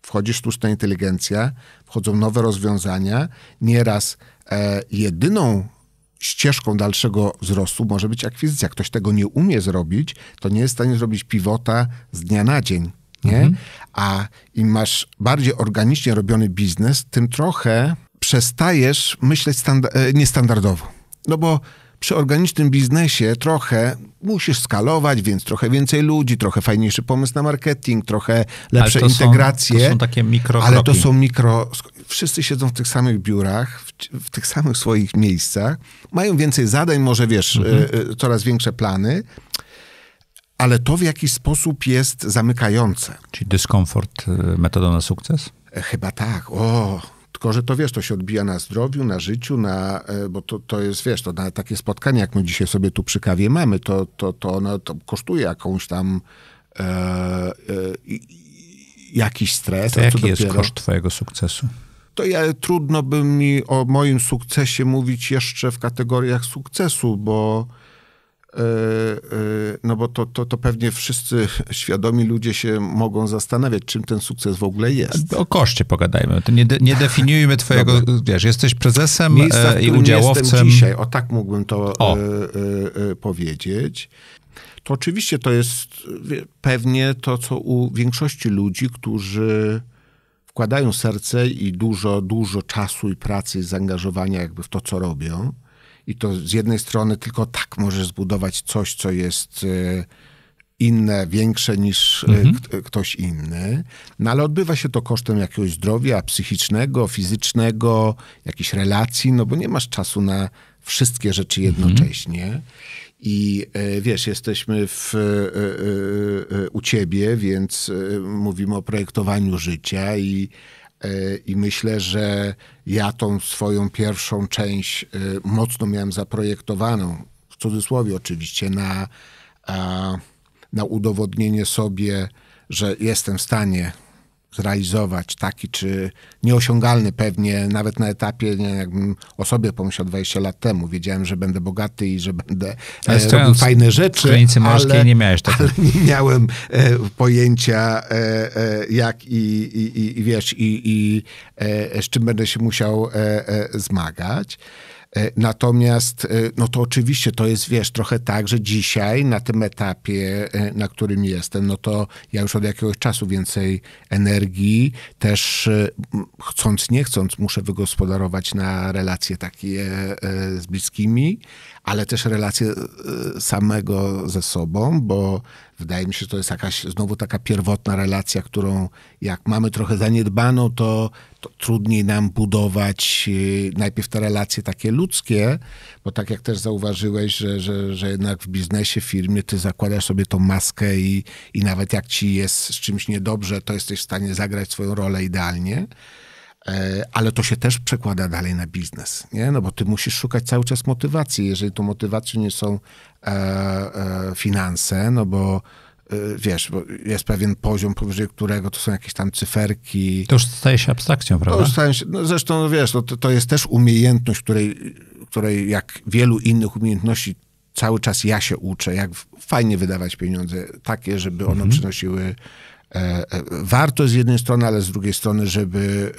wchodzi sztuczna inteligencja, wchodzą nowe rozwiązania. Nieraz e, jedyną ścieżką dalszego wzrostu może być akwizycja. ktoś tego nie umie zrobić, to nie jest w stanie zrobić pivota z dnia na dzień. Nie? Mhm. A im masz bardziej organicznie robiony biznes, tym trochę przestajesz myśleć e, niestandardowo. No bo przy organicznym biznesie trochę musisz skalować, więc trochę więcej ludzi, trochę fajniejszy pomysł na marketing, trochę lepsze ale to integracje. Są, to są takie mikro. Ale to są mikro. Wszyscy siedzą w tych samych biurach, w, w tych samych swoich miejscach, mają więcej zadań, może wiesz, mhm. E, e, coraz większe plany. Ale to w jakiś sposób jest zamykające. Czyli dyskomfort e, metodą na sukces? Chyba tak. O, tylko, że to wiesz, to się odbija na zdrowiu, na życiu, na, e, bo to, to jest, wiesz, to na takie spotkanie, jak my dzisiaj sobie tu przy kawie mamy, to, to, to ono to kosztuje jakąś tam e, e, jakiś stres. To jaki jest koszt twojego sukcesu? to ja, trudno by mi o moim sukcesie mówić jeszcze w kategoriach sukcesu, bo E, e, no bo to, to, to pewnie wszyscy świadomi ludzie się mogą zastanawiać, czym ten sukces w ogóle jest. O koszcie pogadajmy. To nie, nie definiujmy twojego, Dobra. wiesz, jesteś prezesem Miejsca, e, i udziałowcem. Jestem dzisiaj, o tak mógłbym to y, y, powiedzieć. To oczywiście to jest pewnie to, co u większości ludzi, którzy wkładają serce i dużo, dużo czasu i pracy i zaangażowania jakby w to, co robią i to z jednej strony tylko tak możesz zbudować coś, co jest e, inne, większe niż e, mhm. E, ktoś inny, no ale odbywa się to kosztem jakiegoś zdrowia psychicznego, fizycznego, jakichś relacji, no bo nie masz czasu na wszystkie rzeczy mhm. jednocześnie. Mhm. I wiesz, jesteśmy w, u ciebie, więc mówimy o projektowaniu życia i E, I myślę, że ja tą swoją pierwszą część e, mocno miałem zaprojektowaną, w cudzysłowie oczywiście, na, na udowodnienie sobie, że jestem w stanie zrealizować taki czy nieosiągalny pewnie nawet na etapie, nie, jakbym o sobie pomyślał 20 lat temu. Wiedziałem, że będę bogaty i że będę e, robił fajne rzeczy. Ale, morskiej nie miałeś tego. Ale nie miałem e, pojęcia e, e jak i, i, i, wiesz i, i e, z czym będę się musiał e, zmagać. E, natomiast, e, no to oczywiście to jest, wiesz, trochę tak, że dzisiaj na tym etapie, e, na którym jestem, no to ja już od jakiegoś czasu więcej energii, też chcąc, nie chcąc, muszę wygospodarować na relacje takie z bliskimi, ale też relacje e, samego ze sobą, bo wydaje mi się, że to jest jakaś znowu taka pierwotna relacja, którą jak mamy trochę zaniedbaną, to, to trudniej nam budować e, najpierw te relacje takie ludzkie, bo tak jak też zauważyłeś, że, że, że jednak w biznesie, w firmie ty zakładasz sobie tą maskę i, i nawet jak ci jest z czymś niedobrze, to jesteś w stanie zagrać swoją rolę idealnie. E, ale to się też przekłada dalej na biznes, nie? No bo ty musisz szukać cały czas motywacji. Jeżeli to motywacją nie są e, e, finanse, no bo e, wiesz, bo jest pewien poziom, powyżej którego to są jakieś tam cyferki. To już staje się abstrakcją, prawda? To już się, no zresztą, no wiesz, no to, to jest też umiejętność, której, której jak wielu innych umiejętności cały czas ja się uczę, jak fajnie wydawać pieniądze, takie, żeby one mhm. przynosiły E, e, warto z jednej strony, ale z drugiej strony, żeby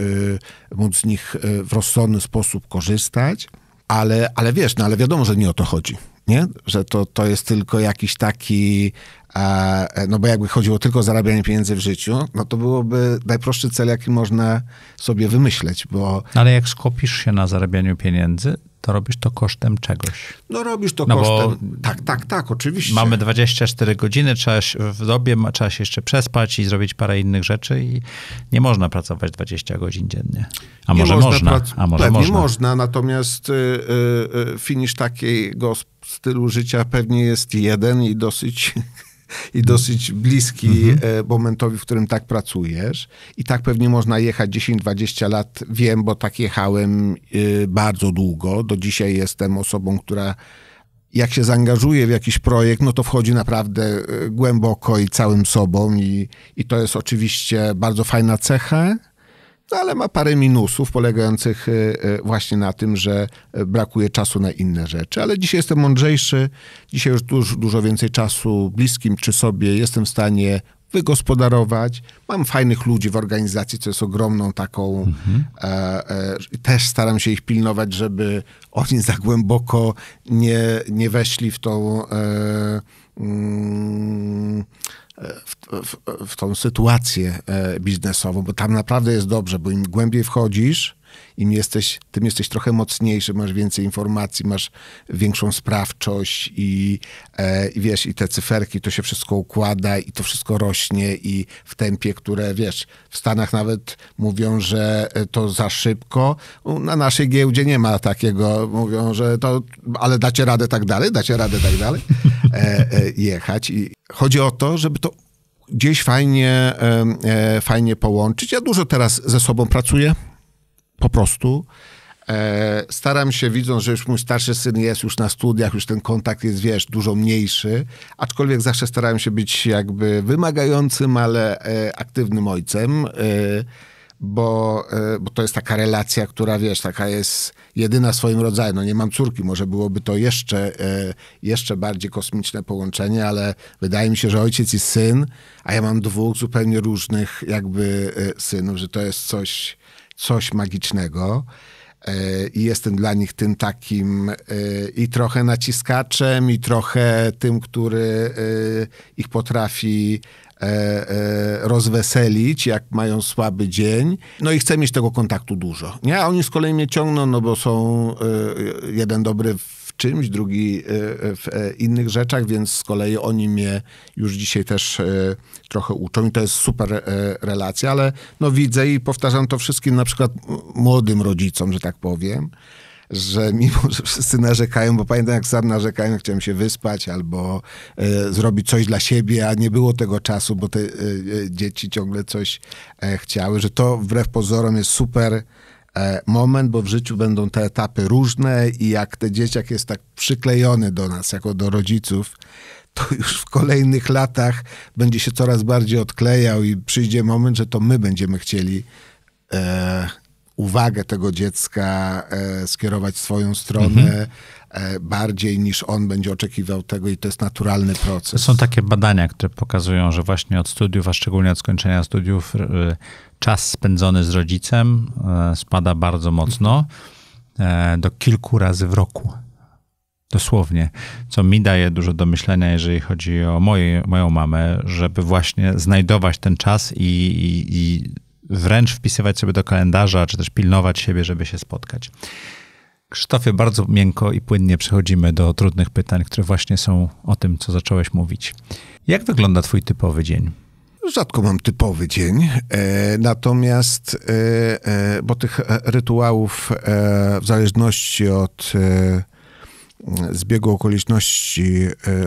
y, móc z nich y, w rozsądny sposób korzystać. Ale, ale wiesz, no ale wiadomo, że nie o to chodzi, nie? Że to, to jest tylko jakiś taki, e, no bo jakby chodziło tylko o zarabianie pieniędzy w życiu, no to byłoby najprostszy cel, jaki można sobie wymyśleć, bo... Ale jak skupisz się na zarabianiu pieniędzy, to robisz to kosztem czegoś. No robisz to no kosztem. Tak, tak, tak, oczywiście. Mamy 24 godziny, trzeba się, w dobie trzeba się jeszcze przespać i zrobić parę innych rzeczy i nie można pracować 20 godzin dziennie. A nie może można, można a może pewnie można. można natomiast y, y, y, finisz takiego stylu życia pewnie jest jeden i dosyć i dosyć bliski mhm. E, momentowi, w którym tak pracujesz. I tak pewnie można jechać 10-20 lat. Wiem, bo tak jechałem e, bardzo długo. Do dzisiaj jestem osobą, która jak się zaangażuje w jakiś projekt, no to wchodzi naprawdę e, głęboko i całym sobą. I, i to jest oczywiście bardzo fajna cecha no, ale ma parę minusów polegających y, y, właśnie na tym, że y, brakuje czasu na inne rzeczy. Ale dzisiaj jestem mądrzejszy, dzisiaj już dużo, dużo więcej czasu bliskim czy sobie jestem w stanie wygospodarować. Mam fajnych ludzi w organizacji, co jest ogromną taką. Mhm. E, e, też staram się ich pilnować, żeby oni za głęboko nie, nie weszli w tą. E, mm, w, w, w tą sytuację e, biznesową, bo tam naprawdę jest dobrze, bo im głębiej wchodzisz, im jesteś, tym jesteś trochę mocniejszy, masz więcej informacji, masz większą sprawczość i, e, i wiesz, i te cyferki, to się wszystko układa i to wszystko rośnie i w tempie, które wiesz, w Stanach nawet mówią, że e, to za szybko. Na naszej giełdzie nie ma takiego, mówią, że to, ale dacie radę tak dalej, dacie radę tak dalej e, e, jechać. I chodzi o to, żeby to gdzieś fajnie, e, fajnie połączyć. Ja dużo teraz ze sobą pracuję. Po prostu. E, staram się, widząc, że już mój starszy syn jest już na studiach, już ten kontakt jest, wiesz, dużo mniejszy, aczkolwiek zawsze starałem się być jakby wymagającym, ale e, aktywnym ojcem, e, bo, bo to jest taka relacja, która, wiesz, taka jest jedyna w swoim rodzaju. No nie mam córki, może byłoby to jeszcze, jeszcze bardziej kosmiczne połączenie, ale wydaje mi się, że ojciec i syn, a ja mam dwóch zupełnie różnych jakby synów, że to jest coś coś magicznego. E, I jestem dla nich tym takim e, i trochę naciskaczem, i trochę tym, który e, ich potrafi rozweselić, jak mają słaby dzień. No i chcę mieć tego kontaktu dużo. Nie? A oni z kolei mnie ciągną, no bo są jeden dobry w czymś, drugi e, e, w e, innych rzeczach, więc z kolei oni mnie już dzisiaj też trochę uczą i to jest super relacja, ale no widzę i powtarzam to wszystkim na przykład młodym rodzicom, że tak powiem, że mimo, że wszyscy narzekają, bo pamiętam jak sam narzekałem, chciałem się wyspać albo e, zrobić coś dla siebie, a nie było tego czasu, bo te e, dzieci ciągle coś e, chciały, że to wbrew pozorom jest super E, moment, bo w życiu będą te etapy różne i jak te dzieciak jest tak przyklejony do nas, jako do rodziców, to już w kolejnych latach będzie się coraz bardziej odklejał i przyjdzie moment, że to my będziemy chcieli e, uwagę tego dziecka e, skierować w swoją stronę. Mhm e, bardziej niż on będzie oczekiwał tego i to jest naturalny proces. Są takie badania, które pokazują, że właśnie od studiów, a szczególnie od skończenia studiów, e, czas spędzony z rodzicem spada bardzo mocno do kilku razy w roku. Dosłownie, co mi daje dużo do myślenia, jeżeli chodzi o moje, moją mamę, żeby właśnie znajdować ten czas i, i, i wręcz wpisywać sobie do kalendarza, czy też pilnować siebie, żeby się spotkać. Krzysztofie, bardzo miękko i płynnie przechodzimy do trudnych pytań, które właśnie są o tym, co zacząłeś mówić. Jak wygląda Twój typowy dzień? Rzadko mam typowy dzień, e, natomiast, e, e, bo tych e, rytuałów e, w zależności od e, zbiegu okoliczności,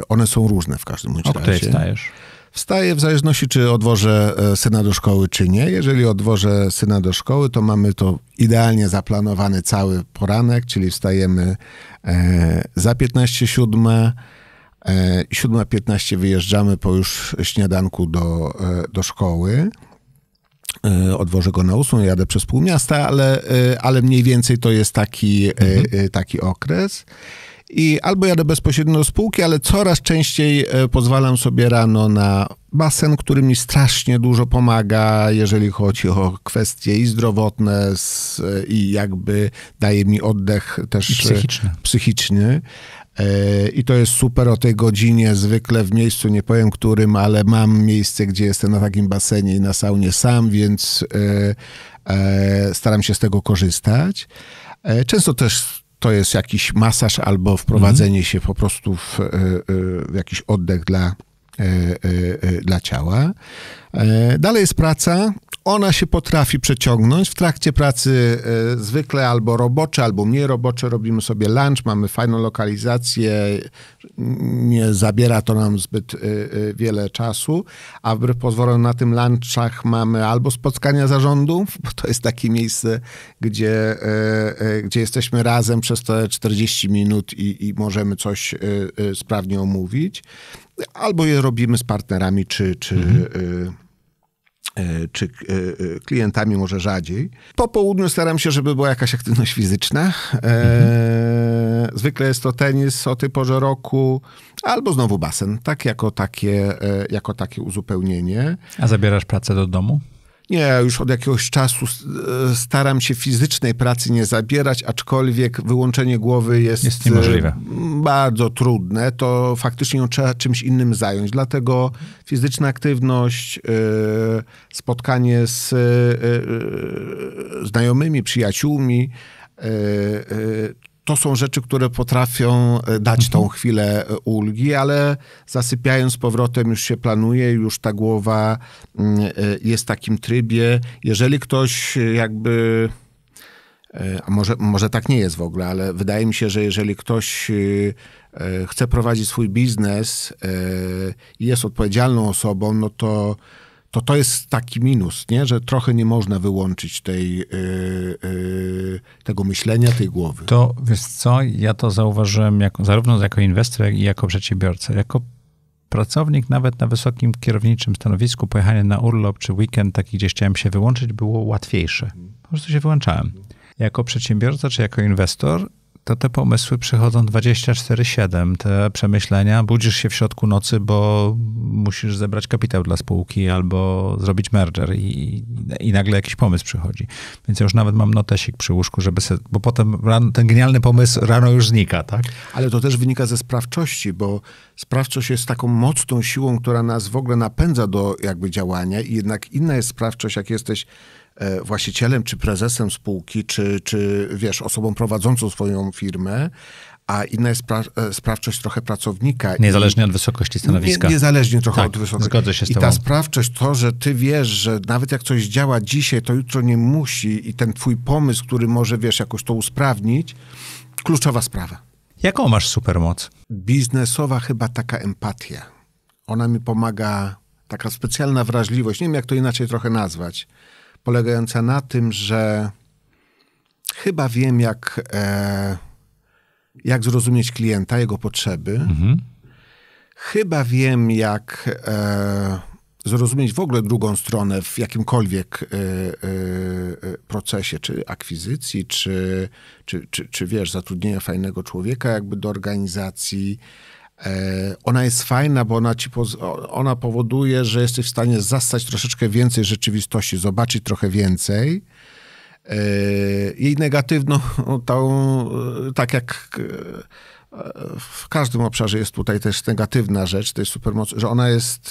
one są różne w każdym bądź razie. O której wstajesz? wstaje w zależności, czy odwożę e, syna do szkoły, czy nie. Jeżeli odwożę syna do szkoły, to mamy to idealnie zaplanowany cały poranek, czyli wstajemy e, za 15 siódme, 7.15 e, wyjeżdżamy po już śniadanku do, do szkoły. Odwożę go na 8, jadę przez pół miasta, ale, ale mniej więcej to jest taki, mhm. taki okres i albo jadę bezpośrednio do spółki, ale coraz częściej e, pozwalam sobie rano na basen, który mi strasznie dużo pomaga, jeżeli chodzi o kwestie i zdrowotne, i jakby daje mi oddech też e, psychiczny. psychiczny. E, I to jest super o tej godzinie, zwykle w miejscu, nie powiem którym, ale mam miejsce, gdzie jestem na takim basenie i na saunie sam, więc staram się z tego korzystać. Często też to jest jakiś masaż albo wprowadzenie mhm. się po prostu w, e, e, w jakiś oddech dla, e, dla ciała. Dalej jest praca, ona się potrafi przeciągnąć. W trakcie pracy e, zwykle albo robocze, albo mniej robocze robimy sobie lunch, mamy fajną lokalizację, nie zabiera to nam zbyt e, e, wiele czasu, a wbrew pozorom na tym lunchach mamy albo spotkania zarządu, bo to jest takie miejsce, gdzie, gdzie jesteśmy razem przez te 40 minut i, i możemy coś sprawnie omówić, albo je robimy z partnerami czy, czy mhm E, czy e, e, klientami może rzadziej. Po południu staram się, żeby była jakaś aktywność fizyczna. Mhm. zwykle jest to tenis o tej porze roku, albo znowu basen, tak jako takie, jako takie uzupełnienie. A zabierasz pracę do domu? Nie, już od jakiegoś czasu e, staram się fizycznej pracy nie zabierać, aczkolwiek wyłączenie głowy jest, jest niemożliwe. E, bardzo trudne. To faktycznie ją trzeba czymś innym zająć. Dlatego fizyczna aktywność, e, spotkanie z znajomymi, przyjaciółmi, to są rzeczy, które potrafią e, dać tą mhm. chwilę e, ulgi, ale zasypiając powrotem już się planuje, już ta głowa mm, e, jest w takim trybie. Jeżeli ktoś jakby. A może, może tak nie jest w ogóle, ale wydaje mi się, że jeżeli ktoś chce prowadzić swój biznes i jest odpowiedzialną osobą, no to to to jest taki minus, nie? że trochę nie można wyłączyć tej, yy, yy, tego myślenia, tej głowy. To wiesz co, ja to zauważyłem jako, zarówno jako inwestor, jak i jako przedsiębiorca. Jako pracownik nawet na wysokim kierowniczym stanowisku, pojechanie na urlop czy weekend taki, gdzie chciałem się wyłączyć, było łatwiejsze. Po prostu się wyłączałem. Jako przedsiębiorca czy jako inwestor to te pomysły przychodzą 24-7, te przemyślenia. Budzisz się w środku nocy, bo musisz zebrać kapitał dla spółki albo zrobić merger i, i nagle jakiś pomysł przychodzi. Więc ja już nawet mam notesik przy łóżku, żeby se, bo potem ran, ten genialny pomysł rano już znika, tak? Ale to też wynika ze sprawczości, bo sprawczość jest taką mocną siłą, która nas w ogóle napędza do jakby działania i jednak inna jest sprawczość, jak jesteś E, właścicielem, czy prezesem spółki, czy, czy wiesz, osobą prowadzącą swoją firmę, a inna jest pra e, sprawczość trochę pracownika. Niezależnie I od wysokości stanowiska. Nie, niezależnie trochę tak, od wysokości. Zgodzę się z I ta sprawczość, to, że ty wiesz, że nawet jak coś działa dzisiaj, to jutro nie musi i ten twój pomysł, który może, wiesz, jakoś to usprawnić, kluczowa sprawa. Jaką masz supermoc? Biznesowa chyba taka empatia. Ona mi pomaga, taka specjalna wrażliwość, nie wiem jak to inaczej trochę nazwać, polegająca na tym, że chyba wiem, jak, e, jak zrozumieć klienta, jego potrzeby. Mhm. Chyba wiem, jak e, zrozumieć w ogóle drugą stronę w jakimkolwiek e, e, e procesie, czy akwizycji, czy, czy, czy, czy wiesz, zatrudnienia fajnego człowieka jakby do organizacji. E, ona jest fajna, bo ona, ci ona powoduje, że jesteś w stanie zastać troszeczkę więcej rzeczywistości, zobaczyć trochę więcej. E, jej negatywną, tą, e, tak jak w każdym obszarze jest tutaj też negatywna rzecz tej supermocy, że ona jest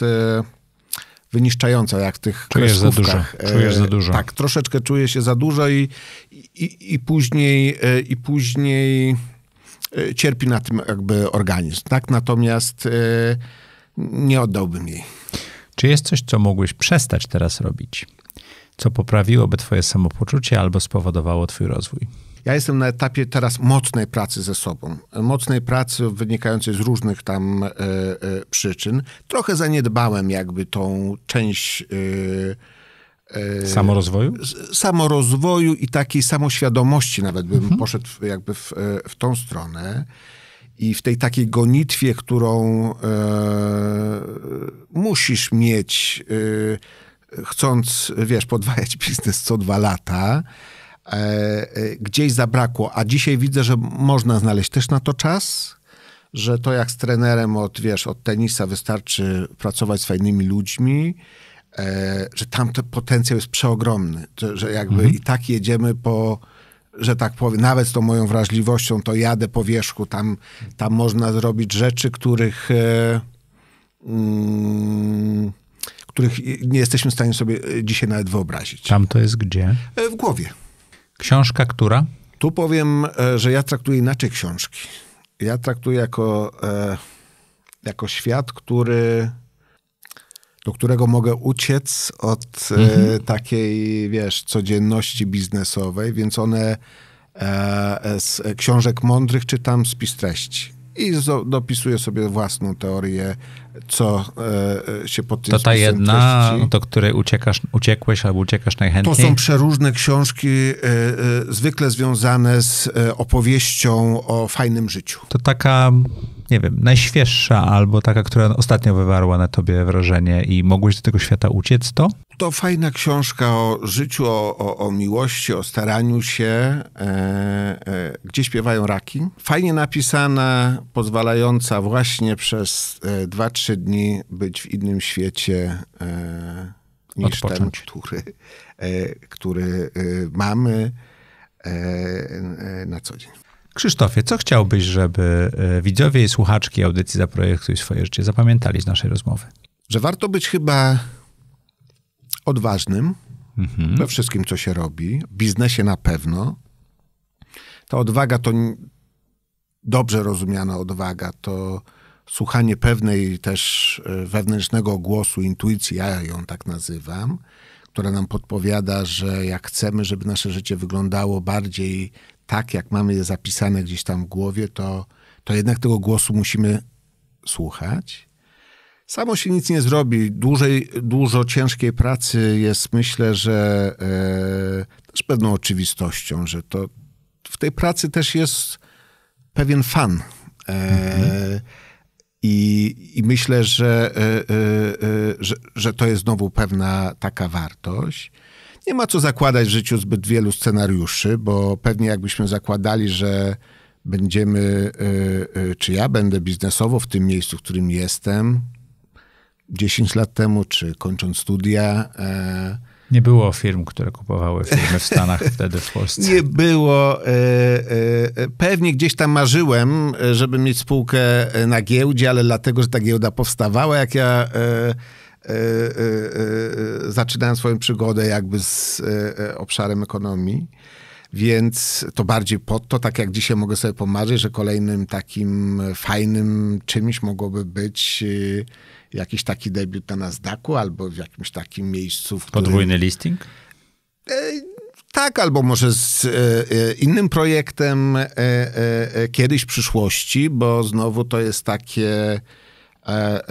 wyniszczająca, jak w tych Czujesz za dużo. Czujesz za dużo. Tak, troszeczkę czuję się za dużo i, i, i później, i później E, cierpi na tym jakby organizm, tak? Natomiast e, nie oddałbym jej. Czy jest coś, co mogłeś przestać teraz robić? Co poprawiłoby twoje samopoczucie albo spowodowało twój rozwój? Ja jestem na etapie teraz mocnej pracy ze sobą. Mocnej pracy wynikającej z różnych tam y, y, przyczyn. Trochę zaniedbałem jakby tą część y, E, samorozwoju? Samorozwoju i takiej samoświadomości, nawet bym mhm. poszedł jakby w, e, w tą stronę. I w tej takiej gonitwie, którą e, musisz mieć, e, chcąc, wiesz, podwajać biznes co dwa lata, e, e, gdzieś zabrakło. A dzisiaj widzę, że można znaleźć też na to czas że to jak z trenerem od, wiesz, od tenisa wystarczy pracować z fajnymi ludźmi, E, że tam ten potencjał jest przeogromny, że jakby mhm. i tak jedziemy po, że tak powiem, nawet z tą moją wrażliwością, to jadę po wierzchu, tam, tam można zrobić rzeczy, których, e, mm, których nie jesteśmy w stanie sobie e, dzisiaj nawet wyobrazić. Tam to jest gdzie? W głowie. Książka która? Tu powiem, że ja traktuję inaczej książki. Ja traktuję jako, jako świat, który do którego mogę uciec od e, mhm. takiej, wiesz, codzienności biznesowej, więc one e, e, z książek mądrych czytam spis treści i dopisuję sobie własną teorię, co e, się pod tym To ta jedna, treści. do której uciekasz, uciekłeś albo uciekasz najchętniej? To są przeróżne książki, e, e, zwykle związane z opowieścią o fajnym życiu. To taka nie wiem, najświeższa albo taka, która ostatnio wywarła na tobie wrażenie i mogłeś do tego świata uciec, to? To fajna książka o życiu, o, o, o miłości, o staraniu się, e, e, gdzie śpiewają raki. Fajnie napisana, pozwalająca właśnie przez 2-3 e, dni być w innym świecie. E, niż Odpocząć. ten, który, e, który e, mamy na co dzień. Krzysztofie, co chciałbyś, żeby e, widzowie i słuchaczki audycji i swoje życie zapamiętali z naszej rozmowy? Że warto być chyba odważnym mhm. we wszystkim, co się robi, w biznesie na pewno. Ta odwaga to dobrze rozumiana odwaga, to słuchanie pewnej też e, wewnętrznego głosu, intuicji, ja ją tak nazywam, która nam podpowiada, że jak chcemy, żeby nasze życie wyglądało bardziej tak, jak mamy je zapisane gdzieś tam w głowie, to, to jednak tego głosu musimy słuchać. Samo się nic nie zrobi. Dłużej, dużo ciężkiej pracy jest, myślę, że e, też pewną oczywistością, że to w tej pracy też jest pewien fan. E, mhm. i, I, myślę, że, e, e, e, że, że to jest znowu pewna taka wartość. Nie ma co zakładać w życiu zbyt wielu scenariuszy, bo pewnie jakbyśmy zakładali, że będziemy, y, y, czy ja będę biznesowo w tym miejscu, w którym jestem 10 lat temu, czy kończąc studia. E, Nie było firm, które kupowały firmy w Stanach wtedy w Polsce. Nie było. E, e, pewnie gdzieś tam marzyłem, żeby mieć spółkę na giełdzie, ale dlatego, że ta giełda powstawała, jak ja E, e, e, zaczynają swoją przygodę jakby z obszarem ekonomii. Więc to bardziej pod to, tak jak dzisiaj mogę sobie pomarzyć, że kolejnym takim fajnym czymś mogłoby być jakiś taki debiut na Nasdaqu albo w jakimś takim miejscu. W którym... Podwójny listing? Tak, albo może z innym projektem kiedyś w przyszłości, bo znowu to jest takie E,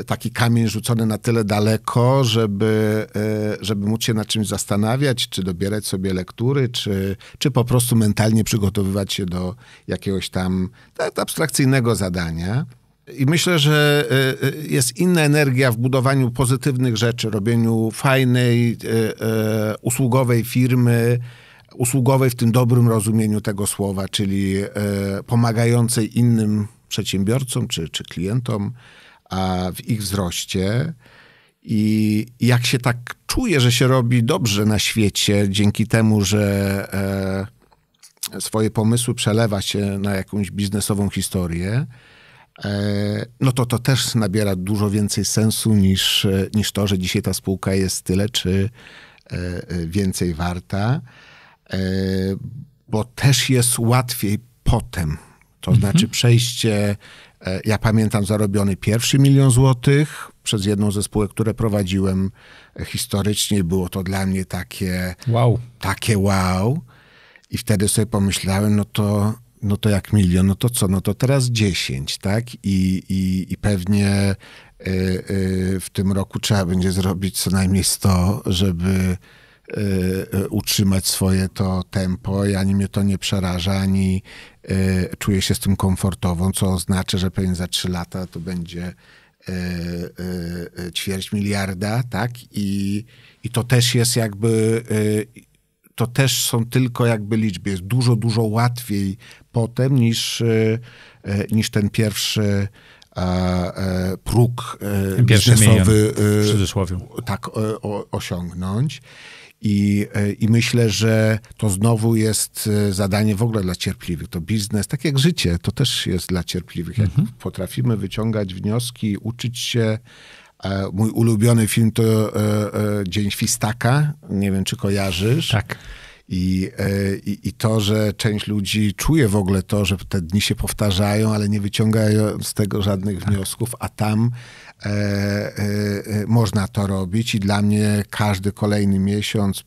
e, taki kamień rzucony na tyle daleko, żeby, e, żeby móc się nad czymś zastanawiać, czy dobierać sobie lektury, czy, czy po prostu mentalnie przygotowywać się do jakiegoś tam tak, abstrakcyjnego zadania. I myślę, że jest inna energia w budowaniu pozytywnych rzeczy, robieniu fajnej, usługowej firmy, usługowej w tym dobrym rozumieniu tego słowa, czyli pomagającej innym przedsiębiorcom czy, czy klientom a w ich wzroście. I jak się tak czuje, że się robi dobrze na świecie dzięki temu, że e, swoje pomysły przelewa się na jakąś biznesową historię, e, no to to też nabiera dużo więcej sensu niż, niż to, że dzisiaj ta spółka jest tyle czy e, więcej warta, e, bo też jest łatwiej potem to mhm. znaczy przejście, e, ja pamiętam zarobiony pierwszy milion złotych przez jedną ze spółek, które prowadziłem e, historycznie. Było to dla mnie takie wow. Takie wow. I wtedy sobie pomyślałem, no to, no to jak milion, no to co, no to teraz dziesięć, tak? I, i, i pewnie y, y, w tym roku trzeba będzie zrobić co najmniej sto, żeby utrzymać swoje to tempo i ani mnie to nie przeraża, ani, Y, czuje się z tym komfortowo, co oznacza, że pewnie za trzy lata to będzie y, y, ćwierć miliarda, tak? I, i to też jest jakby, to też są tylko jakby liczby. Jest dużo, dużo łatwiej potem niż, niż ten pierwszy e, próg e, pierwszy biznesowy w cudzysłowie. tak osiągnąć. I, e, I myślę, że to znowu jest e, zadanie w ogóle dla cierpliwych. To biznes, tak jak życie, to też jest dla cierpliwych. Jak mhm. potrafimy wyciągać wnioski, uczyć się. Mój ulubiony film to e, Dzień Świstaka. Nie wiem, czy kojarzysz. Tak. I, i, I to, że część ludzi czuje w ogóle to, że te dni się powtarzają, ale nie wyciągają z tego żadnych tak. wniosków, a tam E, e, e, można to robić i dla mnie każdy kolejny miesiąc,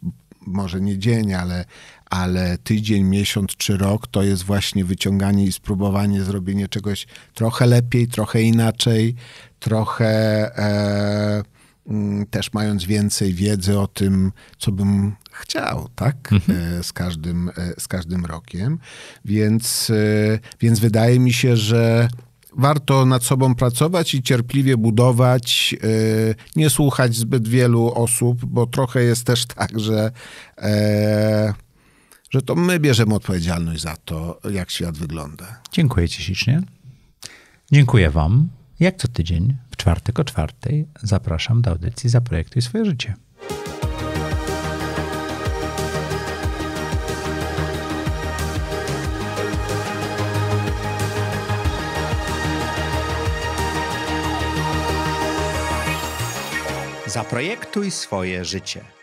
może nie dzień, ale, ale tydzień, miesiąc czy rok to jest właśnie wyciąganie i spróbowanie zrobienie czegoś trochę lepiej, trochę inaczej, trochę e, mm, też mając więcej wiedzy o tym, co bym chciał, tak? Mhm. Z, każdym, z każdym rokiem. Więc, więc wydaje mi się, że warto nad sobą pracować i cierpliwie budować, y, nie słuchać zbyt wielu osób, bo trochę jest też tak, że, e, że to my bierzemy odpowiedzialność za to, jak świat wygląda. Dziękuję Ci ślicznie. Dziękuję Wam. Jak co tydzień, w czwartek o czwartej, zapraszam do audycji Zaprojektuj swoje życie. Zaprojektuj swoje życie.